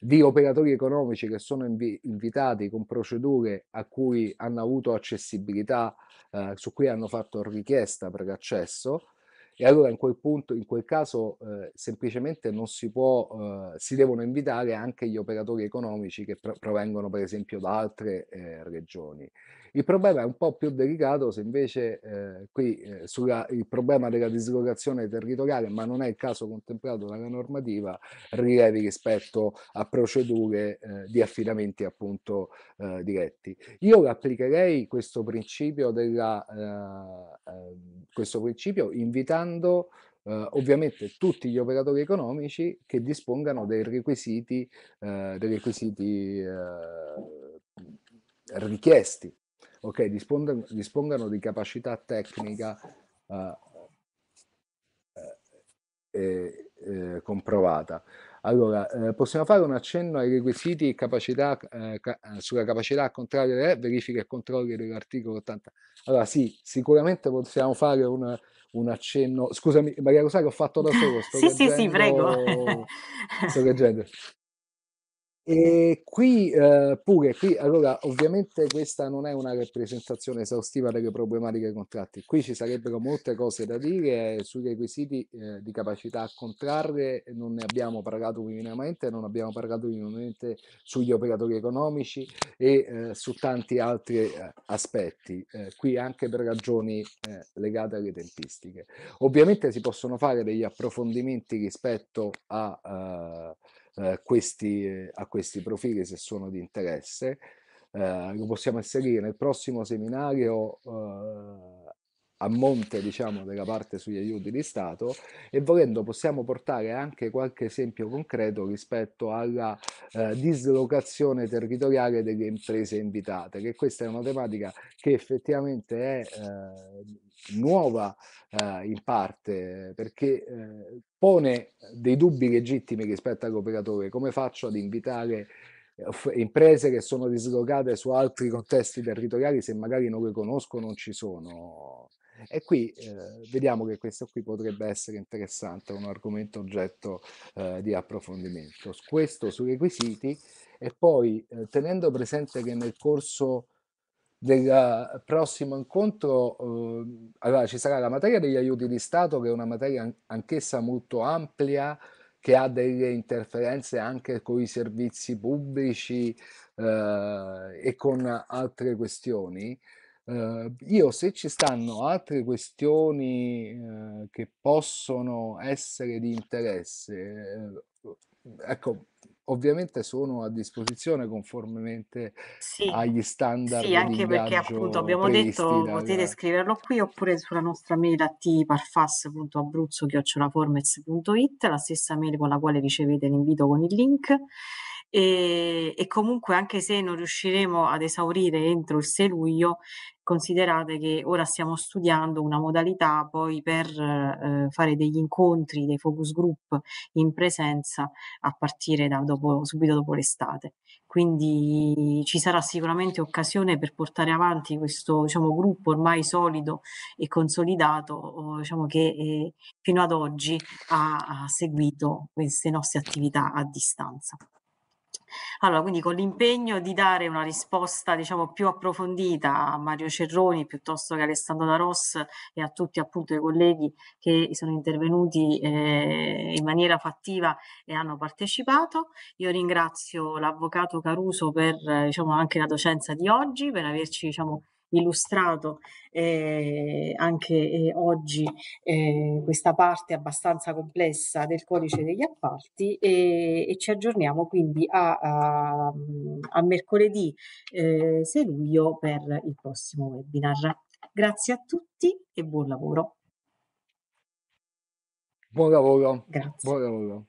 di operatori economici che sono invi invitati con procedure a cui hanno avuto accessibilità, eh, su cui hanno fatto richiesta per l'accesso. E allora in quel punto, in quel caso, eh, semplicemente non si può, eh, si devono invitare anche gli operatori economici che pr provengono per esempio da altre eh, regioni. Il problema è un po' più delicato se invece eh, qui eh, sulla, il problema della dislocazione territoriale, ma non è il caso contemplato dalla normativa, rilevi rispetto a procedure eh, di affidamenti appunto eh, diretti. Io applicherei questo principio, della, eh, ehm, questo principio invitando Uh, ovviamente tutti gli operatori economici che dispongano dei requisiti, uh, dei requisiti uh, richiesti okay, dispongano, dispongano di capacità tecnica eh, eh, eh, comprovata. Allora, eh, possiamo fare un accenno ai requisiti e capacità, eh, ca eh, sulla capacità a delle verifiche e controlli dell'articolo 80. Allora sì, sicuramente possiamo fare un, un accenno. Scusami, Maria Rosario, ho fatto da solo. Sto sì, leggendo... sì, sì, prego. sto leggendo. E qui eh, pure, qui allora ovviamente questa non è una rappresentazione esaustiva delle problematiche dei contratti, qui ci sarebbero molte cose da dire eh, sui requisiti eh, di capacità a contrarre, non ne abbiamo parlato minimamente, non abbiamo parlato minimamente sugli operatori economici e eh, su tanti altri eh, aspetti, eh, qui anche per ragioni legate alle tempistiche. Ovviamente si possono fare degli approfondimenti rispetto a eh, questi, eh, a questi profili se sono di interesse. Eh, lo possiamo inserire nel prossimo seminario eh, a monte diciamo, della parte sugli aiuti di Stato e volendo possiamo portare anche qualche esempio concreto rispetto alla eh, dislocazione territoriale delle imprese invitate, che questa è una tematica che effettivamente è eh, nuova eh, in parte perché eh, pone dei dubbi legittimi rispetto all'operatore, come faccio ad invitare eh, imprese che sono dislocate su altri contesti territoriali se magari non le conosco non ci sono e qui eh, vediamo che questo qui potrebbe essere interessante, un argomento oggetto eh, di approfondimento. Questo sui requisiti e poi eh, tenendo presente che nel corso del eh, prossimo incontro eh, allora ci sarà la materia degli aiuti di Stato che è una materia anch'essa molto ampia che ha delle interferenze anche con i servizi pubblici eh, e con altre questioni eh, io se ci stanno altre questioni eh, che possono essere di interesse, ehm, ecco, ovviamente sono a disposizione conformemente sì, agli standard. Sì, anche perché appunto abbiamo detto dalla... potete scriverlo qui oppure sulla nostra mail attiparfas.abruzzo.it, la stessa mail con la quale ricevete l'invito con il link. E, e, comunque anche se non riusciremo ad esaurire entro il 6 luglio Considerate che ora stiamo studiando una modalità poi per eh, fare degli incontri, dei focus group in presenza a partire da dopo, subito dopo l'estate. Quindi ci sarà sicuramente occasione per portare avanti questo diciamo, gruppo ormai solido e consolidato diciamo, che eh, fino ad oggi ha, ha seguito queste nostre attività a distanza. Allora, quindi con l'impegno di dare una risposta diciamo, più approfondita a Mario Cerroni piuttosto che a Alessandro Da Ross e a tutti appunto i colleghi che sono intervenuti eh, in maniera fattiva e hanno partecipato. Io ringrazio l'avvocato Caruso per eh, diciamo, anche la docenza di oggi, per averci diciamo, illustrato eh, anche eh, oggi eh, questa parte abbastanza complessa del codice degli appalti e, e ci aggiorniamo quindi a, a, a mercoledì 6 eh, luglio per il prossimo webinar. Grazie a tutti e buon lavoro. Buon lavoro. Grazie. Buon lavoro.